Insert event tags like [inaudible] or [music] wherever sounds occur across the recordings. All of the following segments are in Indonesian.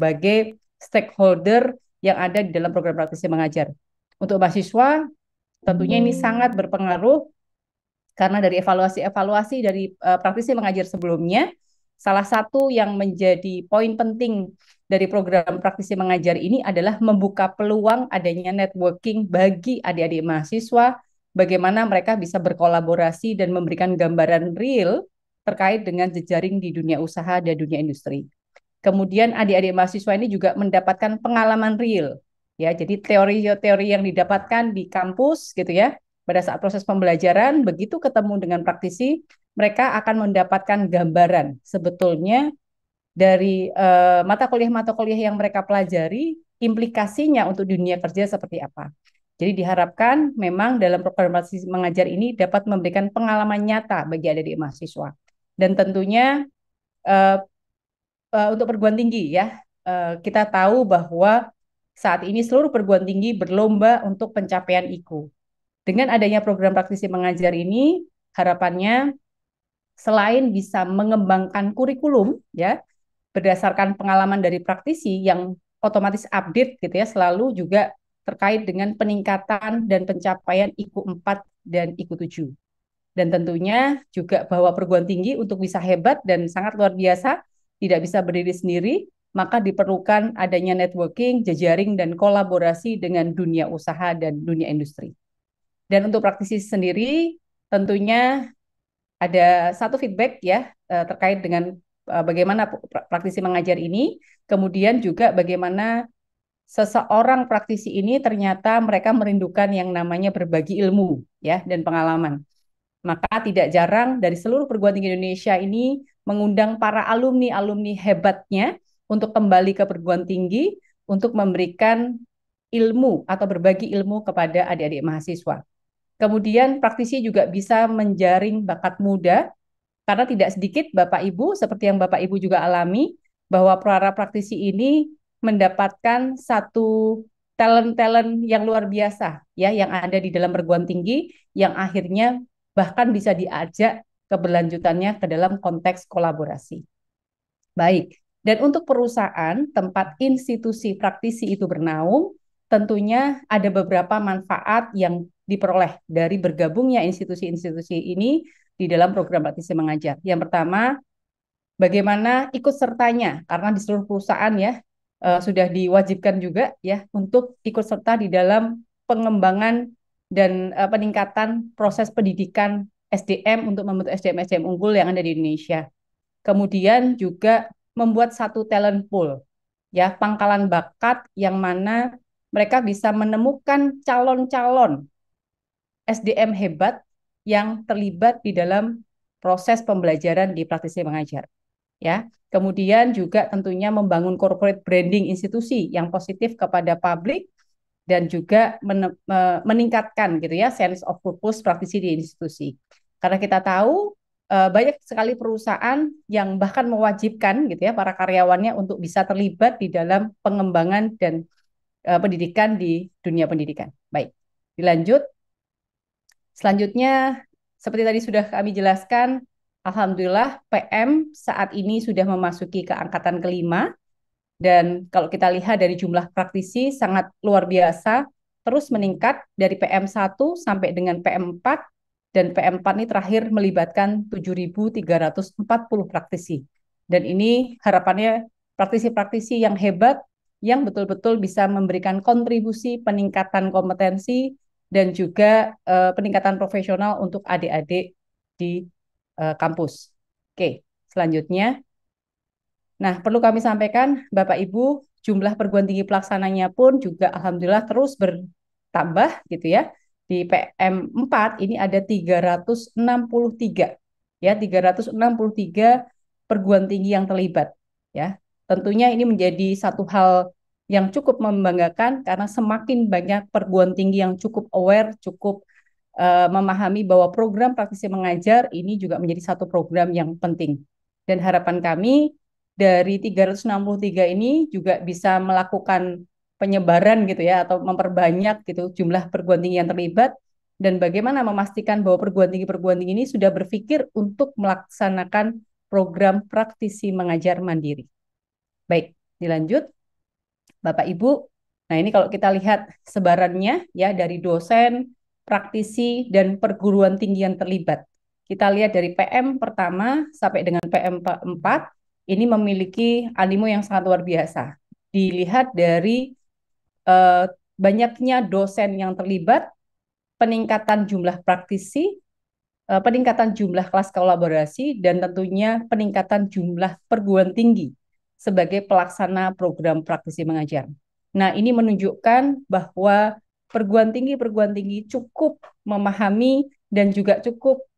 sebagai stakeholder yang ada di dalam program praktisi mengajar. Untuk mahasiswa, tentunya ini hmm. sangat berpengaruh karena dari evaluasi-evaluasi dari uh, praktisi mengajar sebelumnya, salah satu yang menjadi poin penting dari program praktisi mengajar ini adalah membuka peluang adanya networking bagi adik-adik mahasiswa, bagaimana mereka bisa berkolaborasi dan memberikan gambaran real terkait dengan jejaring di dunia usaha dan dunia industri. Kemudian adik-adik mahasiswa ini juga mendapatkan pengalaman real ya. Jadi teori-teori yang didapatkan di kampus gitu ya pada saat proses pembelajaran begitu ketemu dengan praktisi mereka akan mendapatkan gambaran sebetulnya dari uh, mata kuliah mata kuliah yang mereka pelajari implikasinya untuk dunia kerja seperti apa. Jadi diharapkan memang dalam program mengajar ini dapat memberikan pengalaman nyata bagi adik-adik mahasiswa. Dan tentunya uh, uh, untuk perguruan tinggi ya uh, kita tahu bahwa saat ini seluruh perguruan tinggi berlomba untuk pencapaian IKU. Dengan adanya program praktisi mengajar ini, harapannya selain bisa mengembangkan kurikulum ya berdasarkan pengalaman dari praktisi yang otomatis update gitu ya selalu juga terkait dengan peningkatan dan pencapaian IKU 4 dan IKU 7. Dan tentunya juga bahwa perguruan tinggi untuk bisa hebat dan sangat luar biasa tidak bisa berdiri sendiri, maka diperlukan adanya networking, jejaring, dan kolaborasi dengan dunia usaha dan dunia industri. Dan untuk praktisi sendiri, tentunya ada satu feedback ya eh, terkait dengan eh, bagaimana praktisi mengajar ini, kemudian juga bagaimana seseorang praktisi ini ternyata mereka merindukan yang namanya berbagi ilmu ya dan pengalaman. Maka tidak jarang dari seluruh perguruan tinggi Indonesia ini mengundang para alumni-alumni hebatnya untuk kembali ke perguruan tinggi untuk memberikan ilmu atau berbagi ilmu kepada adik-adik mahasiswa. Kemudian praktisi juga bisa menjaring bakat muda karena tidak sedikit Bapak Ibu seperti yang Bapak Ibu juga alami bahwa para praktisi ini mendapatkan satu talent-talent yang luar biasa ya yang ada di dalam perguruan tinggi yang akhirnya bahkan bisa diajak keberlanjutannya ke dalam konteks kolaborasi. Baik, dan untuk perusahaan tempat institusi praktisi itu bernaung, tentunya ada beberapa manfaat yang diperoleh dari bergabungnya institusi-institusi ini di dalam program praktisi mengajar. Yang pertama, bagaimana ikut sertanya karena di seluruh perusahaan ya eh, sudah diwajibkan juga ya untuk ikut serta di dalam pengembangan dan eh, peningkatan proses pendidikan SDM untuk membentuk SDM-SDM unggul yang ada di Indonesia. Kemudian juga membuat satu talent pool, ya pangkalan bakat yang mana mereka bisa menemukan calon-calon SDM hebat yang terlibat di dalam proses pembelajaran di praktisi mengajar. Ya, kemudian juga tentunya membangun corporate branding institusi yang positif kepada publik dan juga men meningkatkan gitu ya sense of purpose praktisi di institusi. Karena kita tahu eh, banyak sekali perusahaan yang bahkan mewajibkan gitu ya para karyawannya untuk bisa terlibat di dalam pengembangan dan eh, pendidikan di dunia pendidikan. Baik, dilanjut. Selanjutnya seperti tadi sudah kami jelaskan, alhamdulillah PM saat ini sudah memasuki keangkatan kelima dan kalau kita lihat dari jumlah praktisi sangat luar biasa, terus meningkat dari PM1 sampai dengan PM4, dan PM4 ini terakhir melibatkan 7.340 praktisi. Dan ini harapannya praktisi-praktisi yang hebat, yang betul-betul bisa memberikan kontribusi peningkatan kompetensi dan juga uh, peningkatan profesional untuk adik-adik di uh, kampus. Oke, selanjutnya Nah, perlu kami sampaikan, Bapak Ibu, jumlah perguruan tinggi pelaksananya pun juga alhamdulillah terus bertambah gitu ya. Di PM4 ini ada 363 ya, 363 perguruan tinggi yang terlibat ya. Tentunya ini menjadi satu hal yang cukup membanggakan karena semakin banyak perguruan tinggi yang cukup aware, cukup uh, memahami bahwa program praktisi mengajar ini juga menjadi satu program yang penting. Dan harapan kami dari 363 ini juga bisa melakukan penyebaran gitu ya atau memperbanyak gitu jumlah perguruan tinggi yang terlibat dan bagaimana memastikan bahwa perguruan tinggi-perguruan tinggi ini sudah berpikir untuk melaksanakan program praktisi mengajar mandiri. Baik, dilanjut. Bapak Ibu, nah ini kalau kita lihat sebarannya ya dari dosen, praktisi dan perguruan tinggi yang terlibat. Kita lihat dari PM pertama sampai dengan PM 4 ini memiliki animo yang sangat luar biasa. Dilihat dari uh, banyaknya dosen yang terlibat, peningkatan jumlah praktisi, uh, peningkatan jumlah kelas kolaborasi, dan tentunya peningkatan jumlah perguruan tinggi sebagai pelaksana program praktisi mengajar. Nah, ini menunjukkan bahwa perguruan tinggi-perguruan tinggi cukup memahami dan juga cukup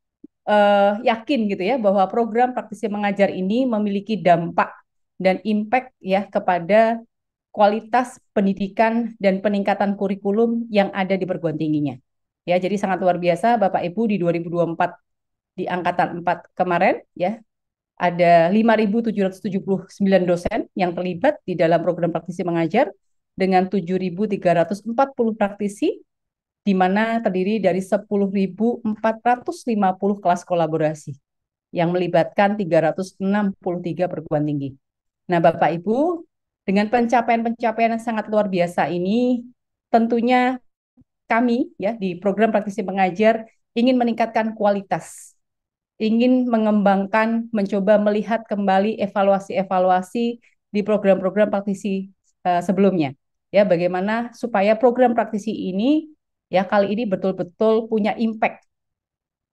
uh, yakin gitu ya bahwa program praktisi mengajar ini memiliki dampak dan impact ya kepada kualitas pendidikan dan peningkatan kurikulum yang ada di perguruan tingginya. Ya, jadi sangat luar biasa Bapak Ibu di 2024 di angkatan 4 kemarin ya ada 5.779 dosen yang terlibat di dalam program praktisi mengajar dengan 7.340 praktisi di mana terdiri dari 10.450 kelas kolaborasi yang melibatkan 363 perguruan tinggi. Nah, Bapak Ibu, dengan pencapaian-pencapaian yang sangat luar biasa ini, tentunya kami ya di program praktisi pengajar ingin meningkatkan kualitas, ingin mengembangkan, mencoba melihat kembali evaluasi-evaluasi di program-program praktisi uh, sebelumnya. Ya, bagaimana supaya program praktisi ini ya kali ini betul-betul punya impact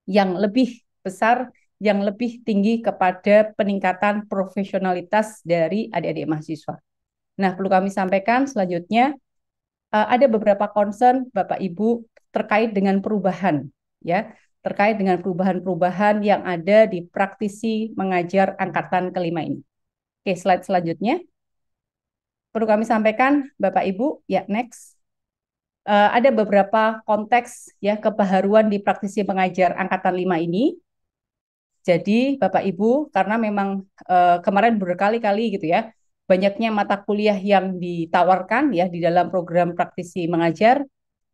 yang lebih besar, yang lebih tinggi kepada peningkatan profesionalitas dari adik-adik mahasiswa. Nah, perlu kami sampaikan selanjutnya eh, ada beberapa concern Bapak Ibu terkait dengan perubahan ya, terkait dengan perubahan-perubahan yang ada di praktisi mengajar angkatan kelima ini. Oke, slide selanjutnya. Perlu kami sampaikan Bapak Ibu, ya next uh, ada beberapa konteks ya kebaharuan di praktisi pengajar angkatan 5 ini. Jadi Bapak Ibu karena memang uh, kemarin berkali-kali gitu ya banyaknya mata kuliah yang ditawarkan ya di dalam program praktisi mengajar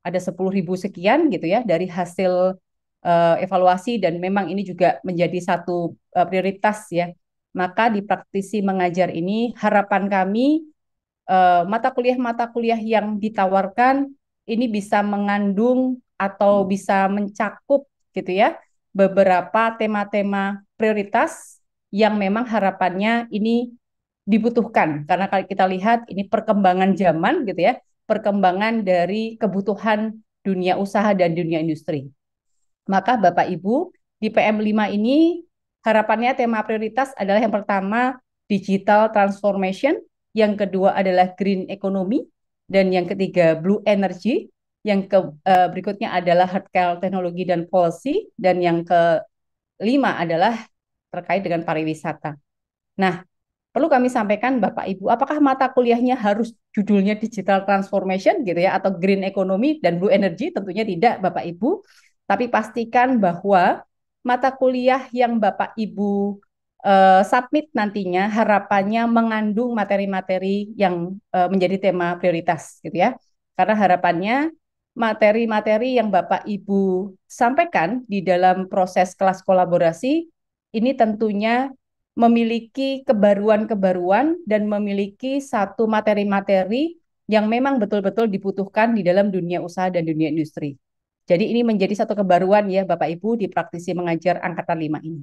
ada 10.000 sekian gitu ya dari hasil uh, evaluasi dan memang ini juga menjadi satu uh, prioritas ya. Maka di praktisi mengajar ini harapan kami mata kuliah-mata kuliah yang ditawarkan ini bisa mengandung atau hmm. bisa mencakup gitu ya beberapa tema-tema prioritas yang memang harapannya ini dibutuhkan karena kalau kita lihat ini perkembangan zaman gitu ya perkembangan dari kebutuhan dunia usaha dan dunia industri maka Bapak Ibu di PM5 ini harapannya tema prioritas adalah yang pertama digital transformation yang kedua adalah green economy dan yang ketiga blue energy, yang ke uh, berikutnya adalah healthcare teknologi dan policy, dan yang kelima adalah terkait dengan pariwisata. Nah, perlu kami sampaikan Bapak Ibu, apakah mata kuliahnya harus judulnya digital transformation gitu ya atau green economy dan blue energy? Tentunya tidak Bapak Ibu, tapi pastikan bahwa mata kuliah yang Bapak Ibu uh, submit nantinya harapannya mengandung materi-materi yang uh, menjadi tema prioritas gitu ya. Karena harapannya materi-materi yang Bapak Ibu sampaikan di dalam proses kelas kolaborasi ini tentunya memiliki kebaruan-kebaruan dan memiliki satu materi-materi yang memang betul-betul dibutuhkan di dalam dunia usaha dan dunia industri. Jadi ini menjadi satu kebaruan ya Bapak Ibu di praktisi mengajar angkatan 5 ini.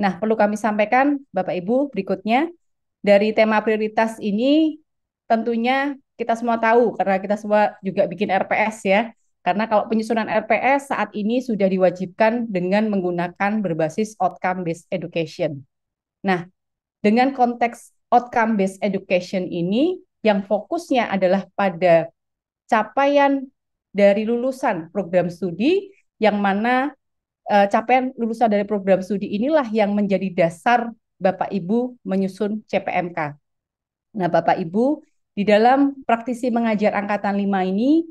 Nah, perlu kami sampaikan Bapak Ibu berikutnya dari tema prioritas ini tentunya kita semua tahu karena kita semua juga bikin RPS ya. Karena kalau penyusunan RPS saat ini sudah diwajibkan dengan menggunakan berbasis outcome based education. Nah, dengan konteks outcome based education ini yang fokusnya adalah pada capaian dari lulusan program studi yang mana uh, capaian lulusan dari program studi inilah yang menjadi dasar Bapak Ibu menyusun CPMK. Nah, Bapak Ibu, di dalam praktisi mengajar angkatan 5 ini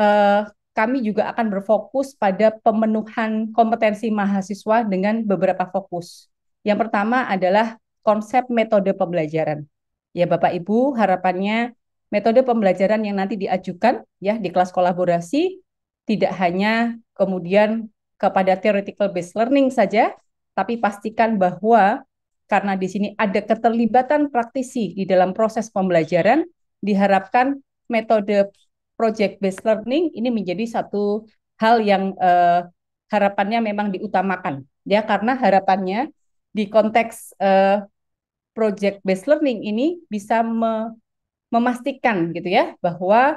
uh, kami juga akan berfokus pada pemenuhan kompetensi mahasiswa dengan beberapa fokus. Yang pertama adalah konsep metode pembelajaran. Ya Bapak Ibu, harapannya metode pembelajaran yang nanti diajukan ya di kelas kolaborasi tidak hanya kemudian kepada theoretical based learning saja, tapi pastikan bahwa karena di sini ada keterlibatan praktisi di dalam proses pembelajaran, diharapkan metode project based learning ini menjadi satu hal yang eh, harapannya memang diutamakan ya karena harapannya di konteks eh, project based learning ini bisa me memastikan gitu ya bahwa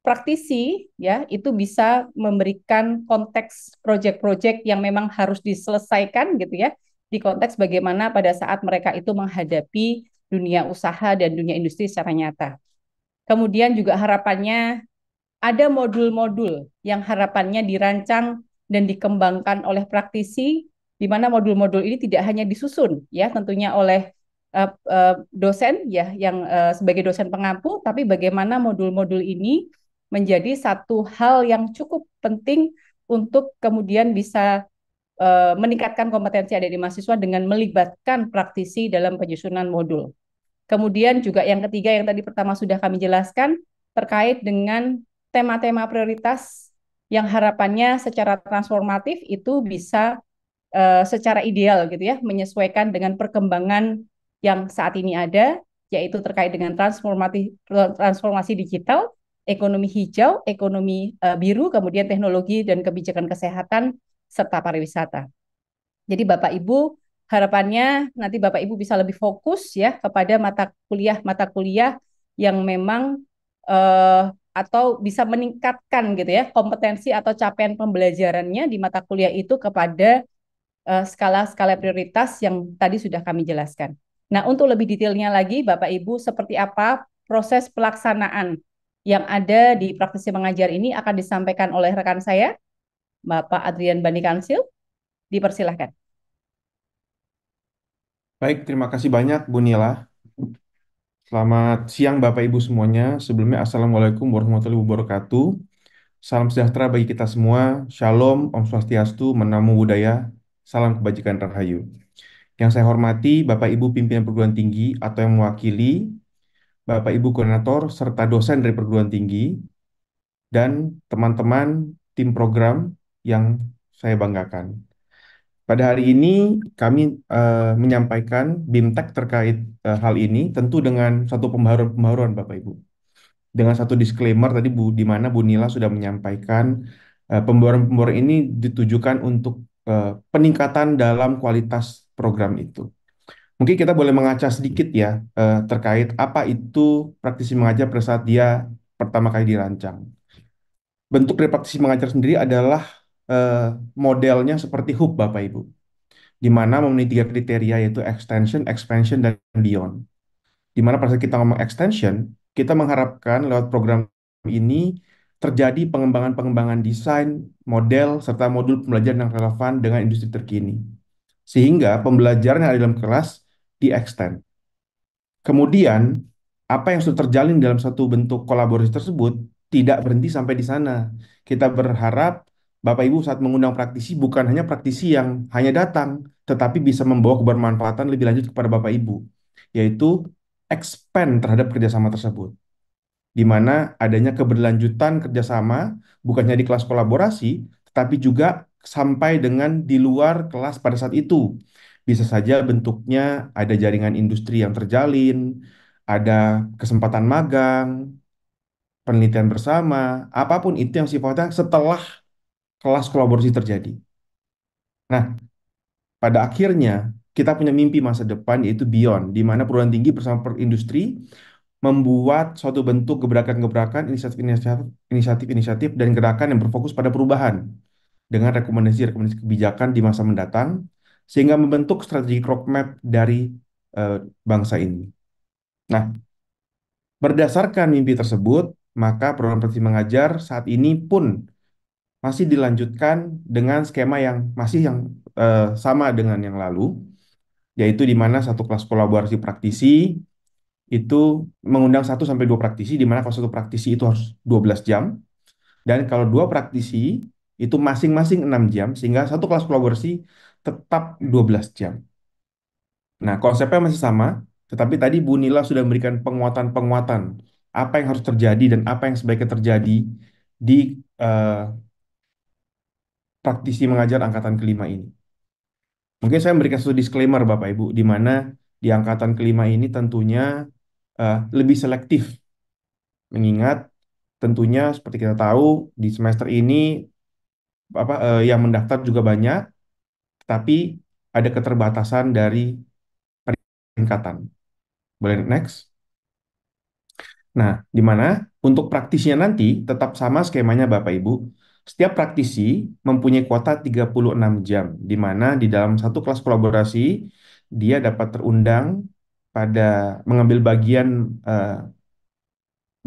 praktisi ya itu bisa memberikan konteks proyek-proyek yang memang harus diselesaikan gitu ya di konteks bagaimana pada saat mereka itu menghadapi dunia usaha dan dunia industri secara nyata. Kemudian juga harapannya ada modul-modul yang harapannya dirancang dan dikembangkan oleh praktisi di mana modul-modul ini tidak hanya disusun ya tentunya oleh uh, uh, dosen ya yang uh, sebagai dosen pengampu tapi bagaimana modul-modul ini menjadi satu hal yang cukup penting untuk kemudian bisa uh, meningkatkan kompetensi adik-adik mahasiswa dengan melibatkan praktisi dalam penyusunan modul. Kemudian juga yang ketiga yang tadi pertama sudah kami jelaskan terkait dengan tema-tema prioritas yang harapannya secara transformatif itu bisa uh, secara ideal gitu ya menyesuaikan dengan perkembangan yang saat ini ada yaitu terkait dengan transformasi digital ekonomi hijau, ekonomi uh, biru, kemudian teknologi dan kebijakan kesehatan serta pariwisata. Jadi Bapak Ibu harapannya nanti Bapak Ibu bisa lebih fokus ya kepada mata kuliah mata kuliah yang memang uh, atau bisa meningkatkan gitu ya kompetensi atau capaian pembelajarannya di mata kuliah itu kepada uh, eh, skala -skala prioritas yang tadi sudah kami jelaskan. Nah, untuk lebih detailnya lagi Bapak Ibu seperti apa proses pelaksanaan yang ada di praktisi mengajar ini akan disampaikan oleh rekan saya, Bapak Adrian Bani Kansil. Dipersilahkan. Baik, terima kasih banyak Bu Nila. Selamat siang Bapak Ibu semuanya. Sebelumnya Assalamualaikum warahmatullahi wabarakatuh. Salam sejahtera bagi kita semua. Shalom, Om Swastiastu, Menamu Budaya, Salam Kebajikan Rahayu. Yang saya hormati Bapak Ibu pimpinan perguruan tinggi atau yang mewakili Bapak Ibu Koordinator, serta dosen dari perguruan tinggi, dan teman-teman tim program yang saya banggakan. Pada hari ini kami uh, menyampaikan BIMTEK terkait uh, hal ini tentu dengan satu pembaruan-pembaruan Bapak Ibu. Dengan satu disclaimer tadi Bu di mana Bu Nila sudah menyampaikan uh, eh, pembaruan-pembaruan ini ditujukan untuk uh, peningkatan dalam kualitas program itu. Mungkin kita boleh mengaca sedikit ya eh, terkait apa itu praktisi mengajar pada saat dia pertama kali dirancang. Bentuk dari praktisi mengajar sendiri adalah eh, modelnya seperti hub Bapak Ibu, di mana memenuhi tiga kriteria yaitu extension, expansion, dan beyond. Di mana pada saat kita ngomong extension, kita mengharapkan lewat program ini terjadi pengembangan-pengembangan desain, model, serta modul pembelajaran yang relevan dengan industri terkini. Sehingga pembelajaran yang ada dalam kelas di extend. Kemudian, apa yang sudah terjalin dalam satu bentuk kolaborasi tersebut tidak berhenti sampai di sana. Kita berharap Bapak Ibu saat mengundang praktisi bukan hanya praktisi yang hanya datang, tetapi bisa membawa kebermanfaatan lebih lanjut kepada Bapak Ibu, yaitu expand terhadap kerjasama tersebut. Di mana adanya keberlanjutan kerjasama, bukannya di kelas kolaborasi, tetapi juga sampai dengan di luar kelas pada saat itu. Bisa saja bentuknya ada jaringan industri yang terjalin, ada kesempatan magang, penelitian bersama, apapun itu yang sifatnya setelah kelas kolaborasi terjadi. Nah, pada akhirnya kita punya mimpi masa depan yaitu beyond, di mana perguruan tinggi bersama industri membuat suatu bentuk gebrakan-gebrakan, inisiatif-inisiatif, dan gerakan yang berfokus pada perubahan dengan rekomendasi-rekomendasi kebijakan di masa mendatang sehingga membentuk strategi roadmap dari uh, bangsa ini. Nah, berdasarkan mimpi tersebut, maka program prestasi mengajar saat ini pun masih dilanjutkan dengan skema yang masih yang uh, sama dengan yang lalu, yaitu di mana satu kelas kolaborasi praktisi itu mengundang satu sampai dua praktisi, di mana kalau satu praktisi itu harus 12 jam, dan kalau dua praktisi itu masing-masing 6 jam, sehingga satu kelas kolaborasi tetap 12 jam. Nah, konsepnya masih sama, tetapi tadi Bu Nila sudah memberikan penguatan-penguatan apa yang harus terjadi dan apa yang sebaiknya terjadi di uh, praktisi mengajar angkatan kelima ini. Mungkin saya memberikan satu disclaimer Bapak Ibu, di mana di angkatan kelima ini tentunya uh, lebih selektif. Mengingat tentunya seperti kita tahu di semester ini apa uh, yang mendaftar juga banyak tapi ada keterbatasan dari peringkatan. Boleh next? Nah, di mana untuk praktisnya nanti tetap sama skemanya Bapak Ibu. Setiap praktisi mempunyai kuota 36 jam, di mana di dalam satu kelas kolaborasi dia dapat terundang pada mengambil bagian uh,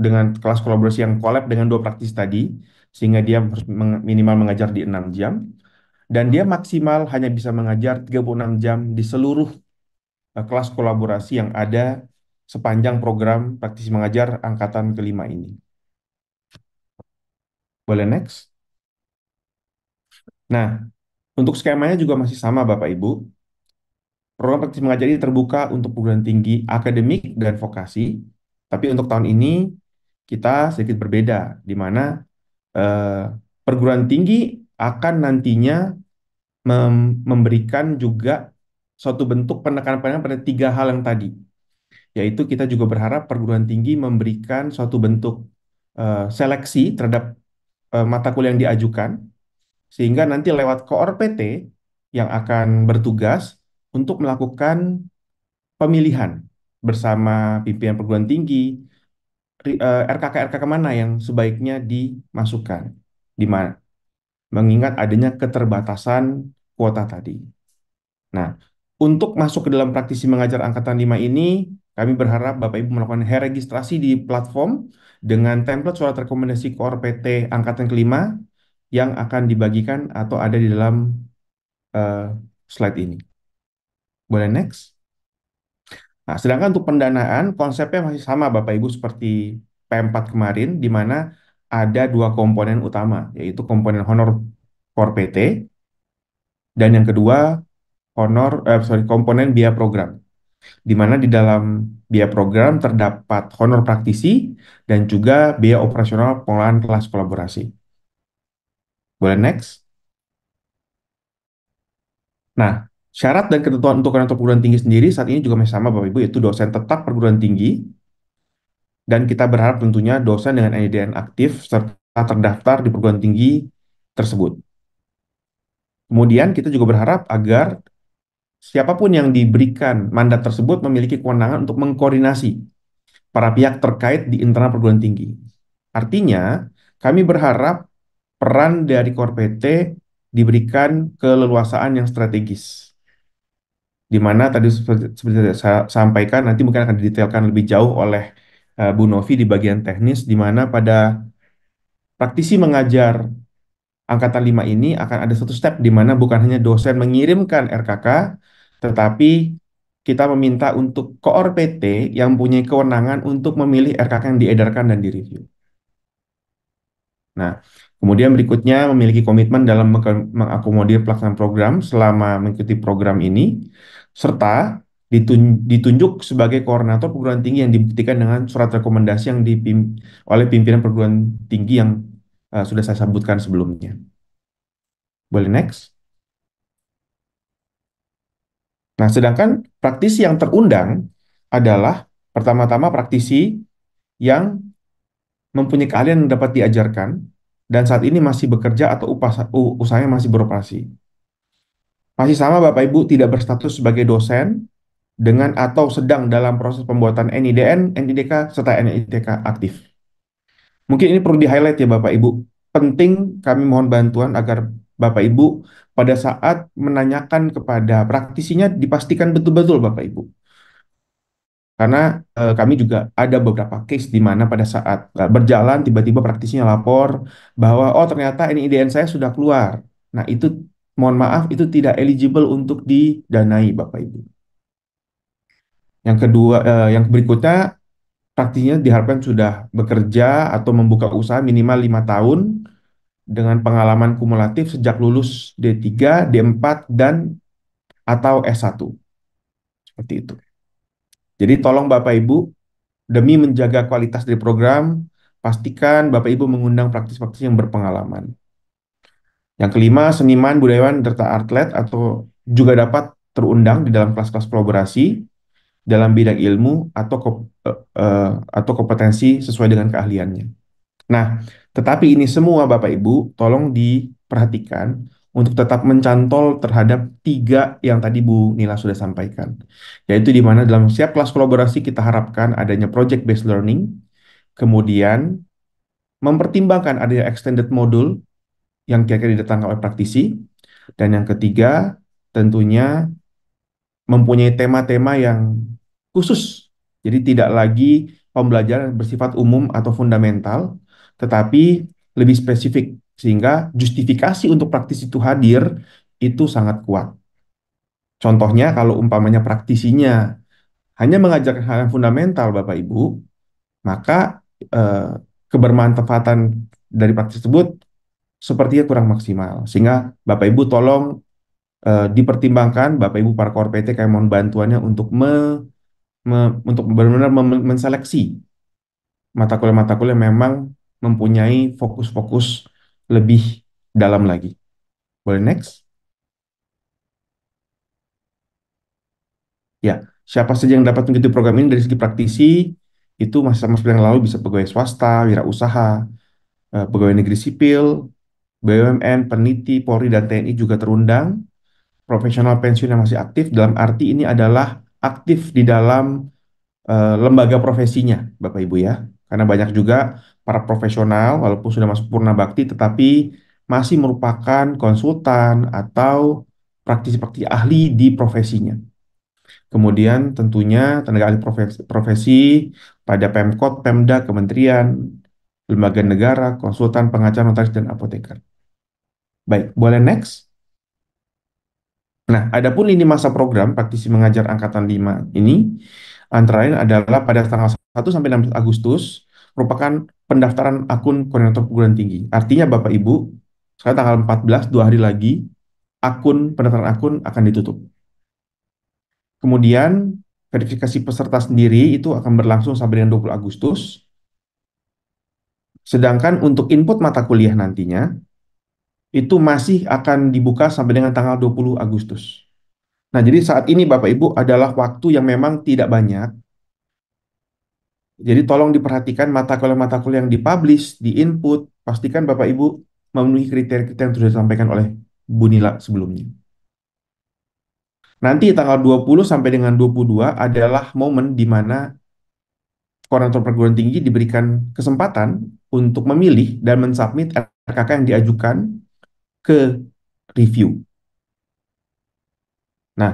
dengan kelas kolaborasi yang collab dengan dua praktisi tadi, sehingga dia harus minimal mengajar di 6 jam dan dia maksimal hanya bisa mengajar 36 jam di seluruh eh, kelas kolaborasi yang ada sepanjang program praktisi mengajar angkatan kelima ini. Boleh next? Nah, untuk skemanya juga masih sama Bapak Ibu. Program praktisi mengajar ini terbuka untuk perguruan tinggi akademik dan vokasi, tapi untuk tahun ini kita sedikit berbeda, di mana eh, perguruan tinggi akan nantinya mem memberikan juga suatu bentuk penekanan-penekanan pada tiga hal yang tadi, yaitu kita juga berharap perguruan tinggi memberikan suatu bentuk uh, seleksi terhadap uh, mata kuliah yang diajukan, sehingga nanti lewat koor PT yang akan bertugas untuk melakukan pemilihan bersama pimpinan perguruan tinggi, RKK-RKK eh, mana yang sebaiknya dimasukkan, di mana mengingat adanya keterbatasan kuota tadi. Nah, untuk masuk ke dalam praktisi mengajar angkatan 5 ini, kami berharap Bapak Ibu melakukan registrasi di platform dengan template surat rekomendasi Core PT angkatan kelima yang akan dibagikan atau ada di dalam uh, slide ini. Boleh next? Nah, sedangkan untuk pendanaan, konsepnya masih sama Bapak Ibu seperti P4 kemarin, di mana ada dua komponen utama, yaitu komponen honor for PT dan yang kedua honor eh, sorry komponen biaya program. Di mana di dalam biaya program terdapat honor praktisi dan juga biaya operasional pengelolaan kelas kolaborasi. Boleh next? Nah, syarat dan ketentuan untuk orang perguruan tinggi sendiri saat ini juga masih sama Bapak Ibu, yaitu dosen tetap perguruan tinggi dan kita berharap tentunya dosen dengan NIDN aktif serta terdaftar di perguruan tinggi tersebut. Kemudian kita juga berharap agar siapapun yang diberikan mandat tersebut memiliki kewenangan untuk mengkoordinasi para pihak terkait di internal perguruan tinggi. Artinya, kami berharap peran dari Korpete diberikan keleluasaan yang strategis. Di mana tadi seperti, seperti saya sampaikan, nanti mungkin akan didetailkan lebih jauh oleh uh, Bu Novi di bagian teknis, di mana pada praktisi mengajar angkatan 5 ini akan ada satu step di mana bukan hanya dosen mengirimkan RKK, tetapi kita meminta untuk koor PT yang punya kewenangan untuk memilih RKK yang diedarkan dan direview. Nah, kemudian berikutnya memiliki komitmen dalam mengakomodir pelaksanaan program selama mengikuti program ini, serta ditunjuk sebagai koordinator perguruan tinggi yang dibuktikan dengan surat rekomendasi yang dipim, oleh pimpinan perguruan tinggi yang uh, sudah saya sebutkan sebelumnya. Boleh next. Nah, sedangkan praktisi yang terundang adalah pertama-tama praktisi yang mempunyai keahlian yang dapat diajarkan dan saat ini masih bekerja atau usahanya masih beroperasi. Masih sama Bapak Ibu tidak berstatus sebagai dosen dengan atau sedang dalam proses pembuatan NIDN, NIDK, serta NIDK aktif. Mungkin ini perlu di-highlight ya Bapak Ibu. Penting kami mohon bantuan agar Bapak Ibu pada saat menanyakan kepada praktisinya dipastikan betul-betul Bapak Ibu. Karena e, kami juga ada beberapa case di mana pada saat e, berjalan tiba-tiba praktisinya lapor bahwa oh ternyata ini NIDN saya sudah keluar. Nah, itu mohon maaf itu tidak eligible untuk didanai Bapak Ibu. Yang kedua, eh, yang berikutnya praktinya diharapkan sudah bekerja atau membuka usaha minimal lima tahun dengan pengalaman kumulatif sejak lulus D3, D4, dan atau S1. Seperti itu. Jadi tolong Bapak Ibu, demi menjaga kualitas dari program, pastikan Bapak Ibu mengundang praktis-praktis yang berpengalaman. Yang kelima, seniman, budayawan, serta atlet atau juga dapat terundang di dalam kelas-kelas kolaborasi dalam bidang ilmu atau ke, uh, eh, atau kompetensi sesuai dengan keahliannya. Nah, tetapi ini semua Bapak Ibu tolong diperhatikan untuk tetap mencantol terhadap tiga yang tadi Bu Nila sudah sampaikan. Yaitu di mana dalam setiap kelas kolaborasi kita harapkan adanya project based learning, kemudian mempertimbangkan adanya extended module yang kira-kira didatangkan oleh praktisi, dan yang ketiga tentunya mempunyai tema-tema yang khusus. Jadi tidak lagi pembelajaran bersifat umum atau fundamental, tetapi lebih spesifik sehingga justifikasi untuk praktisi itu hadir itu sangat kuat. Contohnya kalau umpamanya praktisinya hanya mengajarkan hal yang fundamental Bapak Ibu, maka eh, kebermanfaatan dari praktis tersebut sepertinya kurang maksimal. Sehingga Bapak Ibu tolong eh, dipertimbangkan Bapak Ibu para korpete kayak mohon bantuannya untuk me me, untuk benar-benar menseleksi mata kuliah-mata kuliah memang mempunyai fokus-fokus lebih dalam lagi. Boleh next? Ya, siapa saja yang dapat mengikuti program ini dari segi praktisi, itu masa-masa yang lalu bisa pegawai swasta, wirausaha, eh, pegawai negeri sipil, BUMN, peniti Polri, dan TNI juga terundang. Profesional pensiun yang masih aktif dalam arti ini adalah aktif di dalam uh, lembaga profesinya, Bapak Ibu ya. Karena banyak juga para profesional walaupun sudah masuk purna bakti tetapi masih merupakan konsultan atau praktisi-praktisi ahli di profesinya. Kemudian tentunya tenaga ahli profesi, profesi pada Pemkot, Pemda, Kementerian, lembaga negara, konsultan, pengacara, notaris, dan apoteker. Baik, boleh next? Nah, adapun lini masa program praktisi mengajar angkatan 5 ini antara lain adalah pada tanggal 1 sampai 16 Agustus merupakan pendaftaran akun koordinator perguruan tinggi. Artinya Bapak Ibu, sekarang tanggal 14 dua hari lagi akun pendaftaran akun akan ditutup. Kemudian verifikasi peserta sendiri itu akan berlangsung sampai dengan 20 Agustus. Sedangkan untuk input mata kuliah nantinya itu masih akan dibuka sampai dengan tanggal 20 Agustus. Nah, jadi saat ini Bapak Ibu adalah waktu yang memang tidak banyak. Jadi tolong diperhatikan mata kuliah-mata kuliah yang dipublish, di input, pastikan Bapak Ibu memenuhi kriteria-kriteria yang sudah disampaikan oleh Bu Nila sebelumnya. Nanti tanggal 20 sampai dengan 22 adalah momen di mana koordinator perguruan tinggi diberikan kesempatan untuk memilih dan mensubmit RKK yang diajukan ke review. Nah,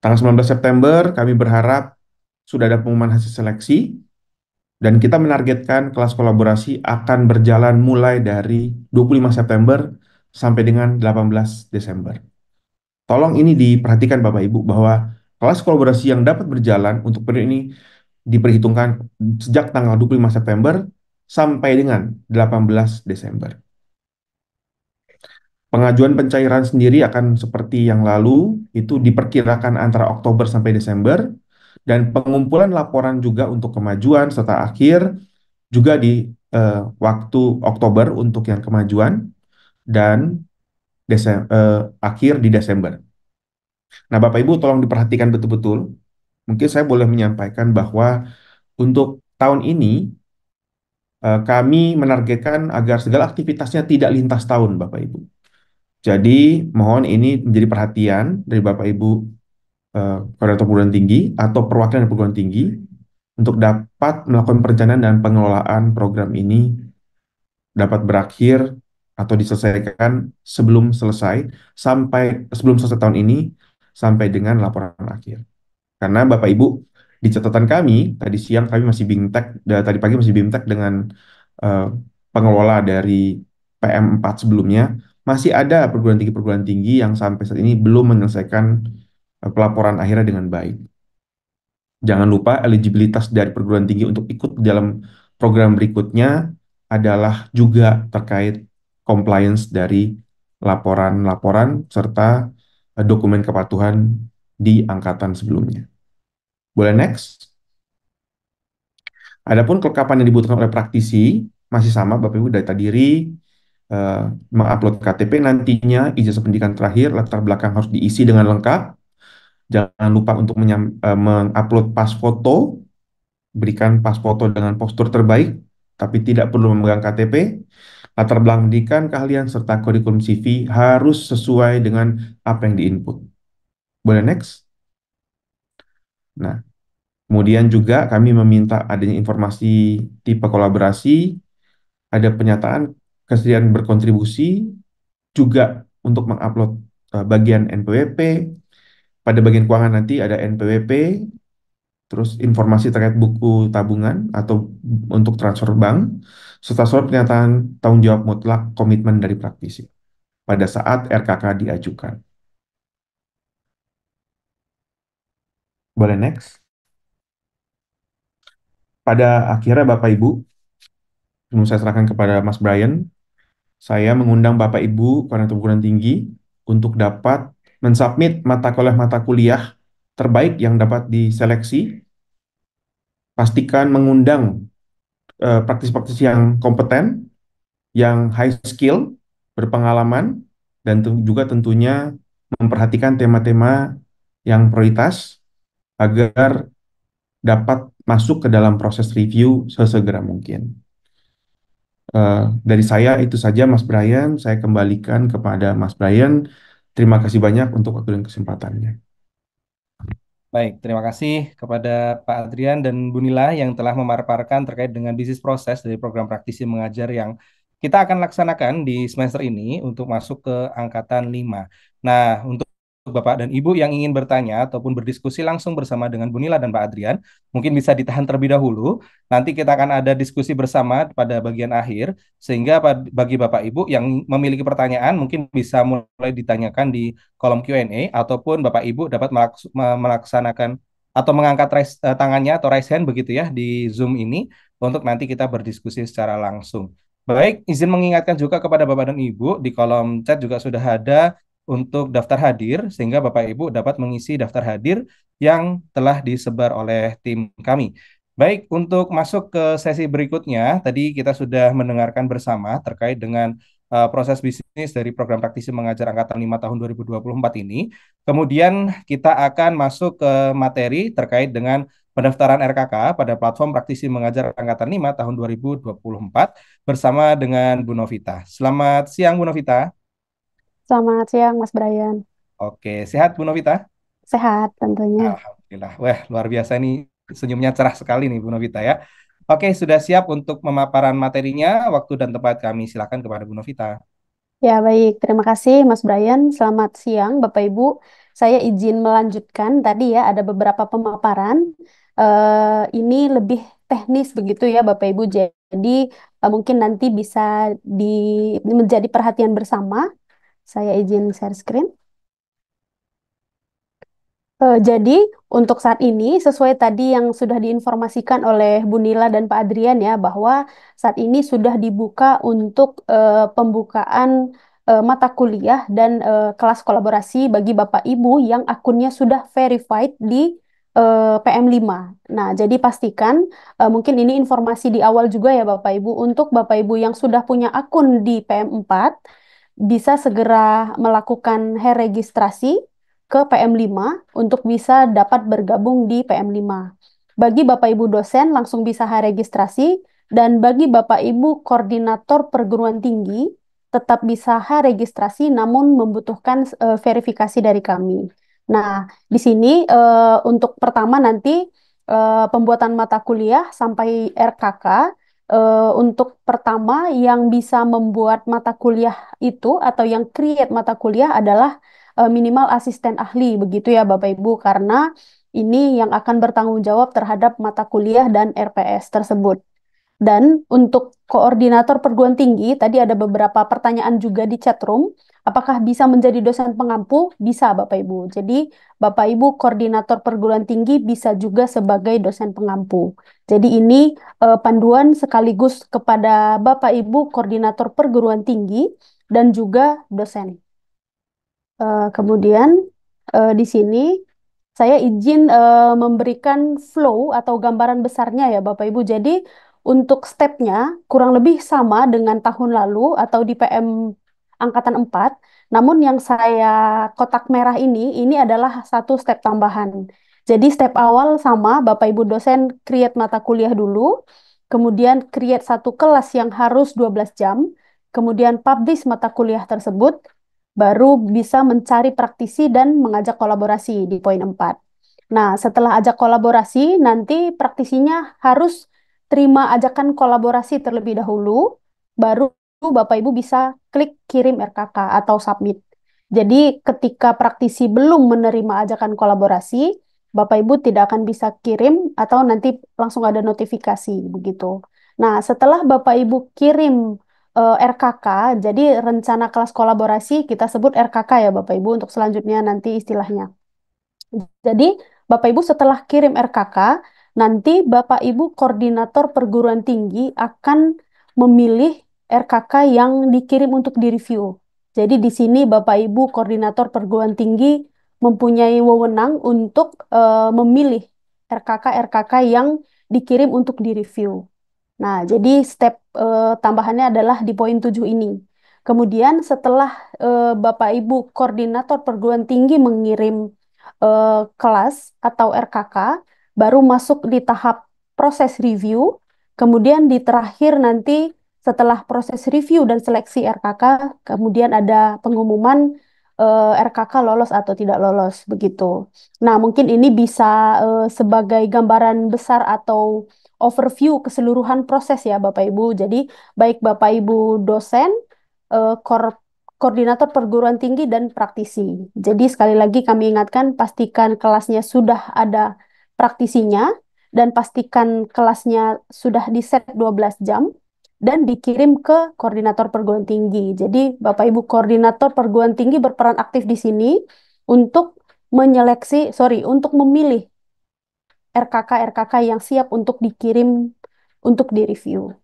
tanggal 19 September kami berharap sudah ada pengumuman hasil seleksi dan kita menargetkan kelas kolaborasi akan berjalan mulai dari 25 September sampai dengan 18 Desember. Tolong ini diperhatikan Bapak Ibu bahwa kelas kolaborasi yang dapat berjalan untuk periode ini diperhitungkan sejak tanggal 25 September sampai dengan 18 Desember. Pengajuan pencairan sendiri akan seperti yang lalu, itu diperkirakan antara Oktober sampai Desember, dan pengumpulan laporan juga untuk kemajuan serta akhir juga di eh, waktu Oktober untuk yang kemajuan dan Desem eh, akhir di Desember. Nah, Bapak Ibu tolong diperhatikan betul-betul. Mungkin saya boleh menyampaikan bahwa untuk tahun ini eh, kami menargetkan agar segala aktivitasnya tidak lintas tahun, Bapak Ibu. Jadi mohon ini menjadi perhatian dari Bapak Ibu eh, koordinator perguruan tinggi atau perwakilan dari perguruan tinggi untuk dapat melakukan perencanaan dan pengelolaan program ini dapat berakhir atau diselesaikan sebelum selesai sampai sebelum selesai tahun ini sampai dengan laporan akhir. Karena Bapak Ibu di catatan kami tadi siang kami masih bimtek tadi pagi masih bimtek dengan uh, pengelola dari PM4 sebelumnya masih ada perguruan tinggi-perguruan tinggi yang sampai saat ini belum menyelesaikan eh, pelaporan akhirnya dengan baik. Jangan lupa eligibilitas dari perguruan tinggi untuk ikut dalam program berikutnya adalah juga terkait compliance dari laporan-laporan serta eh, dokumen kepatuhan di angkatan sebelumnya. Boleh next? Adapun kelengkapan yang dibutuhkan oleh praktisi masih sama Bapak Ibu data diri, Eh, mengupload KTP nantinya, ijazah pendidikan terakhir, latar belakang harus diisi dengan lengkap. Jangan lupa untuk uh, mengupload pas foto, berikan pas foto dengan postur terbaik, tapi tidak perlu memegang KTP. Latar belakang pendidikan, keahlian, serta kurikulum CV harus sesuai dengan apa yang diinput. Boleh next? Nah, kemudian juga kami meminta adanya informasi tipe kolaborasi, ada pernyataan kesediaan berkontribusi juga untuk mengupload eh, bagian NPWP. Pada bagian keuangan nanti ada NPWP, terus informasi terkait buku tabungan atau untuk transfer bank, serta surat pernyataan tanggung jawab mutlak komitmen dari praktisi pada saat RKK diajukan. Boleh next. Pada akhirnya Bapak Ibu, saya serahkan kepada Mas Brian, saya mengundang Bapak Ibu Koordinator Perguruan Tinggi untuk dapat mensubmit mata kuliah-mata kuliah terbaik yang dapat diseleksi. Pastikan mengundang eh, praktis-praktis uh, yang kompeten, yang high skill, berpengalaman, dan juga tentunya memperhatikan tema-tema yang prioritas agar dapat masuk ke dalam proses review sesegera mungkin. Eh, dari saya itu saja Mas Brian, saya kembalikan kepada Mas Brian. Terima kasih banyak untuk waktu dan kesempatannya. Baik, terima kasih kepada Pak Adrian dan Bu Nila yang telah memaparkan terkait dengan bisnis proses dari program praktisi mengajar yang kita akan laksanakan di semester ini untuk masuk ke angkatan 5. Nah, untuk Bapak dan Ibu yang ingin bertanya ataupun berdiskusi langsung bersama dengan Bu dan Pak Adrian, mungkin bisa ditahan terlebih dahulu. Nanti kita akan ada diskusi bersama pada bagian akhir, sehingga bagi Bapak Ibu yang memiliki pertanyaan mungkin bisa mulai ditanyakan di kolom Q&A ataupun Bapak Ibu dapat melaksanakan atau mengangkat raise, eh, tangannya atau raise hand begitu ya di Zoom ini untuk nanti kita berdiskusi secara langsung. Baik, izin mengingatkan juga kepada Bapak dan Ibu di kolom chat juga sudah ada untuk daftar hadir sehingga Bapak Ibu dapat mengisi daftar hadir yang telah disebar oleh tim kami. Baik, untuk masuk ke sesi berikutnya, tadi kita sudah mendengarkan bersama terkait dengan uh, proses bisnis dari program praktisi mengajar angkatan 5 tahun 2024 ini. Kemudian kita akan masuk ke materi terkait dengan pendaftaran RKK pada platform praktisi mengajar angkatan 5 tahun 2024 bersama dengan Bu Novita. Selamat siang Bu Novita. Selamat siang, Mas Brian. Oke, sehat Bu Novita? Sehat tentunya. Alhamdulillah. Wah, luar biasa nih senyumnya cerah sekali nih Bu Novita ya. Oke, sudah siap untuk pemaparan materinya. Waktu dan tempat kami silakan kepada Bu Novita. Ya, baik. Terima kasih, Mas Brian. Selamat siang, Bapak Ibu. Saya izin melanjutkan tadi ya, ada beberapa pemaparan. Eh, ini lebih teknis begitu ya, Bapak Ibu. Jadi, uh, mungkin nanti bisa di, menjadi perhatian bersama saya izin share screen. Eh, jadi untuk saat ini sesuai tadi yang sudah diinformasikan oleh Bu Nila dan Pak Adrian ya bahwa saat ini sudah dibuka untuk uh, pembukaan uh, mata kuliah dan kelas kolaborasi bagi Bapak Ibu yang akunnya sudah verified di PM5. Nah, jadi pastikan mungkin ini informasi di awal juga ya Bapak Ibu untuk Bapak Ibu yang sudah punya akun di PM4 bisa segera melakukan registrasi ke PM5 untuk bisa dapat bergabung di PM5. Bagi Bapak Ibu dosen langsung bisa registrasi dan bagi Bapak Ibu koordinator perguruan tinggi tetap bisa registrasi namun membutuhkan uh, verifikasi dari kami. Nah, di sini uh, untuk pertama nanti uh, pembuatan mata kuliah sampai RKK Uh, untuk pertama yang bisa membuat mata kuliah itu atau yang create mata kuliah adalah uh, minimal asisten ahli begitu ya Bapak Ibu karena ini yang akan bertanggung jawab terhadap mata kuliah dan RPS tersebut. Dan untuk koordinator perguruan tinggi tadi ada beberapa pertanyaan juga di chat room. Apakah bisa menjadi dosen pengampu? Bisa, Bapak Ibu. Jadi, Bapak Ibu koordinator perguruan tinggi bisa juga sebagai dosen pengampu. Jadi, ini eh, panduan sekaligus kepada Bapak Ibu koordinator perguruan tinggi dan juga dosen. Eh, kemudian, eh, di sini saya izin eh, memberikan flow atau gambaran besarnya ya, Bapak Ibu. Jadi, untuk stepnya kurang lebih sama dengan tahun lalu atau di PM angkatan 4. Namun yang saya kotak merah ini, ini adalah satu step tambahan. Jadi step awal sama, Bapak Ibu dosen create mata kuliah dulu, kemudian create satu kelas yang harus 12 jam, kemudian publish mata kuliah tersebut, baru bisa mencari praktisi dan mengajak kolaborasi di poin 4. Nah, setelah ajak kolaborasi, nanti praktisinya harus terima ajakan kolaborasi terlebih dahulu, baru Bapak Ibu bisa klik kirim RKK atau submit. Jadi ketika praktisi belum menerima ajakan kolaborasi, Bapak Ibu tidak akan bisa kirim atau nanti langsung ada notifikasi begitu. Nah, setelah Bapak Ibu kirim uh, eh, RKK, jadi rencana kelas kolaborasi kita sebut RKK ya Bapak Ibu untuk selanjutnya nanti istilahnya. Jadi Bapak Ibu setelah kirim RKK, nanti Bapak Ibu koordinator perguruan tinggi akan memilih RKK yang dikirim untuk direview. Jadi di sini Bapak Ibu koordinator perguruan tinggi mempunyai wewenang untuk uh, memilih RKK-RKK yang dikirim untuk direview. Nah, jadi step uh, tambahannya adalah di poin 7 ini. Kemudian setelah uh, Bapak Ibu koordinator perguruan tinggi mengirim uh, kelas atau RKK, baru masuk di tahap proses review, kemudian di terakhir nanti setelah proses review dan seleksi RKK, kemudian ada pengumuman uh, eh, RKK lolos atau tidak lolos begitu. Nah, mungkin ini bisa uh, sebagai gambaran besar atau overview keseluruhan proses ya Bapak Ibu. Jadi baik Bapak Ibu dosen, uh, kor koordinator perguruan tinggi dan praktisi. Jadi sekali lagi kami ingatkan pastikan kelasnya sudah ada praktisinya dan pastikan kelasnya sudah di set 12 jam dan dikirim ke koordinator perguruan tinggi. Jadi Bapak Ibu koordinator perguruan tinggi berperan aktif di sini untuk menyeleksi, sorry, untuk memilih RKK-RKK yang siap untuk dikirim untuk direview.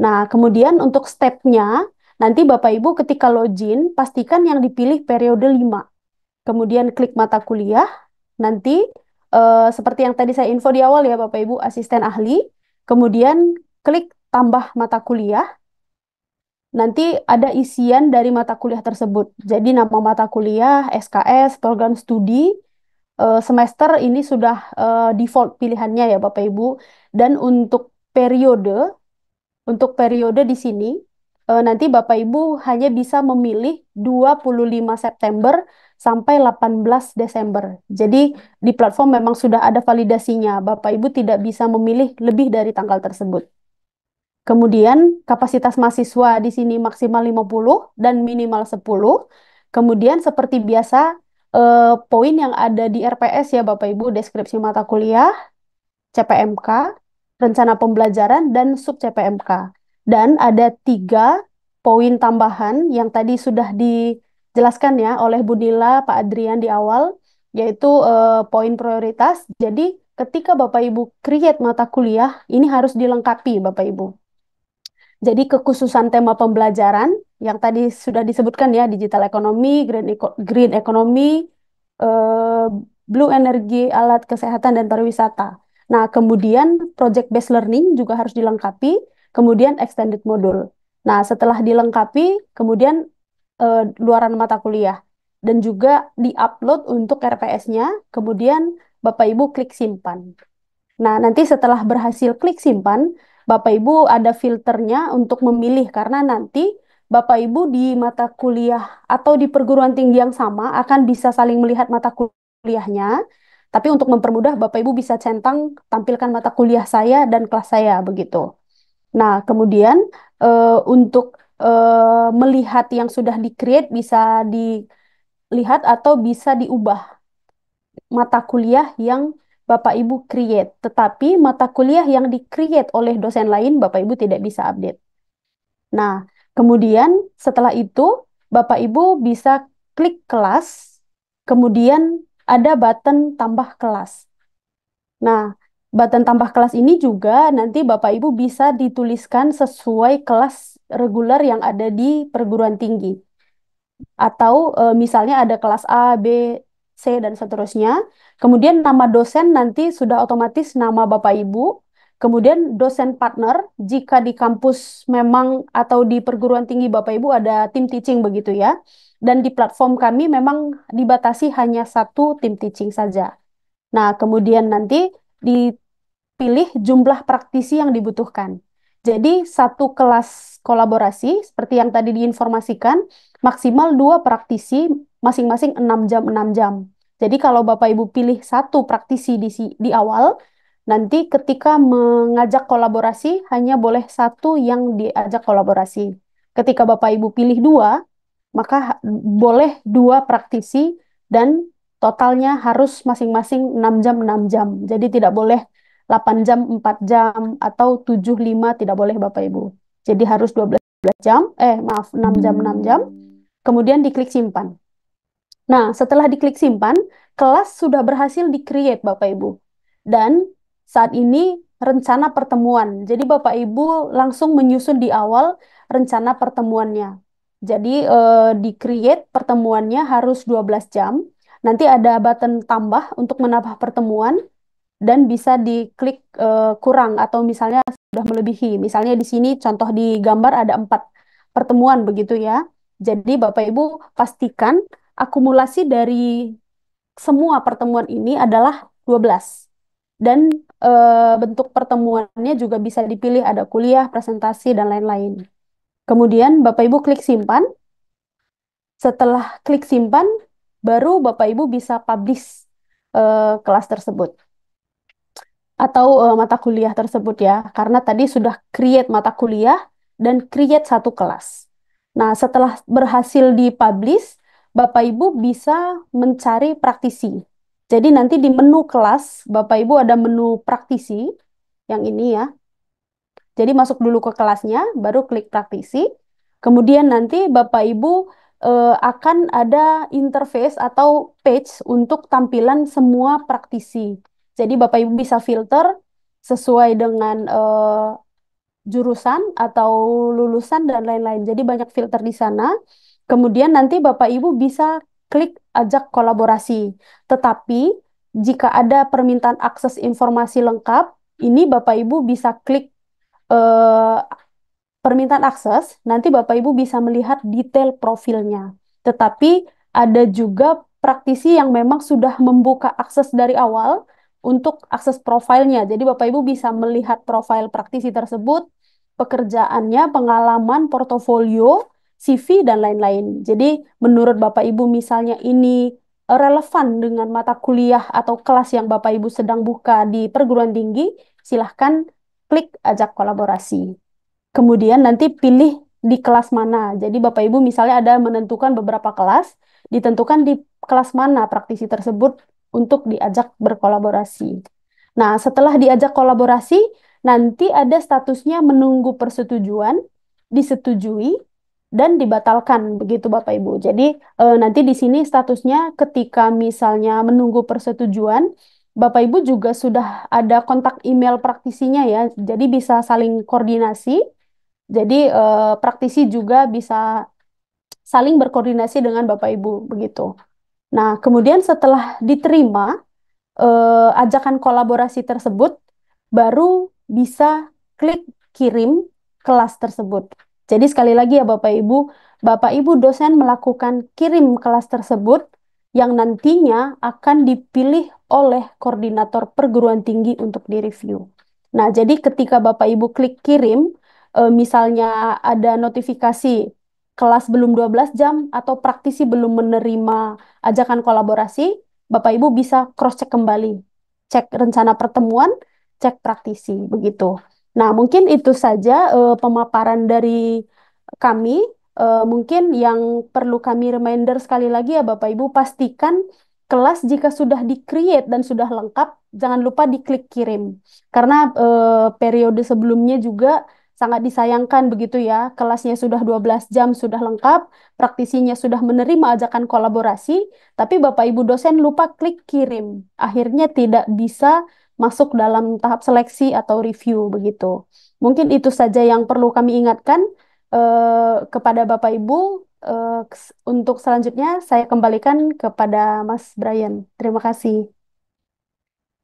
Nah, kemudian untuk stepnya, nanti Bapak Ibu ketika login, pastikan yang dipilih periode 5. Kemudian klik mata kuliah, nanti uh, seperti yang tadi saya info di awal ya Bapak Ibu, asisten ahli, kemudian klik tambah mata kuliah, nanti ada isian dari mata kuliah tersebut. Jadi nama mata kuliah, SKS, program studi, eh, semester ini sudah eh, default pilihannya ya Bapak Ibu. Dan untuk periode, untuk periode di sini, eh, nanti Bapak Ibu hanya bisa memilih 25 September sampai 18 Desember. Jadi di platform memang sudah ada validasinya. Bapak Ibu tidak bisa memilih lebih dari tanggal tersebut. Kemudian kapasitas mahasiswa di sini maksimal 50 dan minimal 10. Kemudian seperti biasa eh, poin yang ada di RPS ya Bapak Ibu, deskripsi mata kuliah, CPMK, rencana pembelajaran dan sub CPMK. Dan ada tiga poin tambahan yang tadi sudah dijelaskan ya oleh Bu Nila, Pak Adrian di awal, yaitu eh, poin prioritas. Jadi ketika Bapak Ibu create mata kuliah, ini harus dilengkapi Bapak Ibu. Jadi kekhususan tema pembelajaran yang tadi sudah disebutkan ya digital ekonomi, green, eco green ekonomi, eh, blue energy, alat kesehatan dan pariwisata. Nah, kemudian project based learning juga harus dilengkapi, kemudian extended modul. Nah, setelah dilengkapi, kemudian eh, luaran mata kuliah dan juga di upload untuk RPS-nya, kemudian Bapak Ibu klik simpan. Nah, nanti setelah berhasil klik simpan, Bapak Ibu ada filternya untuk memilih karena nanti Bapak Ibu di mata kuliah atau di perguruan tinggi yang sama akan bisa saling melihat mata kuliahnya. Tapi untuk mempermudah Bapak Ibu bisa centang tampilkan mata kuliah saya dan kelas saya begitu. Nah, kemudian e, untuk e, melihat yang sudah di-create bisa dilihat atau bisa diubah mata kuliah yang Bapak Ibu create, tetapi mata kuliah yang di-create oleh dosen lain Bapak Ibu tidak bisa update. Nah, kemudian setelah itu Bapak Ibu bisa klik kelas, kemudian ada button tambah kelas. Nah, button tambah kelas ini juga nanti Bapak Ibu bisa dituliskan sesuai kelas reguler yang ada di perguruan tinggi. Atau e, misalnya ada kelas A, B, C, dan seterusnya. Kemudian nama dosen nanti sudah otomatis nama Bapak Ibu. Kemudian dosen partner, jika di kampus memang atau di perguruan tinggi Bapak Ibu ada tim teaching begitu ya. Dan di platform kami memang dibatasi hanya satu tim teaching saja. Nah, kemudian nanti dipilih jumlah praktisi yang dibutuhkan. Jadi satu kelas kolaborasi seperti yang tadi diinformasikan maksimal dua praktisi masing-masing 6 jam 6 jam. Jadi kalau Bapak Ibu pilih satu praktisi di di awal, nanti ketika mengajak kolaborasi hanya boleh satu yang diajak kolaborasi. Ketika Bapak Ibu pilih dua, maka boleh dua praktisi dan totalnya harus masing-masing 6 jam 6 jam. Jadi tidak boleh 8 jam, 4 jam, atau 7, 5 tidak boleh Bapak Ibu. Jadi harus 12 jam, eh maaf 6 jam, 6 jam, kemudian diklik simpan. Nah, setelah diklik simpan, kelas sudah berhasil di-create Bapak Ibu. Dan saat ini rencana pertemuan. Jadi Bapak Ibu langsung menyusun di awal rencana pertemuannya. Jadi eh, di-create pertemuannya harus 12 jam. Nanti ada button tambah untuk menambah pertemuan dan bisa diklik uh, kurang atau misalnya sudah melebihi. Misalnya di sini contoh di gambar ada empat pertemuan begitu ya. Jadi Bapak Ibu pastikan akumulasi dari semua pertemuan ini adalah 12. Dan e, bentuk pertemuannya juga bisa dipilih ada kuliah, presentasi, dan lain-lain. Kemudian Bapak Ibu klik simpan. Setelah klik simpan, baru Bapak Ibu bisa publish e, kelas tersebut atau uh, mata kuliah tersebut ya, karena tadi sudah create mata kuliah dan create satu kelas. Nah, setelah berhasil dipublish, Bapak Ibu bisa mencari praktisi. Jadi nanti di menu kelas, Bapak Ibu ada menu praktisi yang ini ya. Jadi masuk dulu ke kelasnya, baru klik praktisi. Kemudian nanti Bapak Ibu eh, akan ada interface atau page untuk tampilan semua praktisi jadi Bapak Ibu bisa filter sesuai dengan uh, jurusan atau lulusan dan lain-lain. Jadi banyak filter di sana. Kemudian nanti Bapak Ibu bisa klik ajak kolaborasi. Tetapi jika ada permintaan akses informasi lengkap, ini Bapak Ibu bisa klik uh, permintaan akses, nanti Bapak Ibu bisa melihat detail profilnya. Tetapi ada juga praktisi yang memang sudah membuka akses dari awal, untuk akses profilnya. Jadi Bapak Ibu bisa melihat profil praktisi tersebut, pekerjaannya, pengalaman, portofolio, CV dan lain-lain. Jadi menurut Bapak Ibu misalnya ini relevan dengan mata kuliah atau kelas yang Bapak Ibu sedang buka di perguruan tinggi, silahkan klik ajak kolaborasi. Kemudian nanti pilih di kelas mana. Jadi Bapak Ibu misalnya ada menentukan beberapa kelas, ditentukan di kelas mana praktisi tersebut untuk diajak berkolaborasi. Nah, setelah diajak kolaborasi, nanti ada statusnya menunggu persetujuan, disetujui, dan dibatalkan begitu Bapak Ibu. Jadi e, nanti di sini statusnya ketika misalnya menunggu persetujuan, Bapak Ibu juga sudah ada kontak email praktisinya ya. Jadi bisa saling koordinasi. Jadi e, praktisi juga bisa saling berkoordinasi dengan Bapak Ibu begitu. Nah, kemudian setelah diterima eh, ajakan kolaborasi tersebut, baru bisa klik kirim kelas tersebut. Jadi sekali lagi ya Bapak Ibu, Bapak Ibu dosen melakukan kirim kelas tersebut yang nantinya akan dipilih oleh koordinator perguruan tinggi untuk direview. Nah, jadi ketika Bapak Ibu klik kirim, eh, misalnya ada notifikasi kelas belum 12 jam atau praktisi belum menerima ajakan kolaborasi, Bapak Ibu bisa cross check kembali. Cek rencana pertemuan, cek praktisi begitu. Nah, mungkin itu saja uh, pemaparan dari kami. Uh, mungkin yang perlu kami reminder sekali lagi ya Bapak Ibu pastikan kelas jika sudah di-create dan sudah lengkap, jangan lupa diklik kirim. Karena eh, periode sebelumnya juga sangat disayangkan begitu ya, kelasnya sudah 12 jam sudah lengkap, praktisinya sudah menerima ajakan kolaborasi, tapi Bapak Ibu dosen lupa klik kirim. Akhirnya tidak bisa masuk dalam tahap seleksi atau review begitu. Mungkin itu saja yang perlu kami ingatkan eh, kepada Bapak Ibu. Eh, untuk selanjutnya saya kembalikan kepada Mas Brian. Terima kasih.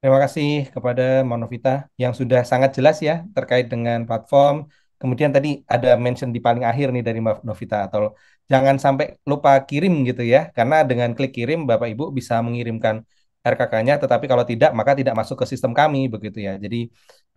Terima kasih kepada Monovita yang sudah sangat jelas ya terkait dengan platform. Kemudian tadi ada mention di paling akhir nih dari Mbak Novita atau jangan sampai lupa kirim gitu ya karena dengan klik kirim Bapak Ibu bisa mengirimkan RKK-nya tetapi kalau tidak maka tidak masuk ke sistem kami begitu ya. Jadi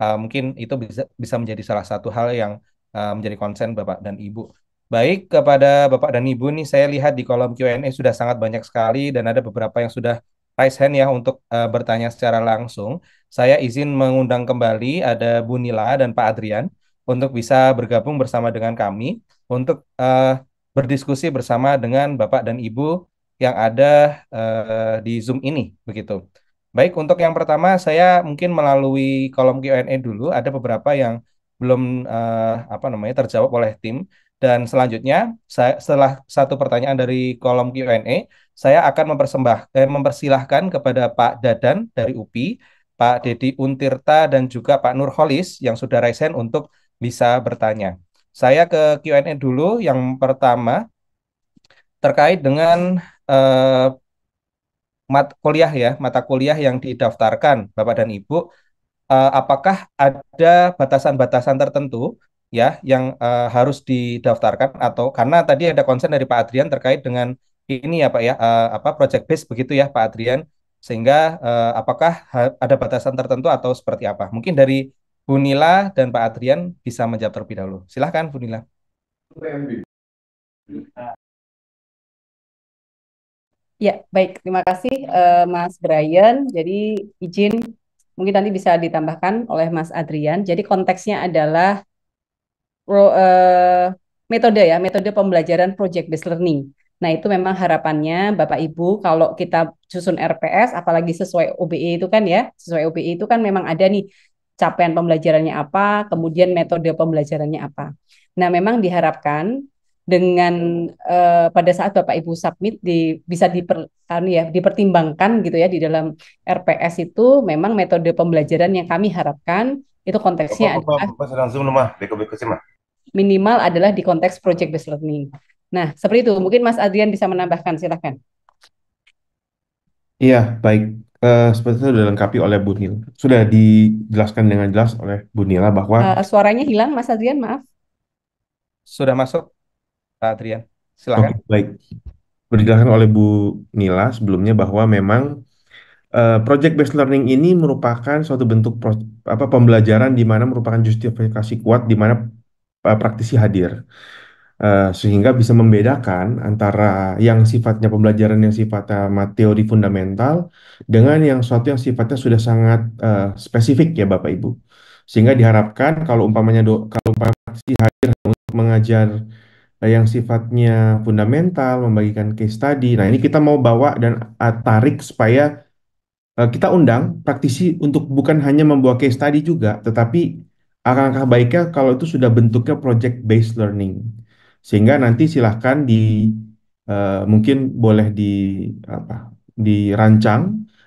uh, mungkin itu bisa bisa menjadi salah satu hal yang uh, menjadi konsen Bapak dan Ibu. Baik kepada Bapak dan Ibu nih saya lihat di kolom Q&A sudah sangat banyak sekali dan ada beberapa yang sudah raise hand ya untuk uh, bertanya secara langsung. Saya izin mengundang kembali ada Bu Nila dan Pak Adrian untuk bisa bergabung bersama dengan kami untuk uh, berdiskusi bersama dengan Bapak dan Ibu yang ada uh, di Zoom ini begitu. Baik, untuk yang pertama saya mungkin melalui kolom Q&A dulu ada beberapa yang belum uh, apa namanya terjawab oleh tim. Dan selanjutnya, saya, setelah satu pertanyaan dari kolom Q&A, saya akan mempersembah, eh, mempersilahkan kepada Pak Dadan dari UPI, Pak Dedi Untirta, dan juga Pak Nurholis yang sudah resen untuk bisa bertanya. Saya ke Q&A dulu. Yang pertama, terkait dengan eh, mat kuliah ya, mata kuliah yang didaftarkan Bapak dan Ibu, eh, apakah ada batasan-batasan tertentu ya yang uh, harus didaftarkan atau karena tadi ada concern dari Pak Adrian terkait dengan ini ya Pak ya uh, apa project base begitu ya Pak Adrian sehingga uh, apakah ada batasan tertentu atau seperti apa? Mungkin dari Bu Nila dan Pak Adrian bisa menjawab terlebih dahulu. Silahkan Bu Nila. Ya, baik. Terima kasih uh, Mas Brian. Jadi izin mungkin nanti bisa ditambahkan oleh Mas Adrian. Jadi konteksnya adalah pro, uh, eh, metode ya, metode pembelajaran project based learning. Nah, itu memang harapannya Bapak Ibu kalau kita susun RPS apalagi sesuai OBE itu kan ya, sesuai OBE itu kan memang ada nih capaian pembelajarannya apa, kemudian metode pembelajarannya apa. Nah, memang diharapkan dengan eh, pada saat Bapak Ibu submit di bisa diper anu ya, dipertimbangkan gitu ya di dalam RPS itu memang metode pembelajaran yang kami harapkan itu konteksnya Bapak, Bapak, Bapak, Bapak, langsung lemah, beko-beko minimal adalah di konteks project based learning. Nah, seperti itu. Mungkin Mas Adrian bisa menambahkan, silakan. Iya, baik. Uh, seperti itu sudah lengkapi oleh Bu Nila. Sudah dijelaskan dengan jelas oleh Bu Nila bahwa... Uh, suaranya hilang, Mas Adrian, maaf. Sudah masuk, Pak Adrian. Silakan. Okay, baik. Berjelaskan oleh Bu Nila sebelumnya bahwa memang eh, project based learning ini merupakan suatu bentuk pro, apa pembelajaran di mana merupakan justifikasi kuat di mana Eh, praktisi hadir. Uh, sehingga bisa membedakan antara yang sifatnya pembelajaran yang sifatnya teori fundamental dengan yang suatu yang sifatnya sudah sangat uh, spesifik ya Bapak Ibu. Sehingga diharapkan kalau umpamanya do, kalau praktisi hadir untuk mengajar yang sifatnya fundamental, membagikan case study. Nah, ini kita mau bawa dan tarik supaya kita undang praktisi untuk bukan hanya membawa case study juga, tetapi Alangkah baiknya kalau itu sudah bentuknya project based learning. Sehingga nanti silahkan di uh, mungkin boleh di apa dirancang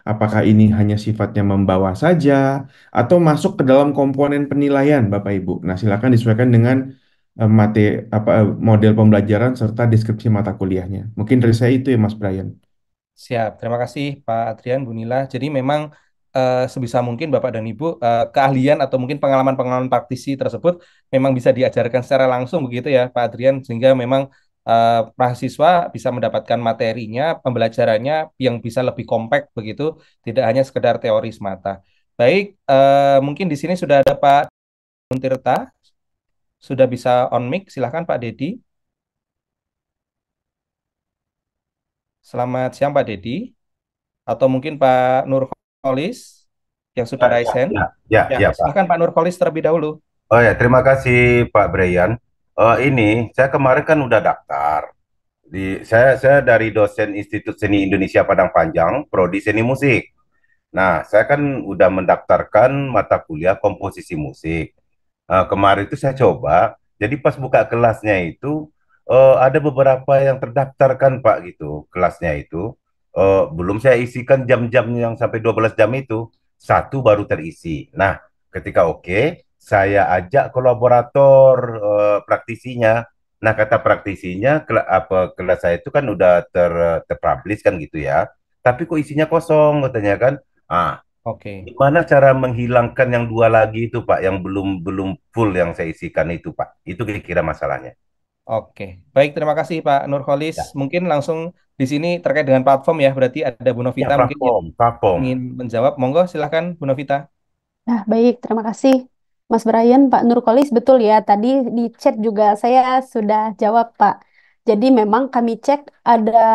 apakah ini hanya sifatnya membawa saja atau masuk ke dalam komponen penilaian Bapak Ibu. Nah, silahkan disesuaikan dengan uh, mate apa eh, model pembelajaran serta deskripsi mata kuliahnya. Mungkin dari saya itu ya Mas Brian. Siap, terima kasih Pak Adrian Bunila. Jadi memang Eh, sebisa mungkin Bapak dan Ibu uh, keahlian atau mungkin pengalaman-pengalaman praktisi tersebut memang bisa diajarkan secara langsung begitu ya Pak Adrian sehingga memang uh, mahasiswa bisa mendapatkan materinya, pembelajarannya yang bisa lebih kompak begitu, tidak hanya sekedar teori semata. Baik, uh, mungkin di sini sudah ada Pak Muntirta, sudah bisa on mic, silahkan Pak Dedi. Selamat siang Pak Dedi, atau mungkin Pak Nur Polis yang sudah ah, ya, hand. Ya, ya, ya, ya, ya silakan Pak, Pak Kolis terlebih dahulu. Oh ya, terima kasih Pak Brian. Uh, ini saya kemarin kan udah daftar. Di, saya saya dari dosen Institut Seni Indonesia Padang Panjang, prodi seni musik. Nah, saya kan udah mendaftarkan mata kuliah komposisi musik. Uh, kemarin itu saya coba, jadi pas buka kelasnya itu uh, ada beberapa yang terdaftarkan Pak gitu kelasnya itu uh, belum saya isikan jam-jam yang sampai 12 jam itu, satu baru terisi. Nah, ketika oke, okay, saya ajak kolaborator uh, eh, praktisinya. Nah, kata praktisinya kel apa kelas saya itu kan udah ter terpublish kan gitu ya. Tapi kok isinya kosong katanya kan. Ah, Oke. Okay. Gimana cara menghilangkan yang dua lagi itu Pak, yang belum belum full yang saya isikan itu Pak? Itu kira-kira masalahnya. Oke, okay. baik terima kasih Pak Nurholis. Ya. Mungkin langsung di sini terkait dengan platform ya, berarti ada Bu Novita ya, platform, mungkin platform. ingin menjawab. Monggo silahkan Bu Novita. Nah, baik, terima kasih. Mas Brian, Pak Nurkolis, betul ya. Tadi di chat juga saya sudah jawab, Pak. Jadi memang kami cek ada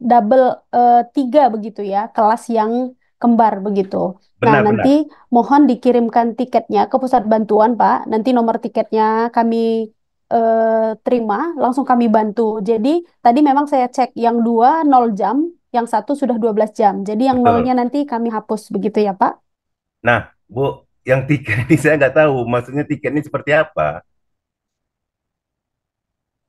double uh, tiga begitu ya, kelas yang kembar begitu. Benar, nah, benar. nanti mohon dikirimkan tiketnya ke pusat bantuan, Pak. Nanti nomor tiketnya kami Eh, terima, langsung kami bantu. Jadi tadi memang saya cek yang dua nol jam, yang satu sudah 12 jam. Jadi yang Betul. nolnya nanti kami hapus begitu ya Pak? Nah Bu, yang tiket ini saya nggak tahu, maksudnya tiket ini seperti apa?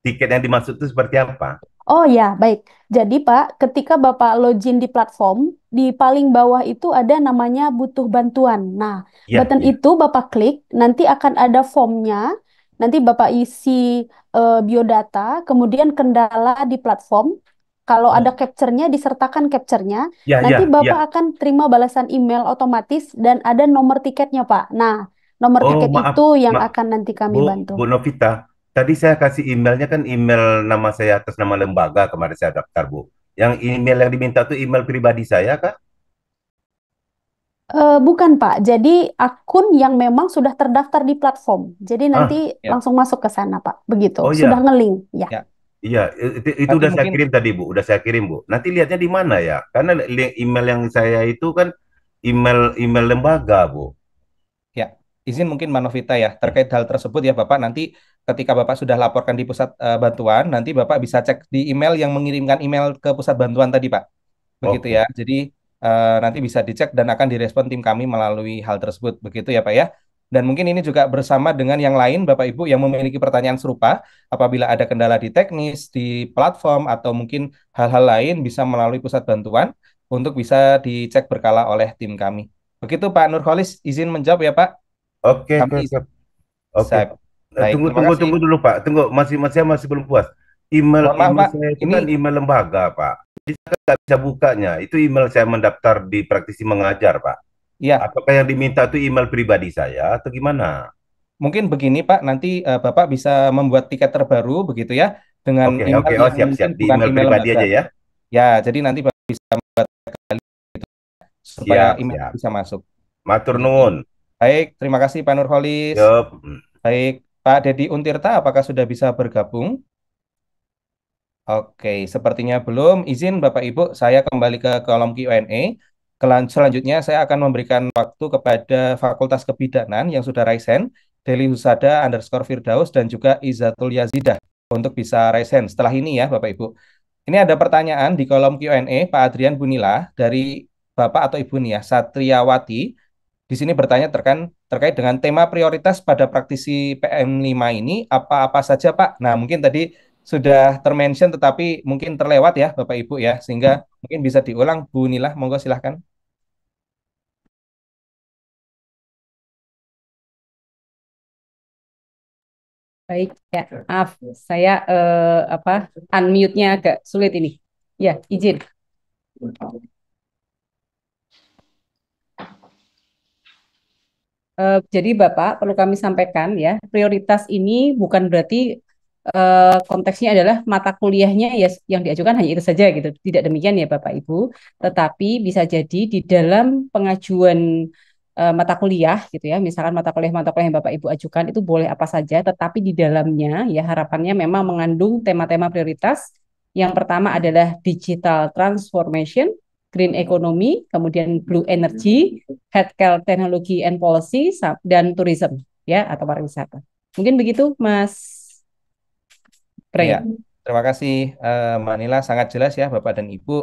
Tiket yang dimaksud itu seperti apa? Oh ya, baik. Jadi Pak, ketika Bapak login di platform, di paling bawah itu ada namanya butuh bantuan. Nah, ya, button ya. itu Bapak klik, nanti akan ada formnya. Nanti Bapak isi uh, biodata, kemudian kendala di platform. Kalau ya. ada capture-nya, disertakan capture-nya. Ya, Nanti ya, Bapak ya. akan terima balasan email otomatis dan ada nomor tiketnya, Pak. Nah, nomor oh, tiket maaf, itu yang maaf. akan nanti kami Bu, bantu. Bu Novita, tadi saya kasih emailnya kan email nama saya atas nama lembaga kemarin saya daftar, Bu. Yang email yang diminta itu email pribadi saya, kak? Uh, bukan, Pak. Jadi akun yang memang sudah terdaftar di platform. Jadi ah, nanti ya. langsung masuk ke sana, Pak, begitu. Oh iya. Sudah ya, nge-link, ya. ya. iya itu itu udah saya kirim tadi Bu, udah saya kirim Bu. Nanti lihatnya di mana ya? Karena email yang saya itu kan email email lembaga Bu. Ya, izin mungkin Manovita ya, terkait hal tersebut ya Bapak, nanti ketika Bapak sudah laporkan di pusat uh, bantuan, nanti Bapak bisa cek di email yang mengirimkan email ke pusat bantuan tadi Pak. Begitu Oke, ya. Jadi Eh, nanti bisa dicek dan akan direspon tim kami melalui hal tersebut. Begitu ya Pak ya. Dan mungkin ini juga bersama dengan yang lain Bapak Ibu yang memiliki pertanyaan serupa apabila ada kendala di teknis, di platform atau mungkin hal-hal lain bisa melalui pusat bantuan untuk bisa dicek berkala oleh tim kami. Begitu Pak Nurholis izin menjawab ya Pak. Oke, kami... oke. Oke. Eh, Baik, tunggu tunggu tunggu dulu Pak. Tunggu masih masih masih belum puas. Email, Maaf, email Pak. saya ini... kan email lembaga Pak jadi saya nggak bisa bukanya. Itu email saya mendaftar di praktisi mengajar, Pak. Iya. Apakah yang diminta itu email pribadi saya atau gimana? Mungkin begini, Pak. Nanti uh, Bapak bisa membuat tiket terbaru, begitu ya, dengan okay, email okay. Oh, siap, siap. Di email, email pribadi aja ya. Ya, jadi nanti Bapak bisa membuat kali gitu, supaya siap, email siap. bisa masuk. Matur nuwun. Baik, terima kasih Pak Nurholis. Yep. Baik, Pak Dedi Untirta, apakah sudah bisa bergabung? Oke, sepertinya belum. Izin Bapak Ibu, saya kembali ke kolom Q&A. Selanjutnya saya akan memberikan waktu kepada Fakultas Kebidanan yang sudah raisen, Deli Husada underscore Firdaus dan juga Izatul Yazidah untuk bisa raisen. Setelah ini ya Bapak Ibu. Ini ada pertanyaan di kolom Q&A Pak Adrian Bunila dari Bapak atau Ibu Nia ya, Satriawati. Di sini bertanya terkan, terkait dengan tema prioritas pada praktisi PM5 ini apa-apa saja Pak? Nah mungkin tadi sudah termention tetapi mungkin terlewat ya Bapak Ibu ya sehingga mungkin bisa diulang Bu Nila monggo silahkan. Baik ya, maaf saya eh, apa unmute-nya agak sulit ini. Ya, izin. Uh, jadi Bapak perlu kami sampaikan ya, prioritas ini bukan berarti uh, konteksnya adalah mata kuliahnya ya yang diajukan hanya itu saja gitu. Tidak demikian ya Bapak Ibu, tetapi bisa jadi di dalam pengajuan uh, mata kuliah gitu ya. Misalkan mata kuliah mata kuliah yang Bapak Ibu ajukan itu boleh apa saja, tetapi di dalamnya ya harapannya memang mengandung tema-tema prioritas. Yang pertama adalah digital transformation, green economy, kemudian blue energy, healthcare technology and policy dan tourism ya atau pariwisata. Mungkin begitu Mas Iya, Pray. Ya, terima kasih uh, eh, Manila sangat jelas ya Bapak dan Ibu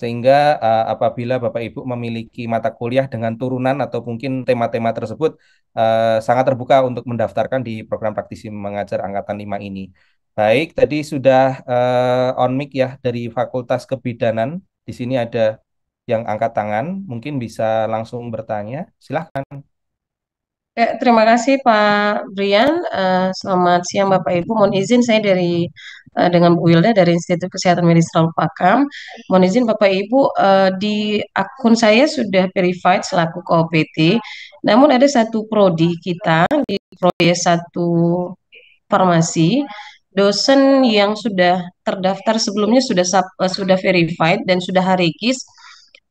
sehingga uh, apabila Bapak Ibu memiliki mata kuliah dengan turunan atau mungkin tema-tema tersebut uh, sangat terbuka untuk mendaftarkan di program praktisi mengajar angkatan 5 ini. Baik, tadi sudah uh, on mic ya dari Fakultas Kebidanan. Di sini ada yang angkat tangan, mungkin bisa langsung bertanya. Silahkan. Ya, terima kasih Pak Brian. Uh, selamat siang Bapak Ibu. Mohon izin saya dari uh, dengan Bu Wilda dari Institut Kesehatan Medis Terlalu Pakam. Mohon izin Bapak Ibu uh, di akun saya sudah verified selaku KOPT. Namun ada satu prodi kita di prodi satu farmasi dosen yang sudah terdaftar sebelumnya sudah uh, sudah verified dan sudah harikis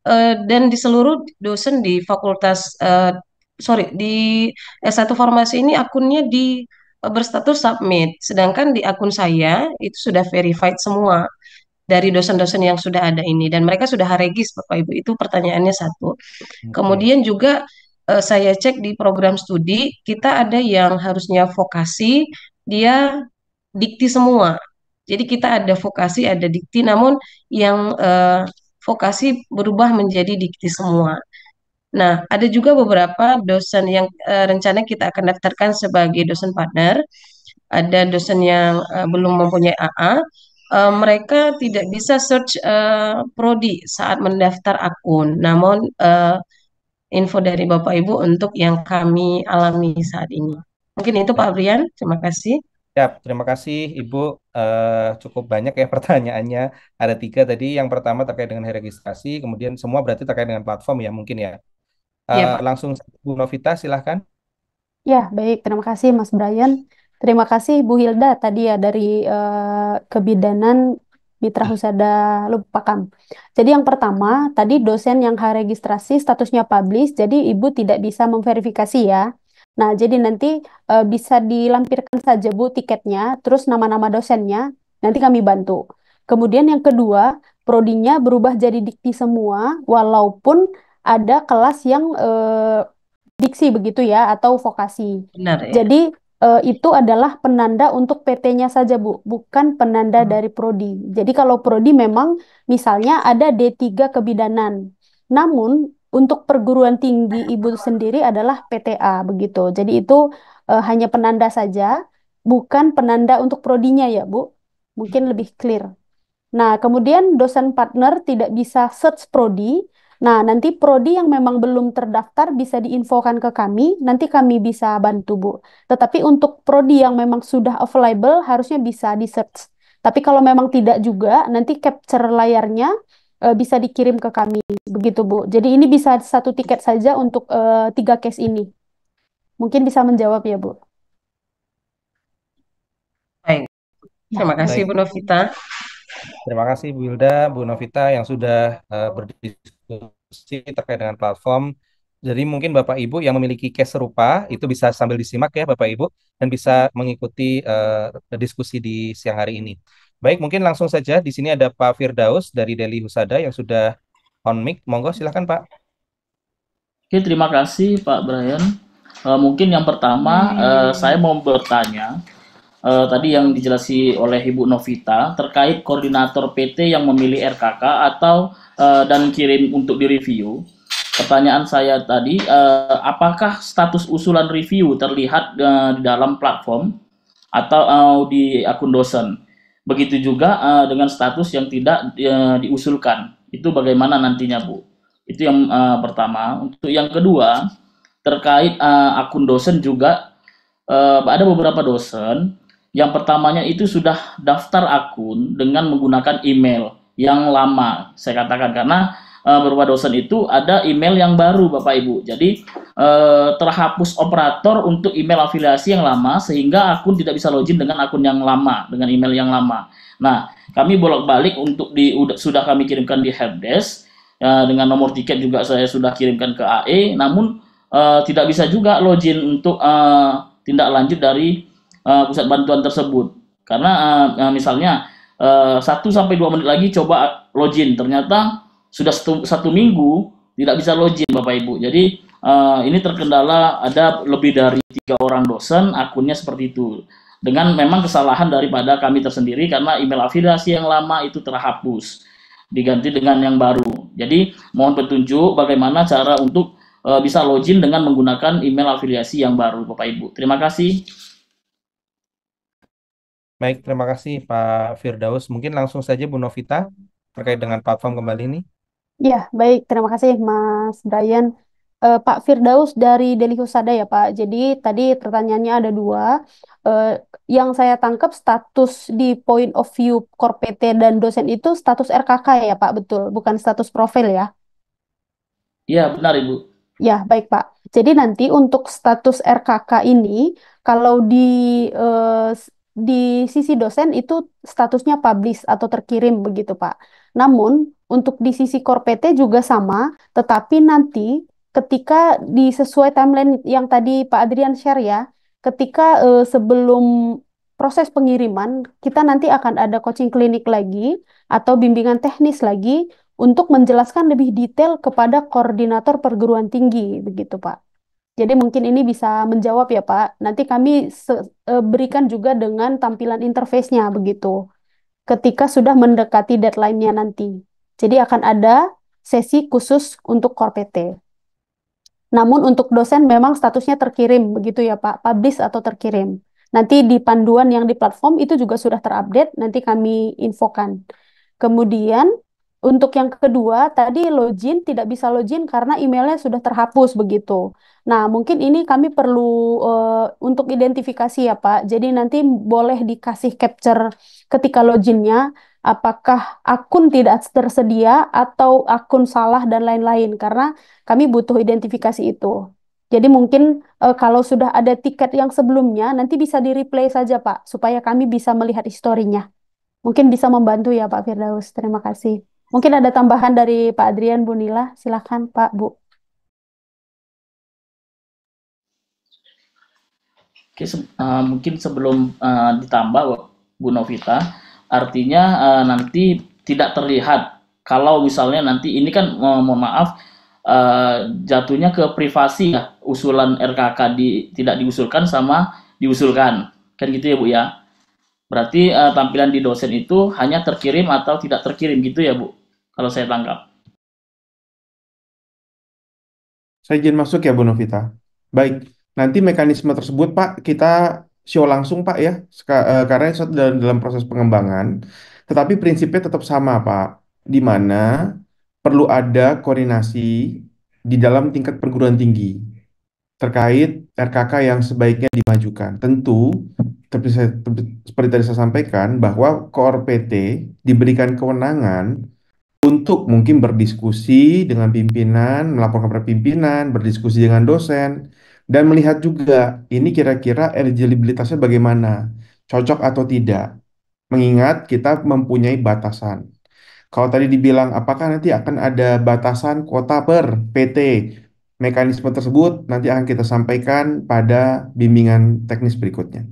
uh, dan di seluruh dosen di Fakultas uh, sorry di S1 Farmasi ini akunnya di e, berstatus submit, sedangkan di akun saya itu sudah verified semua dari dosen-dosen yang sudah ada ini dan mereka sudah regis Bapak Ibu itu pertanyaannya satu. Okay. Kemudian juga uh, saya cek di program studi kita ada yang harusnya vokasi dia dikti semua. Jadi kita ada vokasi, ada dikti namun yang uh, vokasi berubah menjadi dikti semua. Nah, ada juga beberapa dosen yang uh, rencana kita akan daftarkan sebagai dosen partner. Ada dosen yang uh, belum mempunyai AA, uh, eh, mereka tidak bisa search uh, prodi saat mendaftar akun. Namun uh, info dari Bapak Ibu untuk yang kami alami saat ini. Mungkin itu Pak Brian, terima kasih. Ya, terima kasih Ibu. Uh, cukup banyak ya [laughs] pertanyaannya. Ada tiga tadi. Yang pertama terkait dengan registrasi, kemudian semua berarti terkait dengan platform ya mungkin ya. Ya, langsung Bu Novita, silahkan. Ya, baik. Terima kasih, Mas Brian. Terima kasih, Bu Hilda, tadi ya dari uh, Kebidanan Mitra hmm. Husada Lupakam. Jadi yang pertama, tadi dosen yang hak registrasi statusnya publish, jadi Ibu tidak bisa memverifikasi ya. Nah, jadi nanti uh, bisa dilampirkan saja Bu tiketnya, terus nama-nama dosennya, nanti kami bantu. Kemudian yang kedua, prodinya berubah jadi dikti semua, walaupun ada kelas yang eh, diksi begitu ya atau vokasi. Benar ya. Jadi eh, itu adalah penanda untuk PT-nya saja Bu, bukan penanda hmm. dari prodi. Jadi kalau prodi memang misalnya ada D3 kebidanan. Namun untuk perguruan tinggi ibu sendiri adalah PTA begitu. Jadi itu eh, hanya penanda saja, bukan penanda untuk prodinya ya Bu. Mungkin lebih clear. Nah, kemudian dosen partner tidak bisa search prodi Nah, nanti prodi yang memang belum terdaftar bisa diinfokan ke kami, nanti kami bisa bantu, Bu. Tetapi untuk prodi yang memang sudah available harusnya bisa di-search. Tapi kalau memang tidak juga, nanti capture layarnya uh, bisa dikirim ke kami, begitu, Bu. Jadi ini bisa satu tiket saja untuk uh, tiga case ini. Mungkin bisa menjawab ya, Bu. Baik. Ya. Terima kasih, Baik. Bu Novita. Terima kasih Bu Hilda, Bu Novita yang sudah uh, berdiskusi diskusi terkait dengan platform. Jadi mungkin Bapak Ibu yang memiliki case serupa itu bisa sambil disimak ya Bapak Ibu dan bisa mengikuti uh, diskusi di siang hari ini. Baik, mungkin langsung saja di sini ada Pak Firdaus dari Delhi Husada yang sudah on mic. Monggo silakan Pak. Oke, terima kasih Pak Brian. Uh, mungkin yang pertama hmm. uh, saya mau bertanya uh, tadi yang dijelasi oleh Ibu Novita terkait koordinator PT yang memilih RKK atau uh, dan kirim untuk direview. Pertanyaan saya tadi, uh, apakah status usulan review terlihat uh, di dalam platform atau uh, di akun dosen? Begitu juga uh, dengan status yang tidak uh, diusulkan. Itu bagaimana nantinya, Bu? Itu yang uh, pertama. Untuk yang kedua, terkait uh, akun dosen juga uh, ada beberapa dosen yang pertamanya itu sudah daftar akun dengan menggunakan email yang lama. Saya katakan karena uh, dosen itu ada email yang baru Bapak Ibu. Jadi uh, terhapus operator untuk email afiliasi yang lama sehingga akun tidak bisa login dengan akun yang lama, dengan email yang lama. Nah, kami bolak-balik untuk di sudah kami kirimkan di helpdesk uh, dengan nomor tiket juga saya sudah kirimkan ke AE namun uh, tidak bisa juga login untuk uh, tindak lanjut dari uh, pusat bantuan tersebut. Karena uh, misalnya satu uh, sampai dua menit lagi coba login, ternyata sudah satu, satu minggu tidak bisa login Bapak Ibu. Jadi uh, ini terkendala ada lebih dari tiga orang dosen akunnya seperti itu dengan memang kesalahan daripada kami tersendiri karena email afiliasi yang lama itu terhapus diganti dengan yang baru. Jadi mohon petunjuk bagaimana cara untuk uh, bisa login dengan menggunakan email afiliasi yang baru Bapak Ibu. Terima kasih. Baik, terima kasih Pak Firdaus. Mungkin langsung saja Bu Novita terkait dengan platform kembali ini. Ya, baik. Terima kasih Mas Brian. Uh, Pak Firdaus dari Deli Husada ya Pak. Jadi tadi pertanyaannya ada dua. Uh, yang saya tangkap status di point of view korpete dan dosen itu status RKK ya Pak, betul? Bukan status profil ya? Iya, benar Ibu. Ya, baik Pak. Jadi nanti untuk status RKK ini, kalau di uh, di sisi dosen itu statusnya publish atau terkirim begitu Pak. Namun untuk di sisi core PT juga sama, tetapi nanti ketika di timeline yang tadi Pak Adrian share ya, ketika eh, sebelum proses pengiriman kita nanti akan ada coaching klinik lagi atau bimbingan teknis lagi untuk menjelaskan lebih detail kepada koordinator perguruan tinggi begitu Pak. Jadi mungkin ini bisa menjawab ya Pak. Nanti kami e, berikan juga dengan tampilan interface-nya begitu. Ketika sudah mendekati deadline-nya nanti. Jadi akan ada sesi khusus untuk core PT. Namun untuk dosen memang statusnya terkirim begitu ya Pak, publish atau terkirim. Nanti di panduan yang di platform itu juga sudah terupdate, nanti kami infokan. Kemudian untuk yang kedua, tadi login tidak bisa login karena emailnya sudah terhapus begitu. Nah, mungkin ini kami perlu uh, untuk identifikasi ya Pak. Jadi nanti boleh dikasih capture ketika loginnya, apakah akun tidak tersedia atau akun salah dan lain-lain. Karena kami butuh identifikasi itu. Jadi mungkin uh, kalau sudah ada tiket yang sebelumnya, nanti bisa di-replay saja Pak, supaya kami bisa melihat historinya. Mungkin bisa membantu ya Pak Firdaus. Terima kasih. Mungkin ada tambahan dari Pak Adrian Bu Nila, silakan Pak Bu. Oke, se uh, mungkin sebelum uh, ditambah Bu Novita, artinya uh, nanti tidak terlihat kalau misalnya nanti ini kan mo mohon maaf uh, jatuhnya ke privasi ya usulan RKK di, tidak diusulkan sama diusulkan kan gitu ya Bu ya. Berarti uh, tampilan di dosen itu hanya terkirim atau tidak terkirim gitu ya Bu kalau saya tangkap. Saya izin masuk ya, Bu Novita. Baik, nanti mekanisme tersebut, Pak, kita show langsung Pak ya, Sek uh, karena itu dalam, dalam proses pengembangan. Tetapi prinsipnya tetap sama Pak, di mana perlu ada koordinasi di dalam tingkat perguruan tinggi terkait RKK yang sebaiknya dimajukan. Tentu, tapi seperti tadi saya sampaikan, bahwa KOR PT diberikan kewenangan untuk mungkin berdiskusi dengan pimpinan, melaporkan kepada pimpinan, berdiskusi dengan dosen, dan melihat juga ini kira-kira eligibilitasnya bagaimana, cocok atau tidak. Mengingat kita mempunyai batasan. Kalau tadi dibilang apakah nanti akan ada batasan kuota per PT, mekanisme tersebut nanti akan kita sampaikan pada bimbingan teknis berikutnya.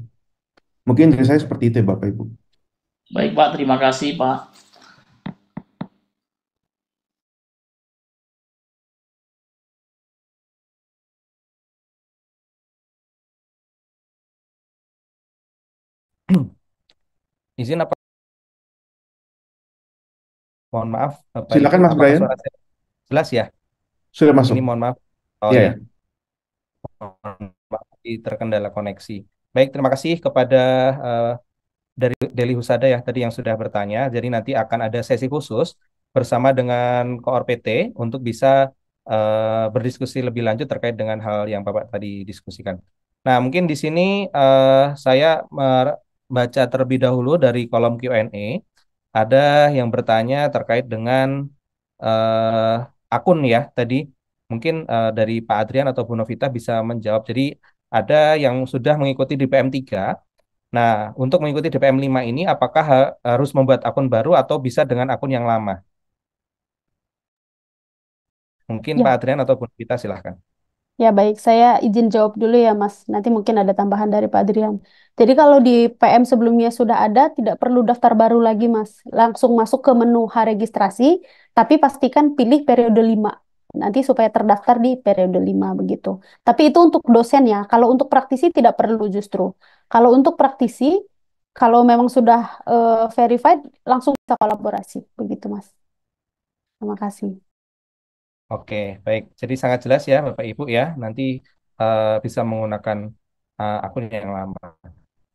Mungkin dari saya seperti itu ya, Bapak Ibu. Baik Pak, terima kasih Pak. Izin apa? Mohon maaf, Bapak Silakan Mas Brian. jelas ya? Sudah masuk. Ini mohon maaf. Oh, yeah. ya. Iya. Mohon maaf terkendala koneksi. Baik, terima kasih kepada uh, dari Deli Husada ya tadi yang sudah bertanya. Jadi nanti akan ada sesi khusus bersama dengan Koor PT untuk bisa uh, berdiskusi lebih lanjut terkait dengan hal yang Bapak tadi diskusikan. Nah, mungkin di sini uh, saya baca terlebih dahulu dari kolom Q&A. Ada yang bertanya terkait dengan uh, akun ya tadi. Mungkin uh, dari Pak Adrian atau Bu Novita bisa menjawab. Jadi ada yang sudah mengikuti DPM 3. Nah, untuk mengikuti DPM 5 ini apakah ha harus membuat akun baru atau bisa dengan akun yang lama? Mungkin ya. Pak Adrian atau Bu Novita silahkan. Ya baik, saya izin jawab dulu ya Mas. Nanti mungkin ada tambahan dari Pak Adrian. Jadi kalau di PM sebelumnya sudah ada, tidak perlu daftar baru lagi Mas. Langsung masuk ke menu H registrasi, tapi pastikan pilih periode 5. Nanti supaya terdaftar di periode 5 begitu. Tapi itu untuk dosen ya. Kalau untuk praktisi tidak perlu justru. Kalau untuk praktisi, kalau memang sudah uh, verified, langsung bisa kolaborasi. Begitu Mas. Terima kasih. Oke, baik. Jadi sangat jelas ya Bapak Ibu ya, nanti uh, bisa menggunakan uh, akun yang lama.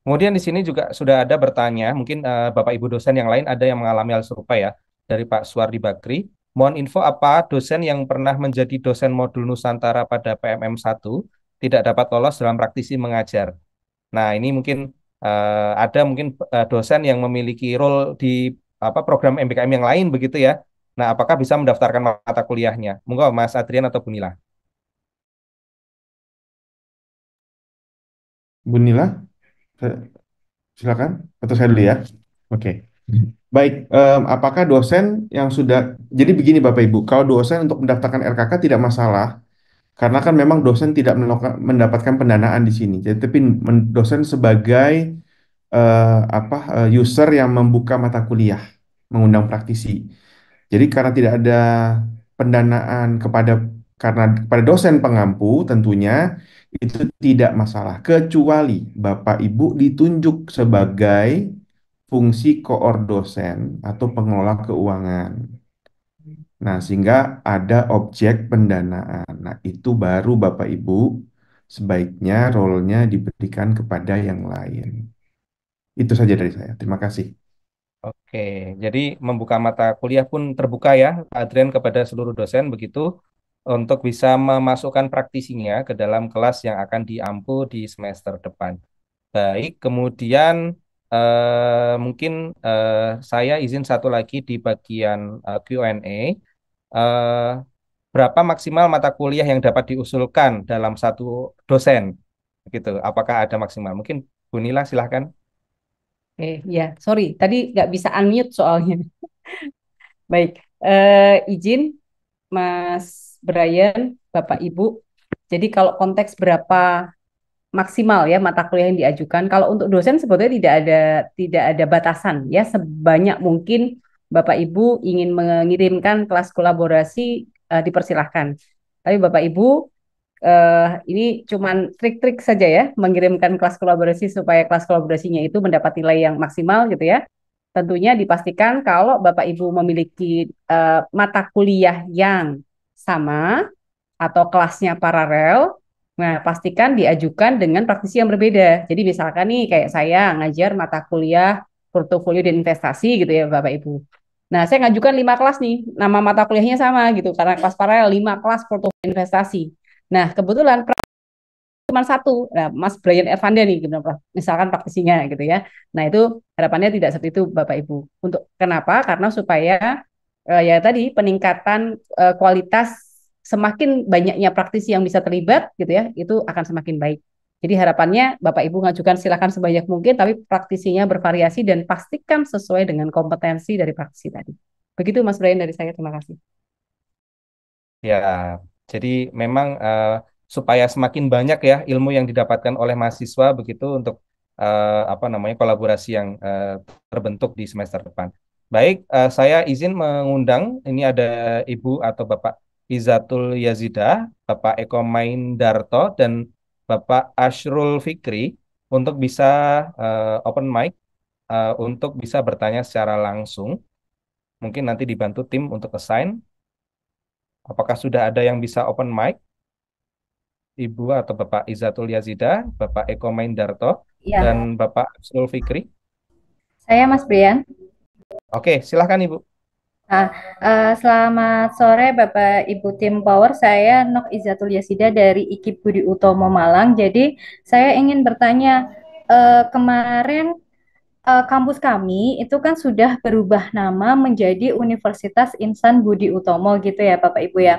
Kemudian di sini juga sudah ada bertanya, mungkin uh, Bapak Ibu dosen yang lain ada yang mengalami hal serupa ya, dari Pak Suwardi Bakri. Mohon info apa dosen yang pernah menjadi dosen modul Nusantara pada PMM 1 tidak dapat lolos dalam praktisi mengajar. Nah, ini mungkin ada mungkin dosen yang memiliki role di apa program MBKM yang lain begitu ya Nah, apakah bisa mendaftarkan mata kuliahnya? Monggo Mas Adrian atau Bunila. Bunila, eh, silakan atau saya dulu ya. Oke. Okay. Baik, um, apakah dosen yang sudah jadi begini Bapak Ibu, kalau dosen untuk mendaftarkan RKK tidak masalah karena kan memang dosen tidak mendapatkan pendanaan di sini. Jadi tapi dosen sebagai uh, apa uh, user yang membuka mata kuliah, mengundang praktisi. Jadi karena tidak ada pendanaan kepada karena kepada dosen pengampu tentunya itu tidak masalah kecuali Bapak Ibu ditunjuk sebagai fungsi koordosen atau pengelola keuangan. Nah, sehingga ada objek pendanaan. Nah, itu baru Bapak Ibu sebaiknya role-nya diberikan kepada yang lain. Itu saja dari saya. Terima kasih. Oke, jadi membuka mata kuliah pun terbuka ya, Adrian kepada seluruh dosen begitu untuk bisa memasukkan praktisinya ke dalam kelas yang akan diampu di semester depan. Baik, kemudian eh, mungkin eh, saya izin satu lagi di bagian eh, Q&A. Eh, berapa maksimal mata kuliah yang dapat diusulkan dalam satu dosen? Begitu, apakah ada maksimal? Mungkin Bunila silahkan. Oke, ya, sorry, tadi nggak bisa unmute soalnya. [laughs] Baik, uh, izin Mas Brian, Bapak Ibu. Jadi kalau konteks berapa maksimal ya mata kuliah yang diajukan, kalau untuk dosen sebetulnya tidak ada tidak ada batasan ya sebanyak mungkin Bapak Ibu ingin mengirimkan kelas kolaborasi uh, dipersilahkan. Tapi Bapak Ibu uh, ini cuman trik-trik saja ya mengirimkan kelas kolaborasi supaya kelas kolaborasinya itu mendapat nilai yang maksimal gitu ya. Tentunya dipastikan kalau Bapak Ibu memiliki uh, mata kuliah yang sama atau kelasnya paralel, nah pastikan diajukan dengan praktisi yang berbeda. Jadi misalkan nih kayak saya ngajar mata kuliah portofolio dan investasi gitu ya Bapak Ibu. Nah, saya ngajukan lima kelas nih, nama mata kuliahnya sama gitu, karena kelas paralel lima kelas portofolio investasi. Nah, kebetulan cuma satu. Nah, Mas Brian Evanda nih, misalkan praktisinya gitu ya. Nah, itu harapannya tidak seperti itu Bapak Ibu. Untuk kenapa? Karena supaya eh, ya tadi peningkatan eh, kualitas semakin banyaknya praktisi yang bisa terlibat gitu ya, itu akan semakin baik. Jadi harapannya Bapak Ibu ngajukan silakan sebanyak mungkin, tapi praktisinya bervariasi dan pastikan sesuai dengan kompetensi dari praktisi tadi. Begitu Mas Brian dari saya, terima kasih. Ya, jadi memang uh, supaya semakin banyak ya ilmu yang didapatkan oleh mahasiswa begitu untuk uh, apa namanya kolaborasi yang uh, terbentuk di semester depan. Baik, uh, saya izin mengundang ini ada Ibu atau Bapak Izatul Yazida, Bapak Eko Main Darto dan Bapak Ashrul Fikri untuk bisa uh, open mic uh, untuk bisa bertanya secara langsung. Mungkin nanti dibantu tim untuk assign Apakah sudah ada yang bisa open mic? Ibu atau Bapak Izatul Yazida, Bapak Eko Maindarto, ya. dan Bapak Absul Fikri? Saya Mas Brian. Oke, silahkan Ibu. Nah, uh, selamat sore Bapak Ibu tim Power. Saya Nok Izatul Yasida dari IKIP Budi Utomo Malang. Jadi saya ingin bertanya uh, kemarin uh, kampus kami itu kan sudah berubah nama menjadi Universitas Insan Budi Utomo gitu ya Bapak Ibu ya.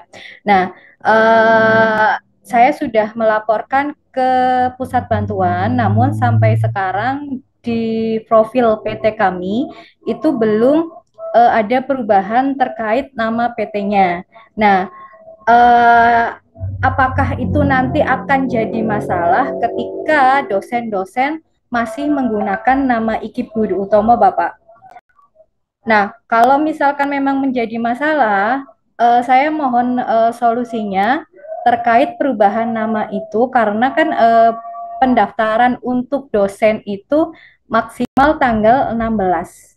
Nah, uh, saya sudah melaporkan ke pusat bantuan namun sampai sekarang di profil PT kami itu belum uh, ada perubahan terkait nama PT-nya. Nah, uh, apakah itu nanti akan jadi masalah ketika dosen-dosen masih menggunakan nama Iki Budi Utomo, Bapak. Nah, kalau misalkan memang menjadi masalah, uh, saya mohon uh, solusinya terkait perubahan nama itu karena kan uh, pendaftaran untuk dosen itu maksimal tanggal 16.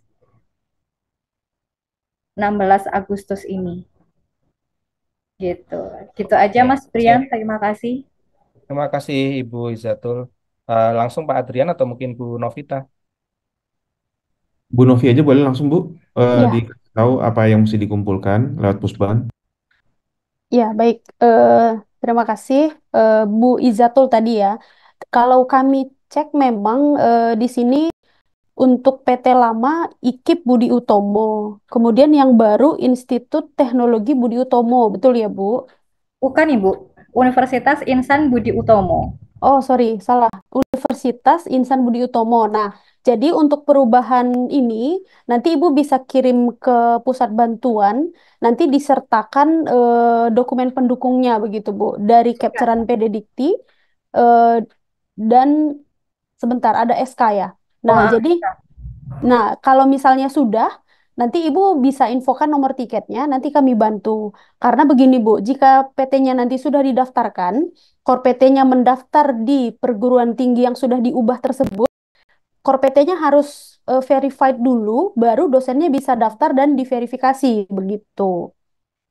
16 Agustus ini. Gitu. Gitu aja Mas Brian, terima kasih. Terima kasih Ibu Izatul. Uh, langsung Pak Adrian atau mungkin Bu Novita. Bu Novi aja boleh langsung Bu uh, eh, ya. di tahu apa yang mesti dikumpulkan lewat Pusban. Ya baik, uh, terima kasih uh, Bu Izatul tadi ya. Kalau kami cek memang uh, di sini untuk PT lama IKIP Budi Utomo, kemudian yang baru Institut Teknologi Budi Utomo, betul ya Bu? Bukan Ibu, Universitas Insan Budi Utomo. Oh, sorry, salah. Universitas Insan Budi Utomo. Nah, jadi untuk perubahan ini, nanti Ibu bisa kirim ke pusat bantuan, nanti disertakan eh, dokumen pendukungnya begitu, Bu, dari iya. capturean PD Dikti, eh, dan sebentar, ada SK ya. Nah, oh, jadi, ya. nah, kalau misalnya sudah, Nanti Ibu bisa infokan nomor tiketnya, nanti kami bantu. Karena begini Bu, jika PT-nya nanti sudah didaftarkan, Kor PT-nya mendaftar di perguruan tinggi yang sudah diubah tersebut, Kor PT-nya harus uh, verified dulu, baru dosennya bisa daftar dan diverifikasi, begitu.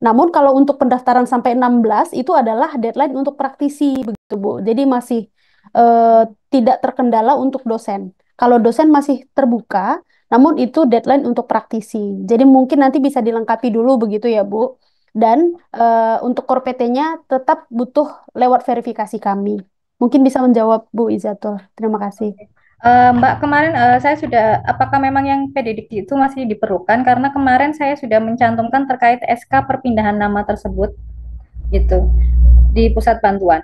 Namun kalau untuk pendaftaran sampai 16 itu adalah deadline untuk praktisi, begitu Bu. Jadi masih uh, tidak terkendala untuk dosen. Kalau dosen masih terbuka, namun itu deadline untuk praktisi. Jadi mungkin nanti bisa dilengkapi dulu begitu ya Bu. Dan uh, untuk core PT-nya tetap butuh lewat verifikasi kami. Mungkin bisa menjawab Bu Izatul. Terima kasih. Uh, Mbak, kemarin uh, saya sudah, apakah memang yang PDDK itu masih diperlukan? Karena kemarin saya sudah mencantumkan terkait SK perpindahan nama tersebut, gitu, di pusat bantuan.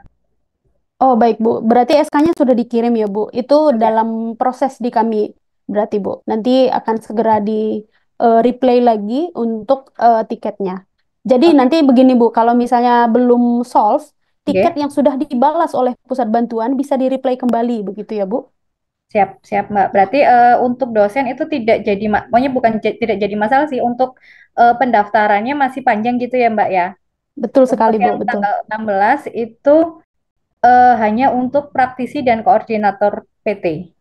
Oh baik Bu, berarti SK-nya sudah dikirim ya Bu. Itu dalam proses di kami berarti Bu. Nanti akan segera di uh, replay lagi untuk uh, tiketnya. Jadi okay. nanti begini Bu, kalau misalnya belum solve, tiket okay. yang sudah dibalas oleh pusat bantuan bisa di replay kembali begitu ya Bu? Siap, siap Mbak. Berarti uh, untuk dosen itu tidak jadi, pokoknya bukan tidak jadi masalah sih. Untuk uh, pendaftarannya masih panjang gitu ya Mbak ya? Betul sekali Bu, betul. Tanggal 16 itu uh, hanya untuk praktisi dan koordinator PT.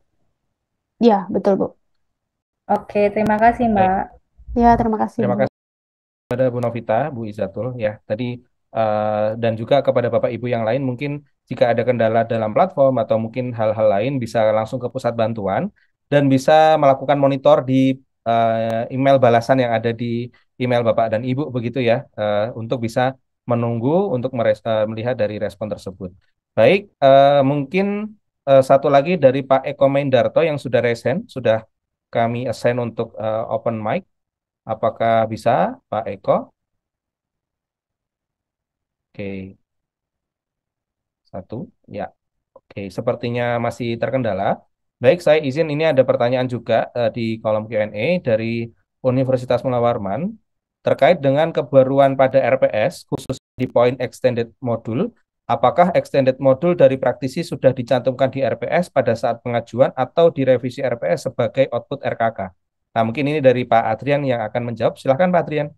Ya, betul, Bu. Oke, terima kasih, Mbak. Ya, terima kasih. Terima Bu. kasih kepada Bu Novita, Bu Izatul, ya. Tadi uh, dan juga kepada Bapak Ibu yang lain mungkin jika ada kendala dalam platform atau mungkin hal-hal lain bisa langsung ke pusat bantuan dan bisa melakukan monitor di uh, email balasan yang ada di email Bapak dan Ibu begitu ya uh, untuk bisa menunggu untuk uh, melihat dari respon tersebut. Baik, uh, mungkin uh, satu lagi dari Pak Eko Mendarto yang sudah resen, sudah kami assign untuk uh, open mic. Apakah bisa Pak Eko? Oke. Satu, ya. Oke, sepertinya masih terkendala. Baik, saya izin ini ada pertanyaan juga uh, di kolom Q&A dari Universitas Mula terkait dengan kebaruan pada RPS khusus di point extended module Apakah extended modul dari praktisi sudah dicantumkan di RPS pada saat pengajuan atau direvisi RPS sebagai output RKK? Nah, mungkin ini dari Pak Adrian yang akan menjawab. Silahkan Pak Adrian.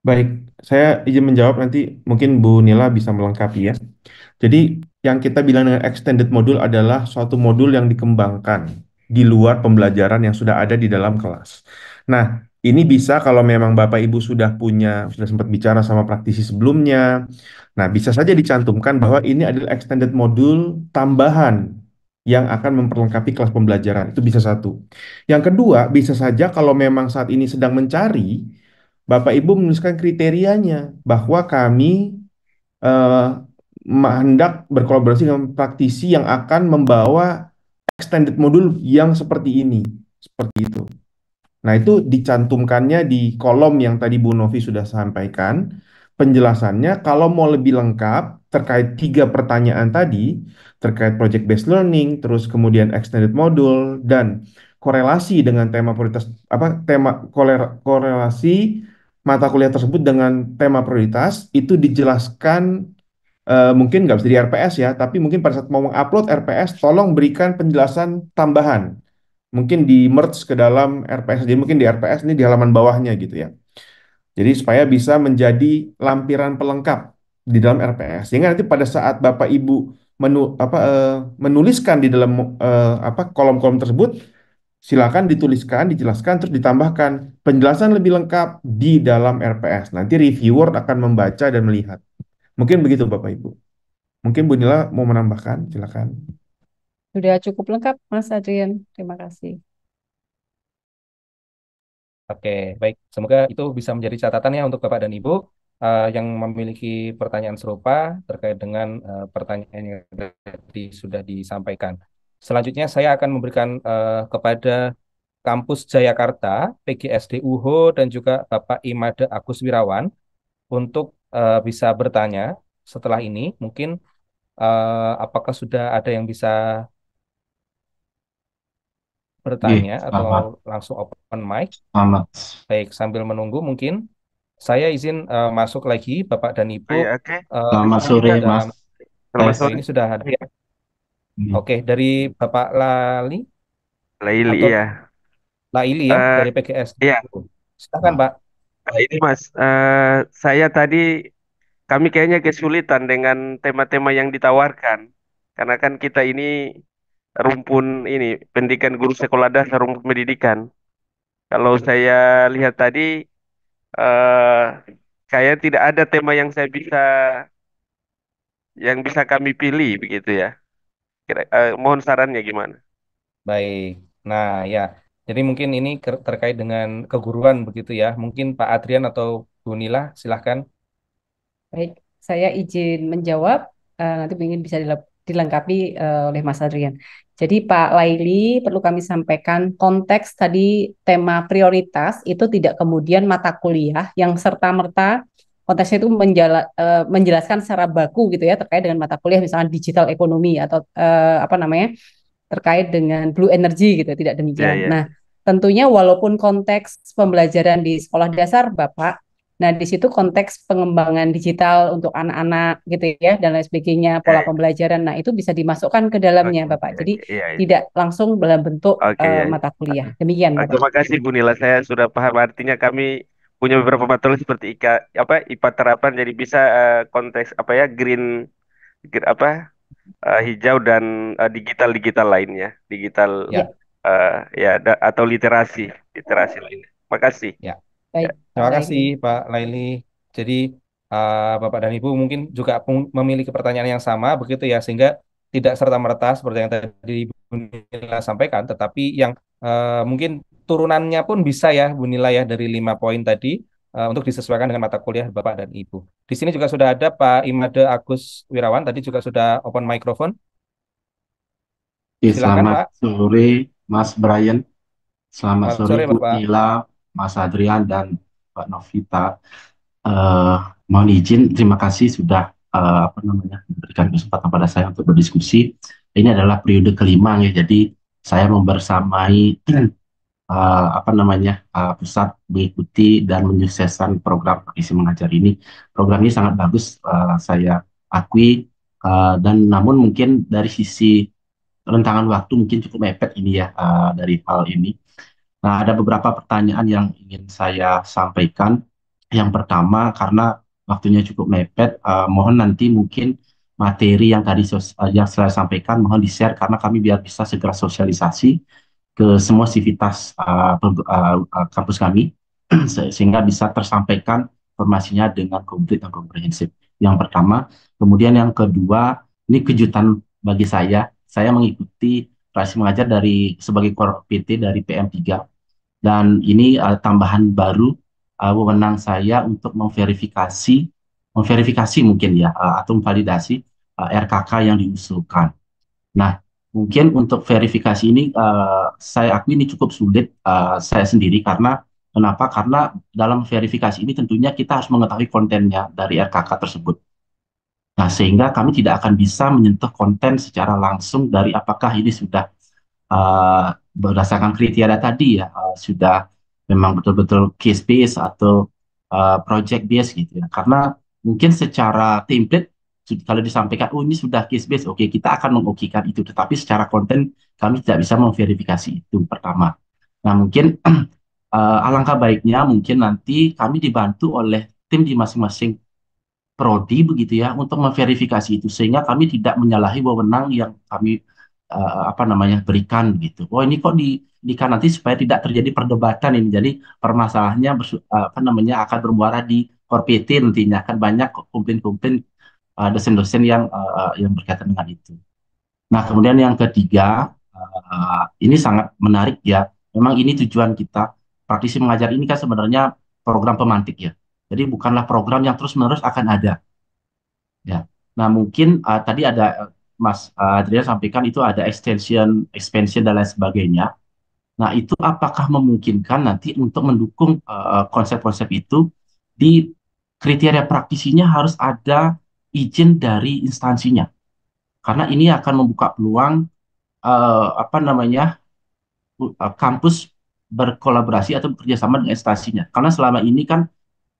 Baik, saya izin menjawab nanti mungkin Bu Nila bisa melengkapi ya. Jadi yang kita bilang dengan extended modul adalah suatu modul yang dikembangkan di luar pembelajaran yang sudah ada di dalam kelas. Nah, ini bisa kalau memang Bapak Ibu sudah punya, sudah sempat bicara sama praktisi sebelumnya. Nah, bisa saja dicantumkan bahwa ini adalah extended modul tambahan yang akan memperlengkapi kelas pembelajaran. Itu bisa satu. Yang kedua, bisa saja kalau memang saat ini sedang mencari, Bapak Ibu menuliskan kriterianya bahwa kami eh, hendak berkolaborasi dengan praktisi yang akan membawa extended modul yang seperti ini, seperti itu. Nah, itu dicantumkannya di kolom yang tadi Bu Novi sudah sampaikan. Penjelasannya, kalau mau lebih lengkap terkait tiga pertanyaan tadi, terkait project-based learning, terus kemudian extended module, dan korelasi dengan tema prioritas, apa tema korelasi mata kuliah tersebut dengan tema prioritas, itu dijelaskan Uh, mungkin nggak bisa di RPS ya, tapi mungkin pada saat mau mengupload RPS, tolong berikan penjelasan tambahan mungkin di merge ke dalam RPS. Jadi mungkin di RPS ini di halaman bawahnya gitu ya. Jadi supaya bisa menjadi lampiran pelengkap di dalam RPS. Sehingga nanti pada saat Bapak Ibu menu, apa, e, menuliskan di dalam e, apa kolom-kolom tersebut, silakan dituliskan, dijelaskan, terus ditambahkan penjelasan lebih lengkap di dalam RPS. Nanti reviewer akan membaca dan melihat. Mungkin begitu Bapak Ibu. Mungkin Bu Nila mau menambahkan, silakan. Sudah cukup lengkap, Mas Adrian. Terima kasih. Oke, baik. Semoga itu bisa menjadi catatan ya untuk Bapak dan Ibu uh, yang memiliki pertanyaan serupa terkait dengan uh, pertanyaan yang tadi sudah disampaikan. Selanjutnya saya akan memberikan uh, kepada Kampus Jayakarta, PGSD UHO dan juga Bapak Imade Agus Wirawan untuk uh, bisa bertanya setelah ini. Mungkin uh, apakah sudah ada yang bisa bertanya yeah, atau langsung open mic. Selamat. Baik, sambil menunggu mungkin saya izin uh, masuk lagi Bapak dan Ibu. Yeah, okay. uh, eh, Selamat sore, Mas. Selamat sore. Ini sudah hadir iya. Hmm. Oke, okay, dari Bapak Lali. Laili atau... ya. Laili ya uh, dari PGS. Iya. Silakan, Pak. Nah, ini Mas, uh, saya tadi kami kayaknya kesulitan dengan tema-tema yang ditawarkan. Karena kan kita ini rumpun ini pendidikan guru sekolah dasar rumpun pendidikan. Kalau saya lihat tadi eh kayak tidak ada tema yang saya bisa yang bisa kami pilih begitu ya. Kira, eh, mohon sarannya gimana? Baik. Nah, ya. Jadi mungkin ini terkait dengan keguruan begitu ya. Mungkin Pak Adrian atau Bu Nila silahkan. Baik, saya izin menjawab. Uh, nanti mungkin bisa dilengkapi uh, oleh Mas Adrian. Jadi Pak Laili perlu kami sampaikan konteks tadi tema prioritas itu tidak kemudian mata kuliah yang serta-merta konteksnya itu menjala, uh, menjelaskan secara baku gitu ya terkait dengan mata kuliah misalnya digital ekonomi atau uh, apa namanya terkait dengan blue energy gitu tidak demikian. Yeah, yeah. Nah, tentunya walaupun konteks pembelajaran di sekolah dasar Bapak Nah, di situ konteks pengembangan digital untuk anak-anak gitu ya dan lain sebagainya, eh. pola pembelajaran. Nah, itu bisa dimasukkan ke dalamnya, Bapak. Jadi iya, iya. tidak langsung dalam bentuk okay, uh, eh, iya, mata kuliah. Demikian, ah, Bapak. Terima kasih bu nila saya sudah paham artinya kami punya beberapa materi seperti IKA apa IPA terapan jadi bisa uh, konteks apa ya green, green apa uh, hijau dan uh, digital digital lainnya, digital ya, uh, ya atau literasi, literasi lainnya. Makasih. Ya. Baik, Pak Terima kasih Pak Laili. Jadi uh, Bapak dan Ibu mungkin juga memiliki pertanyaan yang sama begitu ya sehingga tidak serta-merta seperti yang tadi Ibu Nila sampaikan tetapi yang uh, mungkin turunannya pun bisa ya Bu Nila ya dari lima poin tadi uh, untuk disesuaikan dengan mata kuliah Bapak dan Ibu. Di sini juga sudah ada Pak Imade Agus Wirawan tadi juga sudah open microphone. Silakan, Selamat Pak. sore Mas Brian. Selamat, Selamat sore, Bu Nila, Mas Adrian dan Pak Novita. Uh, mohon izin, terima kasih sudah uh, apa namanya memberikan kesempatan pada saya untuk berdiskusi. Ini adalah periode kelima ya, jadi saya membersamai uh, [clears throat] apa namanya uh, pusat mengikuti dan menyukseskan program isi mengajar ini. Program ini sangat bagus, uh, saya akui. Uh, dan namun mungkin dari sisi rentangan waktu mungkin cukup mepet ini ya uh, dari hal ini. Nah, ada beberapa pertanyaan yang ingin saya sampaikan. Yang pertama, karena waktunya cukup mepet, uh, mohon nanti mungkin materi yang tadi sos eh, yang saya sampaikan mohon di-share karena kami biar bisa segera sosialisasi ke semua sivitas uh, uh, kampus kami [clears throat] sehingga bisa tersampaikan informasinya dengan komplit dan komprehensif. Yang pertama, kemudian yang kedua, ini kejutan bagi saya, saya mengikuti praksi mengajar dari sebagai core PT dari PM3 dan ini uh, tambahan baru uh, wewenang saya untuk memverifikasi memverifikasi mungkin ya uh, atau memvalidasi uh, RKK yang diusulkan. Nah, mungkin untuk verifikasi ini uh, saya akui ini cukup sulit uh, saya sendiri karena kenapa? Karena dalam verifikasi ini tentunya kita harus mengetahui kontennya dari RKK tersebut. Nah, sehingga kami tidak akan bisa menyentuh konten secara langsung dari apakah ini sudah uh, berdasarkan kriteria tadi ya, uh, sudah memang betul-betul case based atau uh, project based gitu ya. Karena mungkin secara template kalau disampaikan oh ini sudah case based, oke okay, kita akan mengokikan itu, tetapi secara konten kami tidak bisa memverifikasi itu pertama. Nah, mungkin uh, [clears throat] alangkah baiknya mungkin nanti kami dibantu oleh tim di masing-masing prodi begitu ya untuk memverifikasi itu sehingga kami tidak menyalahi wewenang yang kami uh, apa namanya berikan gitu. Oh ini kok di dikah nanti supaya tidak terjadi perdebatan ini. Jadi permasalahannya eh, apa namanya akan bermuara di korpiti nantinya akan banyak komplain-komplain uh, eh, dosen-dosen yang uh, yang berkaitan dengan itu. Nah kemudian yang ketiga uh, ini sangat menarik ya. Memang ini tujuan kita praktisi mengajar ini kan sebenarnya program pemantik ya. Jadi bukanlah program yang terus-menerus akan ada. Ya. Nah, mungkin uh, tadi ada uh, Mas uh, Adrian sampaikan itu ada extension, expansion dan lain sebagainya. Nah, itu apakah memungkinkan nanti untuk mendukung uh, konsep-konsep uh, itu di kriteria praktisinya harus ada izin dari instansinya. Karena ini akan membuka peluang uh, apa namanya? Uh, kampus berkolaborasi atau bekerja sama dengan instansinya. Karena selama ini kan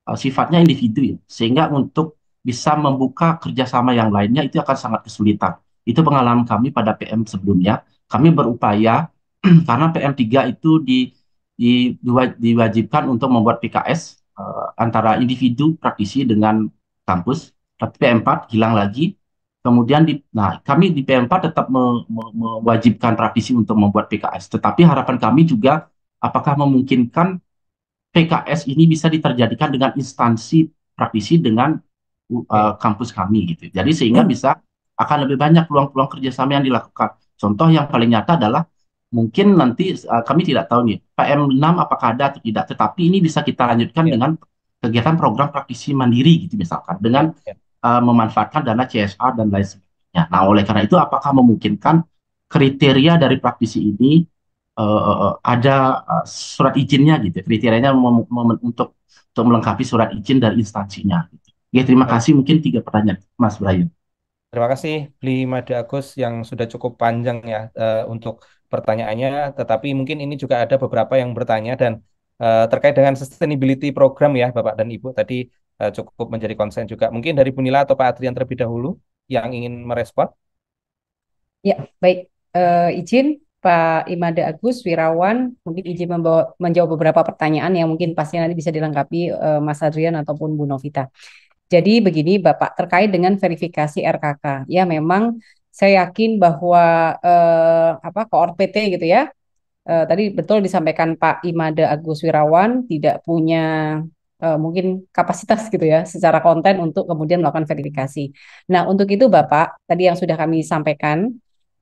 uh, sifatnya individu ya, sehingga untuk bisa membuka kerjasama yang lainnya itu akan sangat kesulitan. Itu pengalaman kami pada PM sebelumnya. Kami berupaya [clears throat] karena PM3 itu di, di, diwajibkan untuk membuat PKS uh, eh, antara individu praktisi dengan kampus. Tapi PM4 hilang lagi. Kemudian di, nah kami di PM4 tetap me, me, mewajibkan praktisi untuk membuat PKS. Tetapi harapan kami juga apakah memungkinkan PKS ini bisa diterjadikan dengan instansi praktisi dengan uh, kampus kami gitu. Jadi sehingga hmm. bisa akan lebih banyak peluang-peluang kerjasama yang dilakukan. Contoh yang paling nyata adalah mungkin nanti uh, kami tidak tahu nih PM6 apakah ada atau tidak, tetapi ini bisa kita lanjutkan ya. dengan kegiatan program praktisi mandiri gitu misalkan dengan ya. uh, memanfaatkan dana CSR dan lain sebagainya. Nah oleh karena itu apakah memungkinkan kriteria dari praktisi ini uh, ada surat izinnya gitu kriterianya untuk untuk melengkapi surat izin dari instansinya gitu. ya terima kasih mungkin tiga pertanyaan Mas Brian Terima kasih Bli Made Agus yang sudah cukup panjang ya uh, untuk pertanyaannya tetapi mungkin ini juga ada beberapa yang bertanya dan uh, terkait dengan sustainability program ya Bapak dan Ibu tadi cukup menjadi konsen juga mungkin dari Bu Nila atau Pak Adrian terlebih dahulu yang ingin merespon Ya, baik. Uh, izin Pak Imade Agus Wirawan mungkin izin membawa, menjawab beberapa pertanyaan yang mungkin pasti nanti bisa dilengkapi uh, Mas Adrian ataupun Bu Novita. Jadi begini Bapak terkait dengan verifikasi RKK. Ya memang saya yakin bahwa uh, apa koor PT gitu ya. Uh, tadi betul disampaikan Pak Imade Agus Wirawan tidak punya uh, mungkin kapasitas gitu ya secara konten untuk kemudian melakukan verifikasi. Nah, untuk itu Bapak tadi yang sudah kami sampaikan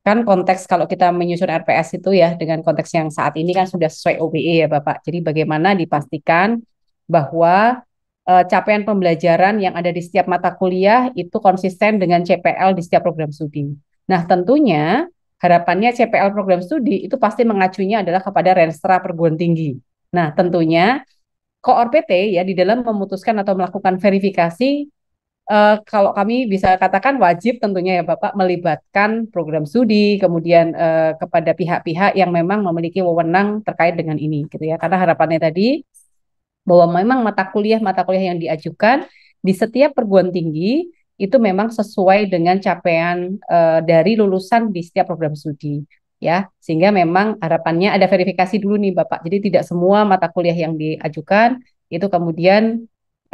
kan konteks kalau kita menyusun RPS itu ya dengan konteks yang saat ini kan sudah sesuai OBE ya Bapak. Jadi bagaimana dipastikan bahwa uh, capaian pembelajaran yang ada di setiap mata kuliah itu konsisten dengan CPL di setiap program studi. Nah, tentunya harapannya CPL program studi itu pasti mengacunya adalah kepada Renstra perguruan tinggi. Nah, tentunya Koor PT ya di dalam memutuskan atau melakukan verifikasi Uh, kalau kami bisa katakan wajib tentunya ya Bapak melibatkan program studi kemudian uh, kepada pihak-pihak yang memang memiliki wewenang terkait dengan ini gitu ya karena harapannya tadi bahwa memang mata kuliah mata kuliah yang diajukan di setiap perguruan tinggi itu memang sesuai dengan capaian uh, dari lulusan di setiap program studi ya sehingga memang harapannya ada verifikasi dulu nih Bapak jadi tidak semua mata kuliah yang diajukan itu kemudian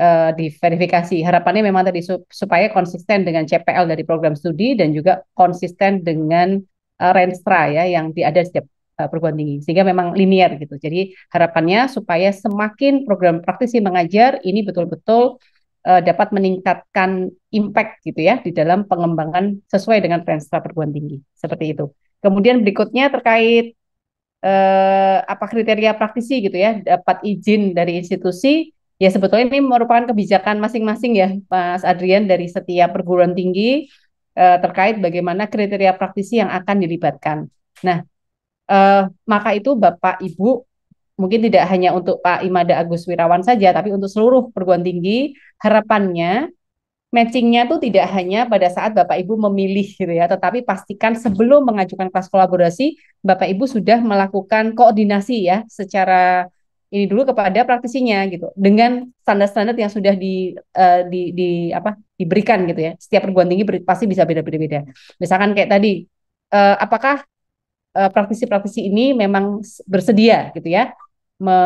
uh, diverifikasi. Harapannya memang tadi supaya konsisten dengan CPL dari program studi dan juga konsisten dengan uh, Renstra ya yang ada setiap uh, perguruan tinggi. Sehingga memang linear gitu. Jadi harapannya supaya semakin program praktisi mengajar ini betul-betul uh, dapat meningkatkan impact gitu ya di dalam pengembangan sesuai dengan Renstra perguruan tinggi seperti itu. Kemudian berikutnya terkait Uh, apa kriteria praktisi gitu ya dapat izin dari institusi ya sebetulnya ini merupakan kebijakan masing-masing ya Mas Adrian dari setiap perguruan tinggi uh, terkait bagaimana kriteria praktisi yang akan dilibatkan. Nah, uh, maka itu Bapak Ibu mungkin tidak hanya untuk Pak Imada Agus Wirawan saja tapi untuk seluruh perguruan tinggi harapannya matchingnya tuh tidak hanya pada saat Bapak Ibu memilih gitu ya, tetapi pastikan sebelum mengajukan kelas kolaborasi, Bapak Ibu sudah melakukan koordinasi ya secara ini dulu kepada praktisinya gitu dengan standar-standar yang sudah di, uh, di di apa diberikan gitu ya setiap perguruan tinggi ber, pasti bisa beda-beda misalkan kayak tadi uh, apakah praktisi eh, praktisi-praktisi ini memang bersedia gitu ya me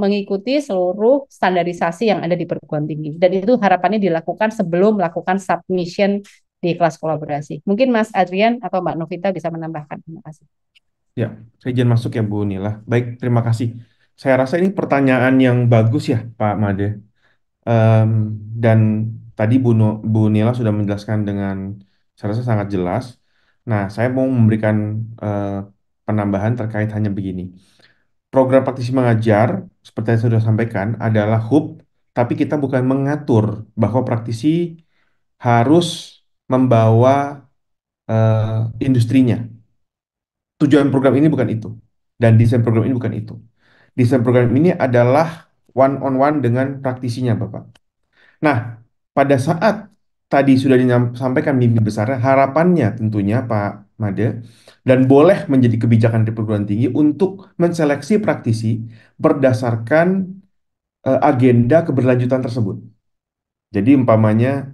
mengikuti seluruh standarisasi yang ada di perguruan tinggi dan itu harapannya dilakukan sebelum melakukan submission di kelas kolaborasi mungkin Mas Adrian atau Mbak Novita bisa menambahkan terima kasih ya saya izin masuk ya Bu Nila baik terima kasih saya rasa ini pertanyaan yang bagus ya Pak Made. Um, dan tadi Bu, no, Bu Nila sudah menjelaskan dengan saya rasa sangat jelas. Nah, saya mau memberikan uh, penambahan terkait hanya begini. Program praktisi mengajar, seperti yang sudah sampaikan, adalah hub, tapi kita bukan mengatur bahwa praktisi harus membawa uh, industrinya. Tujuan program ini bukan itu, dan desain program ini bukan itu desain program ini adalah one on one dengan praktisinya Bapak. Nah, pada saat tadi sudah disampaikan mimpi besarnya, harapannya tentunya Pak Made, dan boleh menjadi kebijakan di perguruan tinggi untuk menseleksi praktisi berdasarkan eh, agenda keberlanjutan tersebut. Jadi umpamanya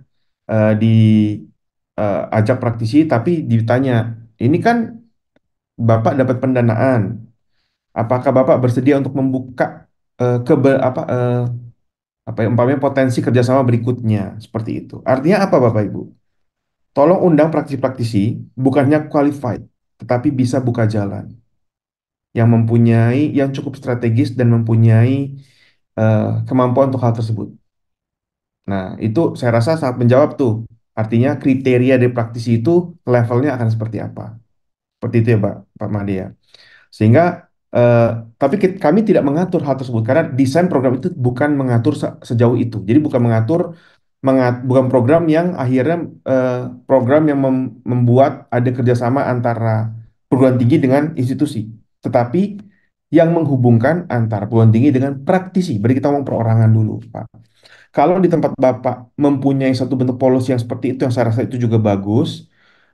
uh, di eh, ajak praktisi tapi ditanya, ini kan Bapak dapat pendanaan, Apakah Bapak bersedia untuk membuka uh, eh, ke apa uh, apa ya, umpamanya potensi kerjasama berikutnya seperti itu. Artinya apa Bapak Ibu? Tolong undang praktisi-praktisi bukannya qualified, tetapi bisa buka jalan. Yang mempunyai, yang cukup strategis dan mempunyai uh, kemampuan untuk hal tersebut. Nah, itu saya rasa sangat menjawab tuh. Artinya kriteria dari praktisi itu levelnya akan seperti apa. Seperti itu ya Pak, Pak Made ya. Sehingga Eh, tapi kita, kami tidak mengatur hal tersebut karena desain program itu bukan mengatur se sejauh itu. Jadi bukan mengatur mengat, bukan program yang akhirnya uh, program yang mem membuat ada kerjasama antara perguruan tinggi dengan institusi. Tetapi yang menghubungkan antara perguruan tinggi dengan praktisi. Berarti kita ngomong perorangan dulu, Pak. Kalau di tempat Bapak mempunyai satu bentuk polusi yang seperti itu, yang saya rasa itu juga bagus,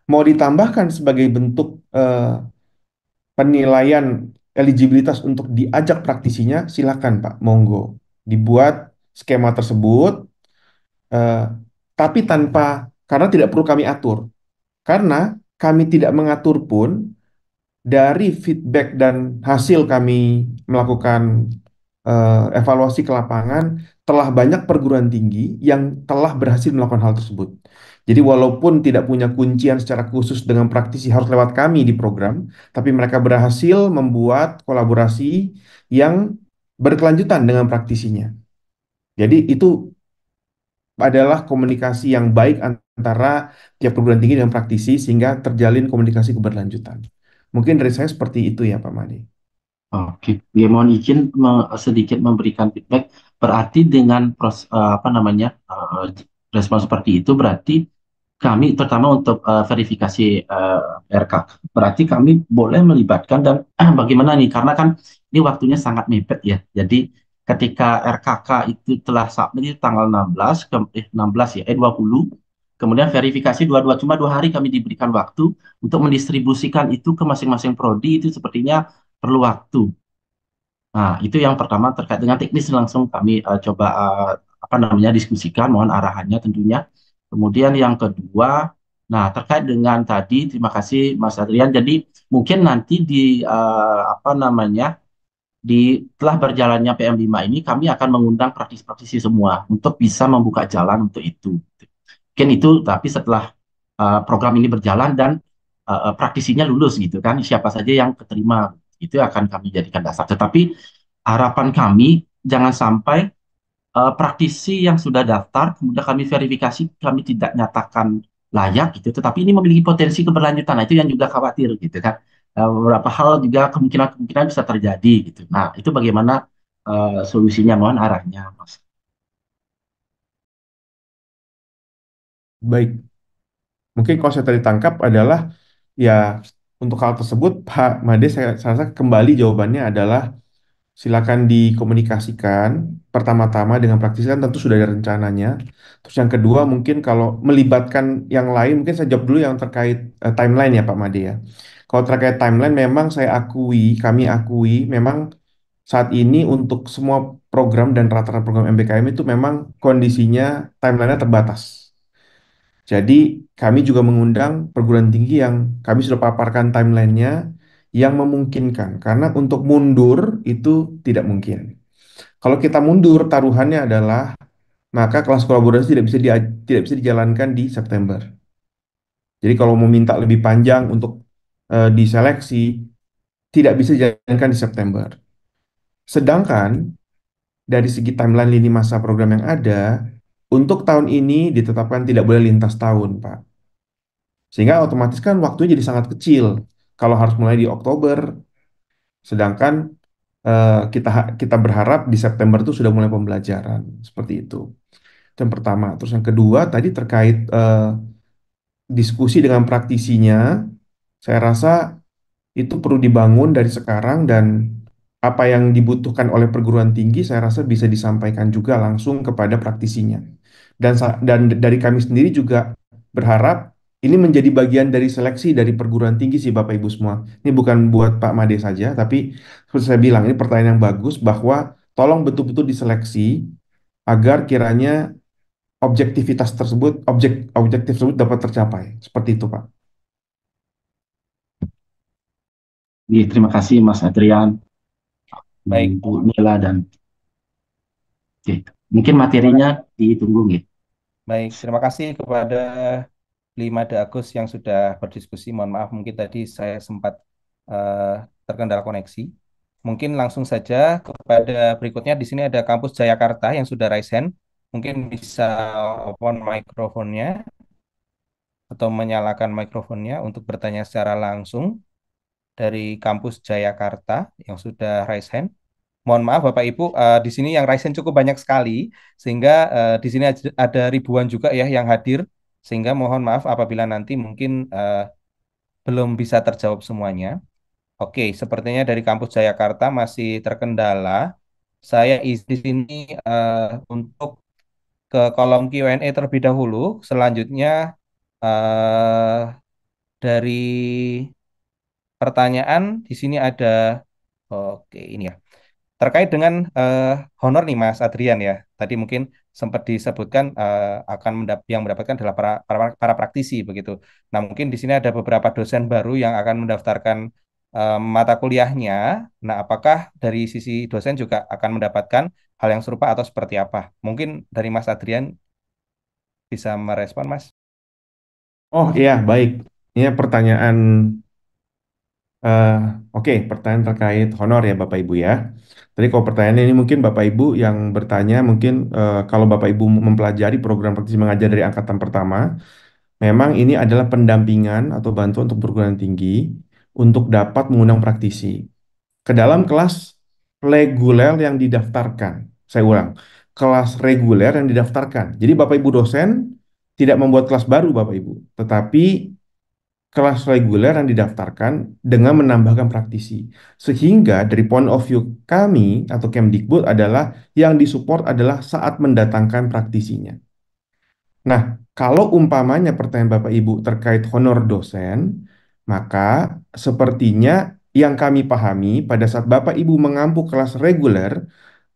mau ditambahkan sebagai bentuk uh, penilaian eligibilitas untuk diajak praktisinya, silakan Pak, monggo. Dibuat skema tersebut, uh, tapi tanpa, karena tidak perlu kami atur. Karena kami tidak mengatur pun, dari feedback dan hasil kami melakukan uh, evaluasi ke lapangan, telah banyak perguruan tinggi yang telah berhasil melakukan hal tersebut. Jadi walaupun tidak punya kuncian secara khusus dengan praktisi harus lewat kami di program, tapi mereka berhasil membuat kolaborasi yang berkelanjutan dengan praktisinya. Jadi itu adalah komunikasi yang baik antara tiap perguruan tinggi dengan praktisi sehingga terjalin komunikasi keberlanjutan. Mungkin dari saya seperti itu ya Pak Mani. Oke, okay. ya, mohon izin sedikit memberikan feedback. Berarti dengan pros, eh, apa namanya eh, respon seperti itu berarti kami terutama untuk uh, verifikasi uh, eh, RK. Berarti kami boleh melibatkan dan eh, [clears throat] bagaimana nih karena kan ini waktunya sangat mepet ya. Jadi ketika RKK itu telah submit itu tanggal 16 ke eh, 16 ya eh 20 kemudian verifikasi dua-dua cuma dua hari kami diberikan waktu untuk mendistribusikan itu ke masing-masing prodi itu sepertinya perlu waktu. Nah, itu yang pertama terkait dengan teknis langsung kami uh, coba uh, apa namanya diskusikan mohon arahannya tentunya. Kemudian yang kedua, nah terkait dengan tadi terima kasih Mas Adrian. Jadi mungkin nanti di uh, apa namanya di telah berjalannya PM5 ini kami akan mengundang praktisi-praktisi semua untuk bisa membuka jalan untuk itu. Mungkin itu tapi setelah uh, program ini berjalan dan uh, praktisinya lulus gitu kan siapa saja yang keterima itu akan kami jadikan dasar. Tetapi harapan kami jangan sampai uh, praktisi yang sudah daftar kemudian kami verifikasi kami tidak nyatakan layak gitu tetapi ini memiliki potensi keberlanjutan nah, itu yang juga khawatir gitu kan uh, beberapa hal juga kemungkinan-kemungkinan bisa terjadi gitu nah itu bagaimana uh, solusinya mohon arahnya mas baik mungkin kalau saya tadi tangkap adalah ya untuk hal tersebut Pak Made saya rasa kembali jawabannya adalah silakan dikomunikasikan pertama-tama dengan praktisi kan tentu sudah ada rencananya. Terus yang kedua mungkin kalau melibatkan yang lain, mungkin saya jawab dulu yang terkait uh, timeline ya Pak Made ya. Kalau terkait timeline memang saya akui, kami akui memang saat ini untuk semua program dan rata-rata program MBKM itu memang kondisinya timelinenya terbatas. Jadi kami juga mengundang perguruan tinggi yang kami sudah paparkan timelinenya yang memungkinkan karena untuk mundur itu tidak mungkin kalau kita mundur, taruhannya adalah maka kelas kolaborasi tidak bisa di, tidak bisa dijalankan di September. Jadi kalau mau minta lebih panjang untuk e, diseleksi, tidak bisa dijalankan di September. Sedangkan dari segi timeline lini masa program yang ada, untuk tahun ini ditetapkan tidak boleh lintas tahun, Pak. Sehingga otomatis kan waktunya jadi sangat kecil kalau harus mulai di Oktober. Sedangkan Eh, kita kita berharap di September itu sudah mulai pembelajaran seperti itu. Itu yang pertama. Terus yang kedua tadi terkait uh, diskusi dengan praktisinya, saya rasa itu perlu dibangun dari sekarang dan apa yang dibutuhkan oleh perguruan tinggi saya rasa bisa disampaikan juga langsung kepada praktisinya. Dan dan dari kami sendiri juga berharap ini menjadi bagian dari seleksi dari perguruan tinggi sih Bapak Ibu semua. Ini bukan buat Pak Made saja, tapi seperti saya bilang ini pertanyaan yang bagus bahwa tolong betul-betul diseleksi agar kiranya objektivitas tersebut, objek objektif tersebut dapat tercapai. Seperti itu Pak. Ya, terima kasih Mas Adrian, baik Bu Nila dan Oke, mungkin materinya ditunggu gitu. Baik, terima kasih kepada de Agus yang sudah berdiskusi. Mohon maaf mungkin tadi saya sempat uh, terkendala koneksi. Mungkin langsung saja kepada berikutnya di sini ada kampus Jayakarta yang sudah raise hand. Mungkin bisa open mikrofonnya atau menyalakan mikrofonnya untuk bertanya secara langsung dari kampus Jayakarta yang sudah raise hand mohon maaf Bapak Ibu, uh, di sini yang hand cukup banyak sekali, sehingga uh, di sini ada ribuan juga ya yang hadir sehingga mohon maaf apabila nanti mungkin uh, belum bisa terjawab semuanya. Oke, sepertinya dari kampus Jayakarta masih terkendala. Saya izin sini uh, untuk ke kolom Q&A terlebih dahulu. Selanjutnya uh, dari pertanyaan di sini ada oke ini ya. Terkait dengan uh, honor nih Mas Adrian ya tadi mungkin sempat disebutkan uh, akan mendap yang mendapatkan adalah para, para para praktisi begitu. Nah, mungkin di sini ada beberapa dosen baru yang akan mendaftarkan uh, mata kuliahnya. Nah, apakah dari sisi dosen juga akan mendapatkan hal yang serupa atau seperti apa? Mungkin dari Mas Adrian bisa merespon, Mas. Oh iya, baik. Ini pertanyaan uh, oke, okay, pertanyaan terkait honor ya Bapak Ibu ya. Jadi kalau pertanyaan ini mungkin Bapak Ibu yang bertanya, mungkin eh, kalau Bapak Ibu mempelajari program praktisi mengajar dari angkatan pertama, memang ini adalah pendampingan atau bantuan untuk perguruan tinggi untuk dapat mengundang praktisi ke dalam kelas reguler yang didaftarkan. Saya ulang, kelas reguler yang didaftarkan. Jadi Bapak Ibu dosen tidak membuat kelas baru Bapak Ibu, tetapi kelas reguler yang didaftarkan dengan menambahkan praktisi. Sehingga dari point of view kami atau Kemdikbud adalah yang disupport adalah saat mendatangkan praktisinya. Nah, kalau umpamanya pertanyaan Bapak Ibu terkait honor dosen, maka sepertinya yang kami pahami pada saat Bapak Ibu mengampu kelas reguler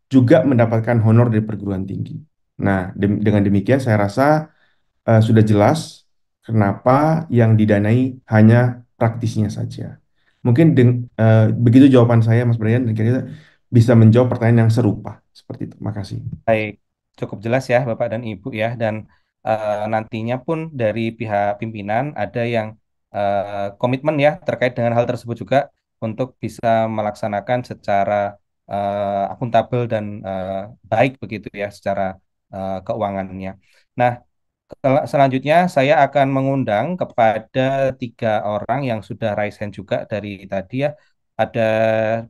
juga mendapatkan honor dari perguruan tinggi. Nah, dengan demikian saya rasa uh, sudah jelas Kenapa yang didanai hanya praktisnya saja? Mungkin deng, uh, begitu jawaban saya, Mas Brian, dan kira-kira bisa menjawab pertanyaan yang serupa seperti itu. Makasih. Baik, cukup jelas ya Bapak dan Ibu ya, dan uh, nantinya pun dari pihak pimpinan ada yang uh, komitmen ya terkait dengan hal tersebut juga untuk bisa melaksanakan secara uh, akuntabel dan uh, baik begitu ya secara uh, keuangannya. Nah, Sel selanjutnya saya akan mengundang kepada tiga orang yang sudah raise hand juga dari tadi ya. Ada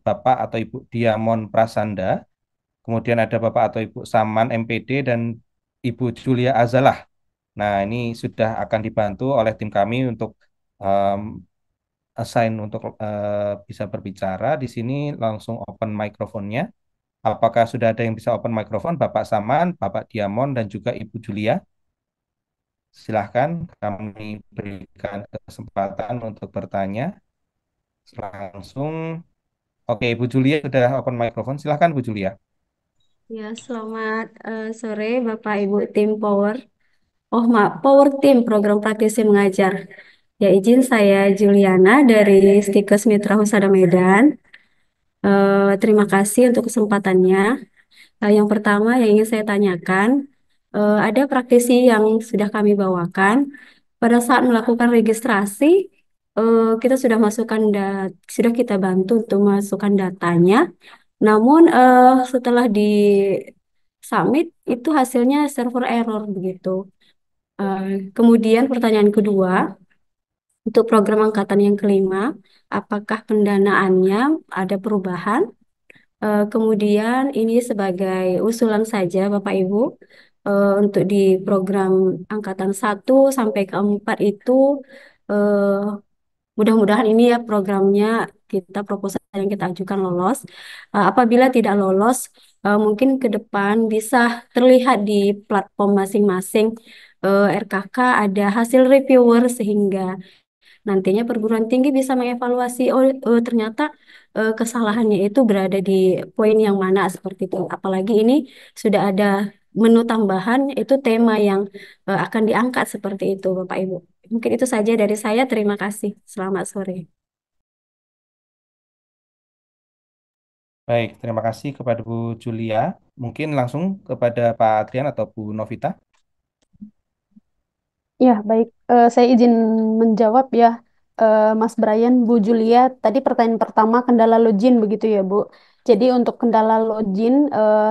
Bapak atau Ibu Diamon Prasanda, kemudian ada Bapak atau Ibu Saman MPD dan Ibu Julia Azalah. Nah, ini sudah akan dibantu oleh tim kami untuk um, assign untuk uh, bisa berbicara. Di sini langsung open mikrofonnya. Apakah sudah ada yang bisa open mikrofon Bapak Saman, Bapak Diamon, dan juga Ibu Julia? silahkan kami berikan kesempatan untuk bertanya langsung. Oke, Bu Julia sudah open microphone. Silahkan Bu Julia. Ya, selamat eh, sore Bapak Ibu tim Power. Oh, maaf, Power Team Program Praktisi Mengajar. Ya, izin saya Juliana dari Stikes Mitra Husada Medan. Uh, terima kasih untuk kesempatannya. Uh, yang pertama yang ingin saya tanyakan, uh, ada praktisi yang sudah kami bawakan. Pada saat melakukan registrasi, uh, kita sudah masukkan dat sudah kita bantu untuk masukkan datanya. Namun uh, setelah di submit itu hasilnya server error begitu. uh, kemudian pertanyaan kedua, untuk program angkatan yang kelima, apakah pendanaannya ada perubahan? kemudian ini sebagai usulan saja Bapak Ibu, uh, untuk di program angkatan 1 sampai keempat itu uh, mudah-mudahan ini ya programnya kita proposal yang kita ajukan lolos. Uh, apabila tidak lolos, uh, mungkin ke depan bisa terlihat di platform masing-masing uh, RKK ada hasil reviewer sehingga nantinya perguruan tinggi bisa mengevaluasi oh, oh ternyata eh, kesalahannya itu berada di poin yang mana seperti itu apalagi ini sudah ada menu tambahan itu tema yang uh, akan diangkat seperti itu Bapak Ibu. Mungkin itu saja dari saya. Terima kasih. Selamat sore. Baik, terima kasih kepada Bu Julia. Mungkin langsung kepada Pak Adrian atau Bu Novita. Ya, baik. Uh, saya izin menjawab ya, uh, Mas Brian, Bu Julia. Tadi pertanyaan pertama kendala login begitu ya, Bu. Jadi untuk kendala login,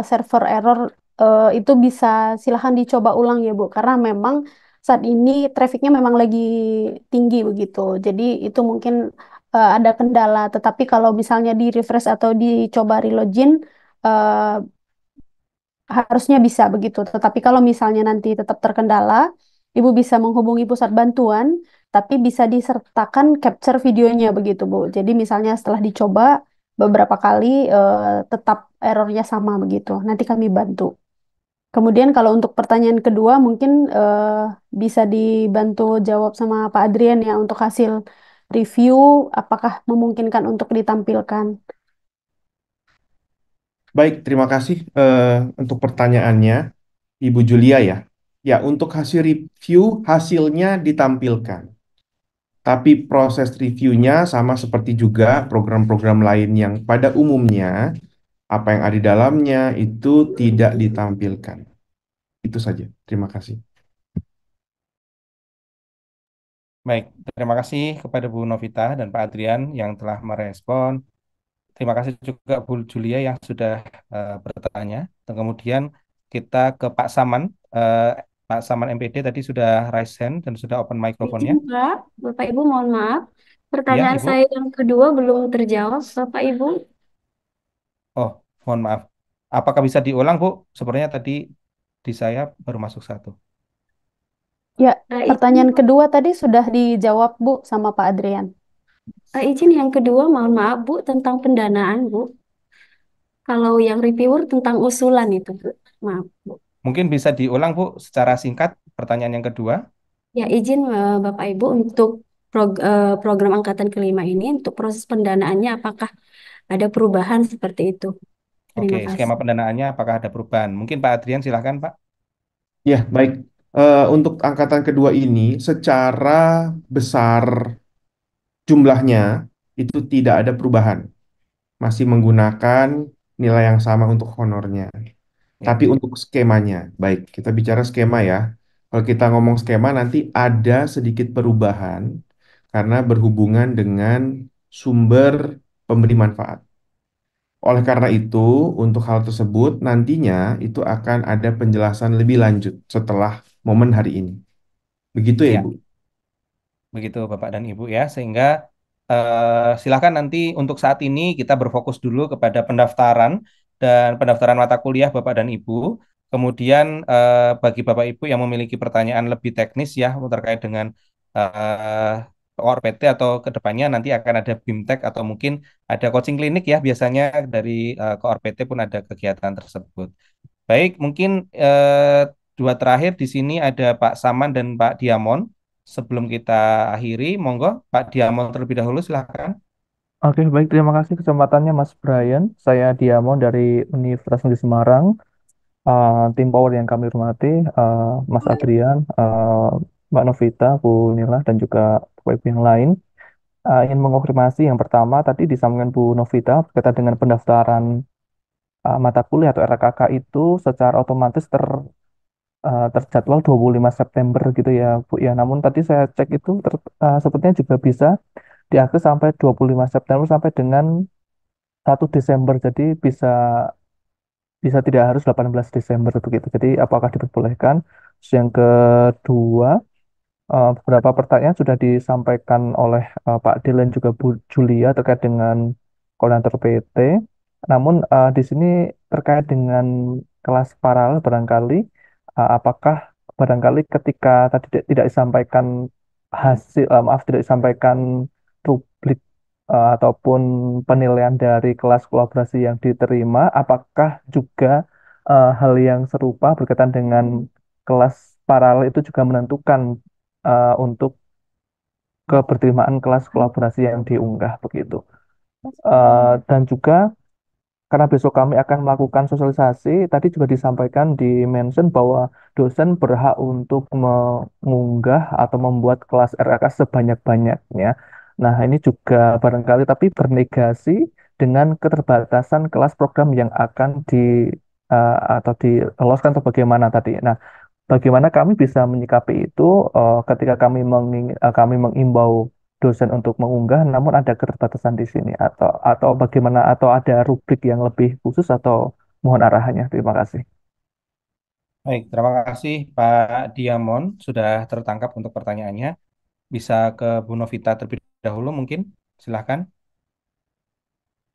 server error uh, itu bisa silahkan dicoba ulang ya Bu, karena memang saat ini trafficnya memang lagi tinggi begitu. Jadi itu mungkin uh, ada kendala, tetapi kalau misalnya di refresh atau dicoba relogin uh, eh, harusnya bisa begitu. Tetapi kalau misalnya nanti tetap terkendala, Ibu bisa menghubungi pusat bantuan, tapi bisa disertakan capture videonya begitu, Bu. Jadi misalnya setelah dicoba beberapa kali uh, tetap errornya sama begitu. Nanti kami bantu. Kemudian kalau untuk pertanyaan kedua mungkin uh, bisa dibantu jawab sama Pak Adrian ya untuk hasil review apakah memungkinkan untuk ditampilkan. Baik, terima kasih uh, untuk pertanyaannya Ibu Julia ya. Ya, untuk hasil review hasilnya ditampilkan. Tapi proses reviewnya sama seperti juga program-program lain yang pada umumnya apa yang ada di dalamnya itu tidak ditampilkan. Itu saja. Terima kasih. Baik, terima kasih kepada Bu Novita dan Pak Adrian yang telah merespon. Terima kasih juga Bu Julia yang sudah uh, bertanya. Dan kemudian kita ke Pak Saman. Uh, Pak Saman MPD tadi sudah raise hand dan sudah open mikrofonnya. Iya, Bapak Ibu mohon maaf. Pertanyaan ya, saya yang kedua belum terjawab, Bapak Ibu. Mohon maaf. Apakah bisa diulang, Bu? Sepertinya tadi di saya baru masuk satu. Ya, ah, pertanyaan kedua tadi sudah dijawab, Bu, sama Pak Adrian. Uh, izin yang kedua, mohon maaf, Bu, tentang pendanaan, Bu. Kalau yang reviewer tentang usulan itu, Bu. Maaf, Bu. Mungkin bisa diulang, Bu, secara singkat pertanyaan yang kedua. Ya, izin uh, Bapak Ibu untuk prog uh, program angkatan kelima ini untuk proses pendanaannya apakah ada perubahan seperti itu? Terima Oke, skema pendanaannya apakah ada perubahan? Mungkin Pak Adrian silahkan Pak. Ya, baik. Uh, untuk angkatan kedua ini, secara besar jumlahnya itu tidak ada perubahan. Masih menggunakan nilai yang sama untuk honornya. Ya. Tapi untuk skemanya, baik, kita bicara skema ya. Kalau kita ngomong skema, nanti ada sedikit perubahan karena berhubungan dengan sumber pemberi manfaat. Oleh karena itu, untuk hal tersebut nantinya itu akan ada penjelasan lebih lanjut setelah momen hari ini. Begitu ya, ya. Ibu? Begitu Bapak dan Ibu ya, sehingga eh, silakan nanti untuk saat ini kita berfokus dulu kepada pendaftaran dan pendaftaran mata kuliah Bapak dan Ibu. Kemudian eh, bagi Bapak Ibu yang memiliki pertanyaan lebih teknis ya terkait dengan eh, or PT atau kedepannya nanti akan ada BIMTEK atau mungkin ada coaching klinik ya biasanya dari uh, eh, PT pun ada kegiatan tersebut. Baik, mungkin uh, dua terakhir di sini ada Pak Saman dan Pak Diamon. Sebelum kita akhiri, monggo Pak Diamon terlebih dahulu silahkan. Oke, baik. Terima kasih kesempatannya Mas Brian. Saya Diamon dari Universitas Negeri Semarang. Uh, tim power yang kami hormati, uh, Mas Adrian, uh, Mbak Novita, Bu Nila, dan juga bu Ibu yang lain. Uh, ingin mengonfirmasi yang pertama tadi disampaikan Bu Novita berkaitan dengan pendaftaran uh, mata kuliah atau RKK itu secara otomatis ter uh, terjadwal 25 September gitu ya, Bu. Ya, namun tadi saya cek itu ter, uh, sepertinya juga bisa diakses sampai 25 September sampai dengan 1 Desember. Jadi bisa bisa tidak harus 18 Desember begitu. Jadi apakah diperbolehkan? Terus yang kedua, Eh, beberapa pertanyaan sudah disampaikan oleh uh, Pak Dylan juga Bu Julia terkait dengan koordinator PT. Namun uh, di sini terkait dengan kelas paralel barangkali uh, apakah barangkali ketika tadi tidak disampaikan hasil uh, maaf tidak disampaikan rubrik uh, ataupun penilaian dari kelas kolaborasi yang diterima apakah juga uh, hal yang serupa berkaitan dengan kelas paralel itu juga menentukan uh, untuk keberterimaan kelas kolaborasi yang diunggah begitu. Uh, dan juga karena besok kami akan melakukan sosialisasi, tadi juga disampaikan di mention bahwa dosen berhak untuk mengunggah atau membuat kelas RAK sebanyak-banyaknya. Nah, ini juga barangkali tapi bernegasi dengan keterbatasan kelas program yang akan di uh, atau diloloskan atau bagaimana tadi. Nah, bagaimana kami bisa menyikapi itu uh, ketika kami menging, uh, kami mengimbau dosen untuk mengunggah namun ada keterbatasan di sini atau atau bagaimana atau ada rubrik yang lebih khusus atau mohon arahannya terima kasih Baik, terima kasih Pak Diamond sudah tertangkap untuk pertanyaannya. Bisa ke Bu Novita terlebih dahulu mungkin, silahkan.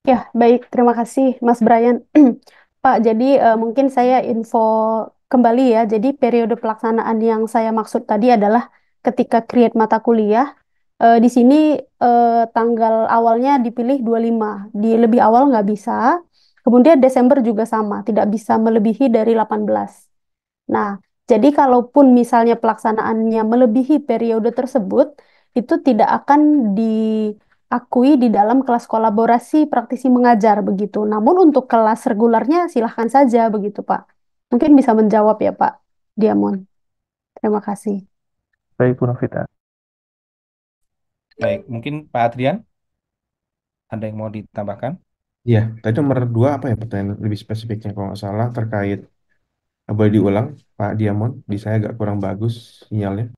Ya, baik. Terima kasih Mas Brian. [clears throat] Pak, jadi uh, mungkin saya info Kembali ya, jadi periode pelaksanaan yang saya maksud tadi adalah ketika create mata kuliah, eh, di sini eh, tanggal awalnya dipilih 25, di lebih awal nggak bisa, kemudian Desember juga sama, tidak bisa melebihi dari 18. Nah, jadi kalaupun misalnya pelaksanaannya melebihi periode tersebut, itu tidak akan diakui di dalam kelas kolaborasi praktisi mengajar begitu. Namun untuk kelas regularnya silahkan saja begitu Pak. Mungkin bisa menjawab ya Pak Diamon. Terima kasih. Baik, Bu Novita. Baik, mungkin Pak Adrian, ada yang mau ditambahkan? Iya, tadi nomor dua apa ya pertanyaan lebih spesifiknya kalau nggak salah terkait eh, boleh diulang Pak Diamon, di saya agak kurang bagus sinyalnya.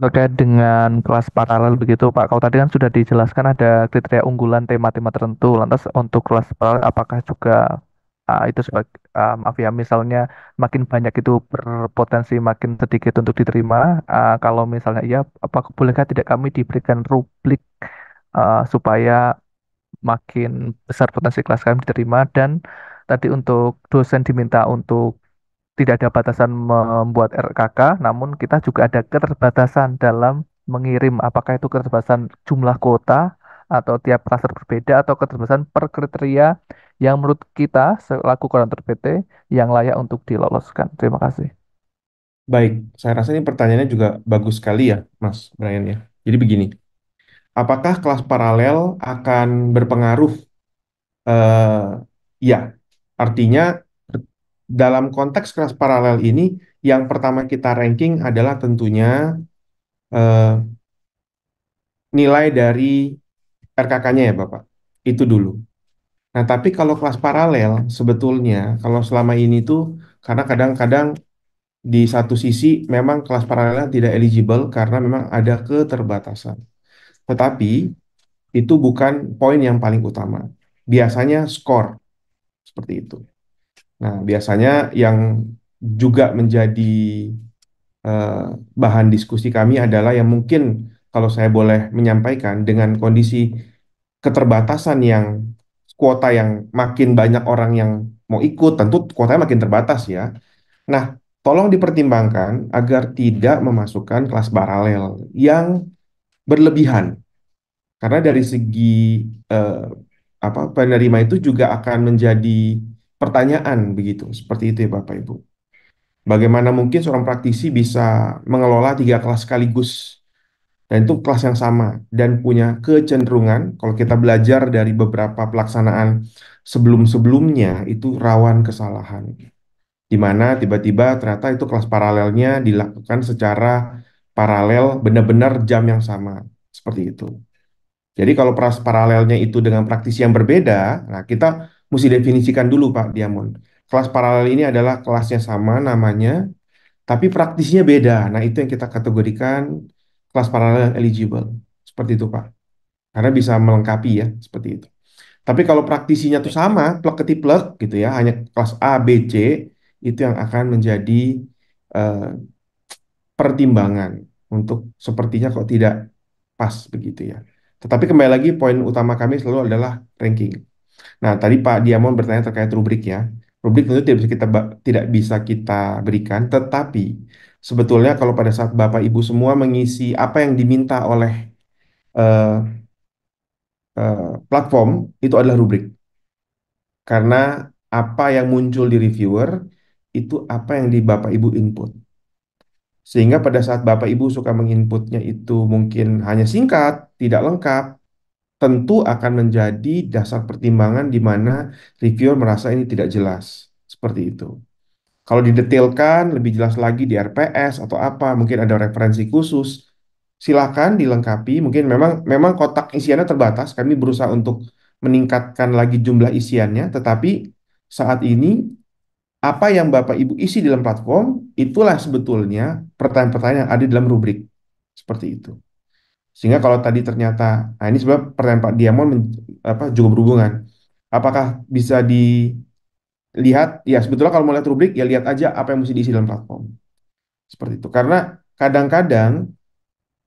Terkait dengan kelas paralel begitu Pak, kalau tadi kan sudah dijelaskan ada kriteria unggulan tema-tema tertentu, lantas untuk kelas paralel apakah juga uh, itu sebagai uh, maaf ya misalnya makin banyak itu berpotensi makin sedikit untuk diterima uh, kalau misalnya iya apa bolehkah tidak kami diberikan rubrik uh, supaya makin besar potensi kelas kami diterima dan tadi untuk dosen diminta untuk tidak ada batasan membuat RKK namun kita juga ada keterbatasan dalam mengirim apakah itu keterbatasan jumlah kuota atau tiap klaster berbeda atau keterbatasan per kriteria yang menurut kita selaku koordinator PT yang layak untuk diloloskan. Terima kasih. Baik, saya rasa ini pertanyaannya juga bagus sekali ya, Mas Brian ya. Jadi begini, apakah kelas paralel akan berpengaruh? Uh, ya, artinya dalam konteks kelas paralel ini, yang pertama kita ranking adalah tentunya uh, nilai dari RKK-nya ya Bapak. Itu dulu. Nah, tapi kalau kelas paralel sebetulnya kalau selama ini tuh karena kadang-kadang di satu sisi memang kelas paralel tidak eligible karena memang ada keterbatasan. Tetapi itu bukan poin yang paling utama. Biasanya skor seperti itu. Nah, biasanya yang juga menjadi eh, bahan diskusi kami adalah yang mungkin kalau saya boleh menyampaikan dengan kondisi keterbatasan yang kuota yang makin banyak orang yang mau ikut, tentu kuotanya makin terbatas ya. Nah, tolong dipertimbangkan agar tidak memasukkan kelas paralel yang berlebihan. Karena dari segi eh, apa penerima itu juga akan menjadi pertanyaan begitu, seperti itu ya Bapak Ibu. Bagaimana mungkin seorang praktisi bisa mengelola tiga kelas sekaligus? dan nah, itu kelas yang sama dan punya kecenderungan kalau kita belajar dari beberapa pelaksanaan sebelum-sebelumnya itu rawan kesalahan. Di mana tiba-tiba ternyata itu kelas paralelnya dilakukan secara paralel benar-benar jam yang sama seperti itu. Jadi kalau kelas paralelnya itu dengan praktisi yang berbeda, nah kita mesti definisikan dulu Pak Diamond. Kelas paralel ini adalah kelasnya sama namanya, tapi praktisnya beda. Nah itu yang kita kategorikan kelas paralel yang eligible. Seperti itu, Pak. Karena bisa melengkapi ya, seperti itu. Tapi kalau praktisinya itu sama, plek plek gitu ya, hanya kelas A, B, C, itu yang akan menjadi eh, pertimbangan untuk sepertinya kok tidak pas begitu ya. Tetapi kembali lagi poin utama kami selalu adalah ranking. Nah, tadi Pak Diamond bertanya terkait rubrik ya. Rubrik tentu tidak bisa kita tidak bisa kita berikan, tetapi sebetulnya kalau pada saat Bapak Ibu semua mengisi apa yang diminta oleh uh, uh, platform itu adalah rubrik. Karena apa yang muncul di reviewer itu apa yang di Bapak Ibu input. Sehingga pada saat Bapak Ibu suka menginputnya itu mungkin hanya singkat, tidak lengkap, tentu akan menjadi dasar pertimbangan di mana reviewer merasa ini tidak jelas. Seperti itu. Kalau didetailkan lebih jelas lagi di RPS atau apa, mungkin ada referensi khusus. Silakan dilengkapi. Mungkin memang memang kotak isiannya terbatas. Kami berusaha untuk meningkatkan lagi jumlah isiannya, tetapi saat ini apa yang Bapak Ibu isi di dalam platform itulah sebetulnya pertanyaan-pertanyaan yang ada dalam rubrik. Seperti itu. Sehingga kalau tadi ternyata nah ini sebab pertanyaan Pak Diamond apa juga berhubungan. Apakah bisa di lihat ya sebetulnya kalau mau lihat rubrik ya lihat aja apa yang mesti diisi dalam platform seperti itu karena kadang-kadang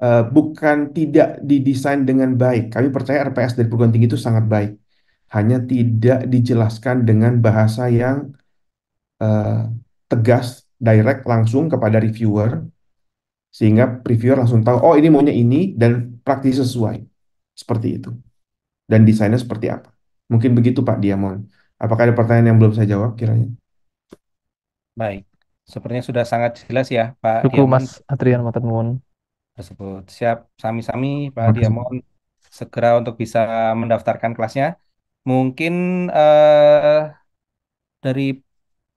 uh, bukan tidak didesain dengan baik kami percaya RPS dari perguruan tinggi itu sangat baik hanya tidak dijelaskan dengan bahasa yang uh, tegas direct langsung kepada reviewer sehingga reviewer langsung tahu oh ini maunya ini dan praktis sesuai seperti itu dan desainnya seperti apa mungkin begitu Pak Diamond Apakah ada pertanyaan yang belum saya jawab kiranya? Baik, sepertinya sudah sangat jelas ya Pak Cukup Diamond. Mas Adrian Maternuwun. Tersebut siap sami-sami Pak Diamon Diamond segera untuk bisa mendaftarkan kelasnya. Mungkin uh, dari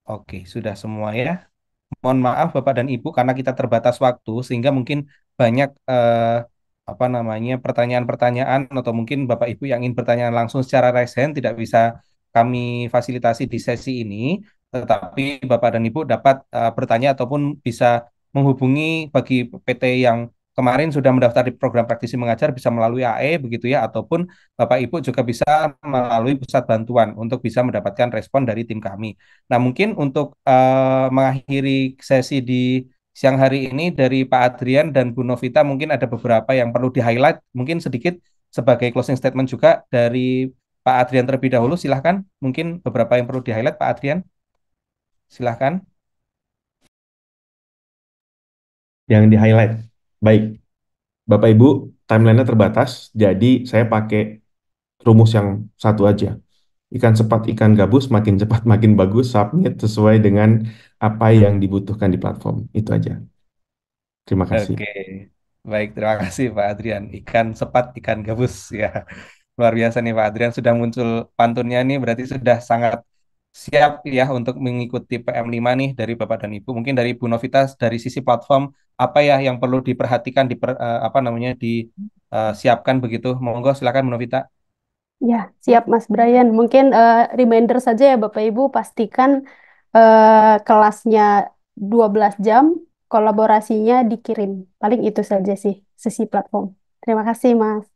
oke sudah semua ya. Mohon maaf Bapak dan Ibu karena kita terbatas waktu sehingga mungkin banyak uh, apa namanya pertanyaan-pertanyaan atau mungkin Bapak Ibu yang ingin bertanya langsung secara raise hand tidak bisa kami fasilitasi di sesi ini, tetapi Bapak dan Ibu dapat uh, bertanya ataupun bisa menghubungi bagi PT yang kemarin sudah mendaftar di program praktisi mengajar bisa melalui AE begitu ya ataupun Bapak Ibu juga bisa melalui pusat bantuan untuk bisa mendapatkan respon dari tim kami. Nah, mungkin untuk uh, mengakhiri sesi di siang hari ini dari Pak Adrian dan Bu Novita mungkin ada beberapa yang perlu di-highlight mungkin sedikit sebagai closing statement juga dari Pak Adrian terlebih dahulu. Silahkan, mungkin beberapa yang perlu di-highlight, Pak Adrian. Silahkan. Yang di-highlight. Baik. Bapak Ibu, timelinenya terbatas, jadi saya pakai rumus yang satu aja. Ikan cepat, ikan gabus, makin cepat, [laughs] makin bagus, submit sesuai dengan apa yang dibutuhkan di platform. Itu aja. Terima kasih. Oke. Baik, terima kasih Pak Adrian. Ikan cepat, ikan gabus ya. Luar biasa nih Pak Adrian sudah muncul pantunnya nih berarti sudah sangat siap ya untuk mengikuti PM5 nih dari Bapak dan Ibu. Mungkin dari Bu Novita dari sisi platform apa ya yang perlu diperhatikan di eh, apa namanya disiapkan eh, begitu. Monggo silakan Bu Novita. Ya, siap Mas Brian. Mungkin uh, reminder saja ya Bapak Ibu pastikan uh, kelasnya 12 jam, kolaborasinya dikirim. Paling itu saja sih sisi platform. Terima kasih Mas.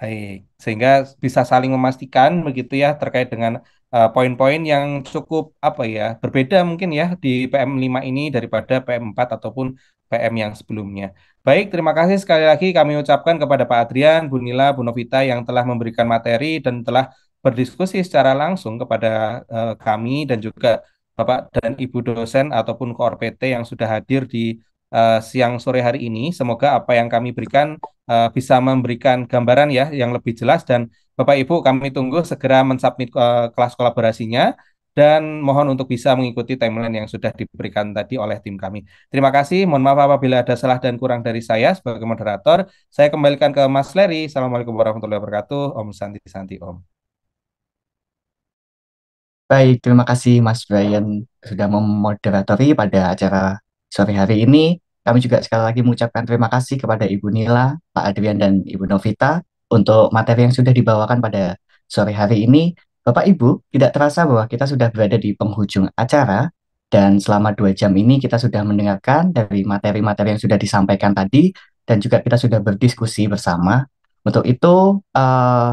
Baik, sehingga bisa saling memastikan begitu ya terkait dengan uh, poin-poin yang cukup apa ya berbeda mungkin ya di PM5 ini daripada PM4 ataupun PM yang sebelumnya. Baik, terima kasih sekali lagi kami ucapkan kepada Pak Adrian, Bu Nila, Bu Novita yang telah memberikan materi dan telah berdiskusi secara langsung kepada uh, kami dan juga Bapak dan Ibu dosen ataupun KOR PT yang sudah hadir di uh, siang sore hari ini. Semoga apa yang kami berikan uh, bisa memberikan gambaran ya yang lebih jelas dan Bapak Ibu kami tunggu segera mensubmit uh, kelas kolaborasinya dan mohon untuk bisa mengikuti timeline yang sudah diberikan tadi oleh tim kami. Terima kasih. Mohon maaf apabila ada salah dan kurang dari saya sebagai moderator. Saya kembalikan ke Mas Leri. Assalamualaikum warahmatullahi wabarakatuh. Om Santi Santi Om. Baik, terima kasih Mas Brian sudah memoderatori pada acara Sore hari ini, kami juga sekali lagi mengucapkan terima kasih kepada Ibu Nila, Pak Adrian, dan Ibu Novita untuk materi yang sudah dibawakan pada sore hari ini. Bapak Ibu, tidak terasa bahwa kita sudah berada di penghujung acara dan selama dua jam ini kita sudah mendengarkan dari materi-materi yang sudah disampaikan tadi dan juga kita sudah berdiskusi bersama. Untuk itu, uh,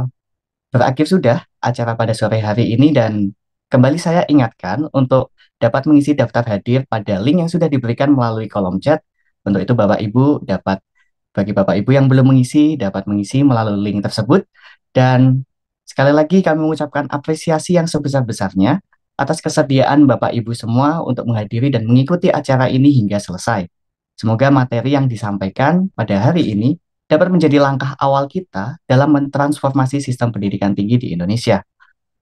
berakhir sudah acara pada sore hari ini dan Kembali saya ingatkan untuk dapat mengisi daftar hadir pada link yang sudah diberikan melalui kolom chat. Untuk itu Bapak Ibu dapat bagi Bapak Ibu yang belum mengisi dapat mengisi melalui link tersebut dan sekali lagi kami mengucapkan apresiasi yang sebesar-besarnya atas kesediaan Bapak Ibu semua untuk menghadiri dan mengikuti acara ini hingga selesai. Semoga materi yang disampaikan pada hari ini dapat menjadi langkah awal kita dalam mentransformasi sistem pendidikan tinggi di Indonesia.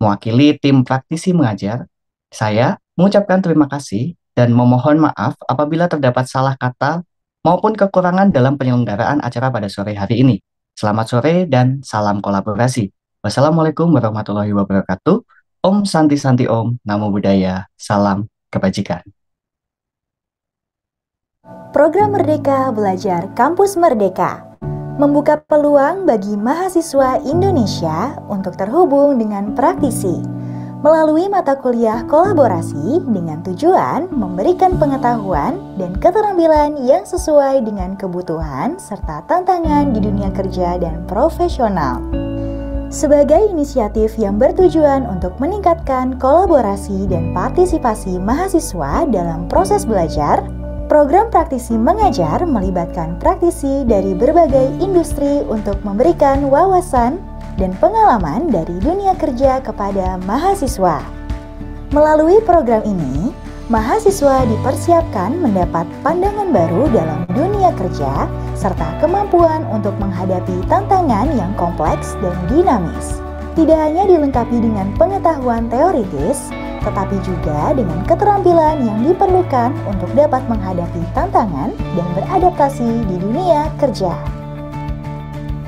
Mewakili tim praktisi mengajar, saya mengucapkan terima kasih dan memohon maaf apabila terdapat salah kata maupun kekurangan dalam penyelenggaraan acara pada sore hari ini. Selamat sore dan salam kolaborasi. Wassalamualaikum warahmatullahi wabarakatuh. Om Santi Santi Om, Namo Buddhaya, Salam Kebajikan. Program Merdeka Belajar Kampus Merdeka membuka peluang bagi mahasiswa Indonesia untuk terhubung dengan praktisi melalui mata kuliah kolaborasi dengan tujuan memberikan pengetahuan dan keterampilan yang sesuai dengan kebutuhan serta tantangan di dunia kerja dan profesional. Sebagai inisiatif yang bertujuan untuk meningkatkan kolaborasi dan partisipasi mahasiswa dalam proses belajar, Program praktisi mengajar melibatkan praktisi dari berbagai industri untuk memberikan wawasan dan pengalaman dari dunia kerja kepada mahasiswa. Melalui program ini, mahasiswa dipersiapkan mendapat pandangan baru dalam dunia kerja serta kemampuan untuk menghadapi tantangan yang kompleks dan dinamis. Tidak hanya dilengkapi dengan pengetahuan teoritis, tetapi juga dengan keterampilan yang diperlukan untuk dapat menghadapi tantangan dan beradaptasi di dunia kerja.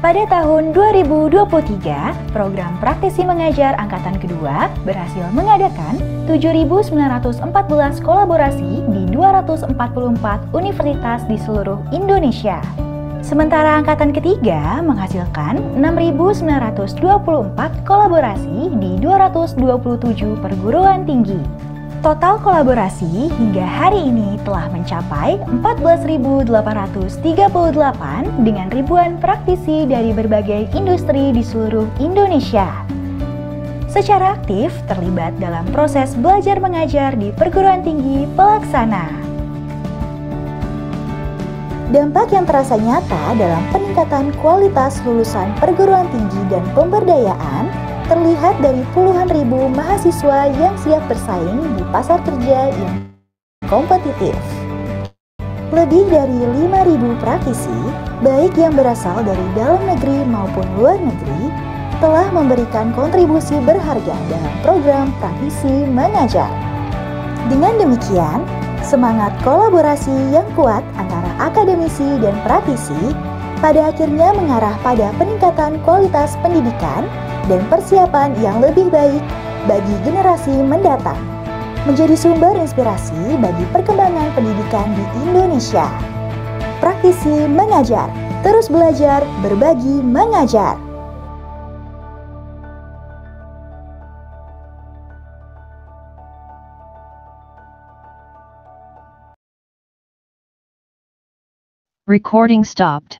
Pada tahun 2023, program praktisi mengajar angkatan kedua berhasil mengadakan 7.914 kolaborasi di 244 universitas di seluruh Indonesia. Sementara angkatan ketiga menghasilkan 6.924 kolaborasi di 227 perguruan tinggi. Total kolaborasi hingga hari ini telah mencapai 14.838 dengan ribuan praktisi dari berbagai industri di seluruh Indonesia. Secara aktif terlibat dalam proses belajar mengajar di perguruan tinggi pelaksana. Dampak yang terasa nyata dalam peningkatan kualitas lulusan perguruan tinggi dan pemberdayaan terlihat dari puluhan ribu mahasiswa yang siap bersaing di pasar kerja yang kompetitif. Lebih dari 5.000 praktisi, baik yang berasal dari dalam negeri maupun luar negeri, telah memberikan kontribusi berharga dalam program praktisi mengajar. Dengan demikian, semangat kolaborasi yang kuat antara akademisi, dan praktisi, pada akhirnya mengarah pada peningkatan kualitas pendidikan dan persiapan yang lebih baik bagi generasi mendatang, menjadi sumber inspirasi bagi perkembangan pendidikan di Indonesia. Praktisi mengajar, terus belajar, berbagi mengajar. Recording stopped.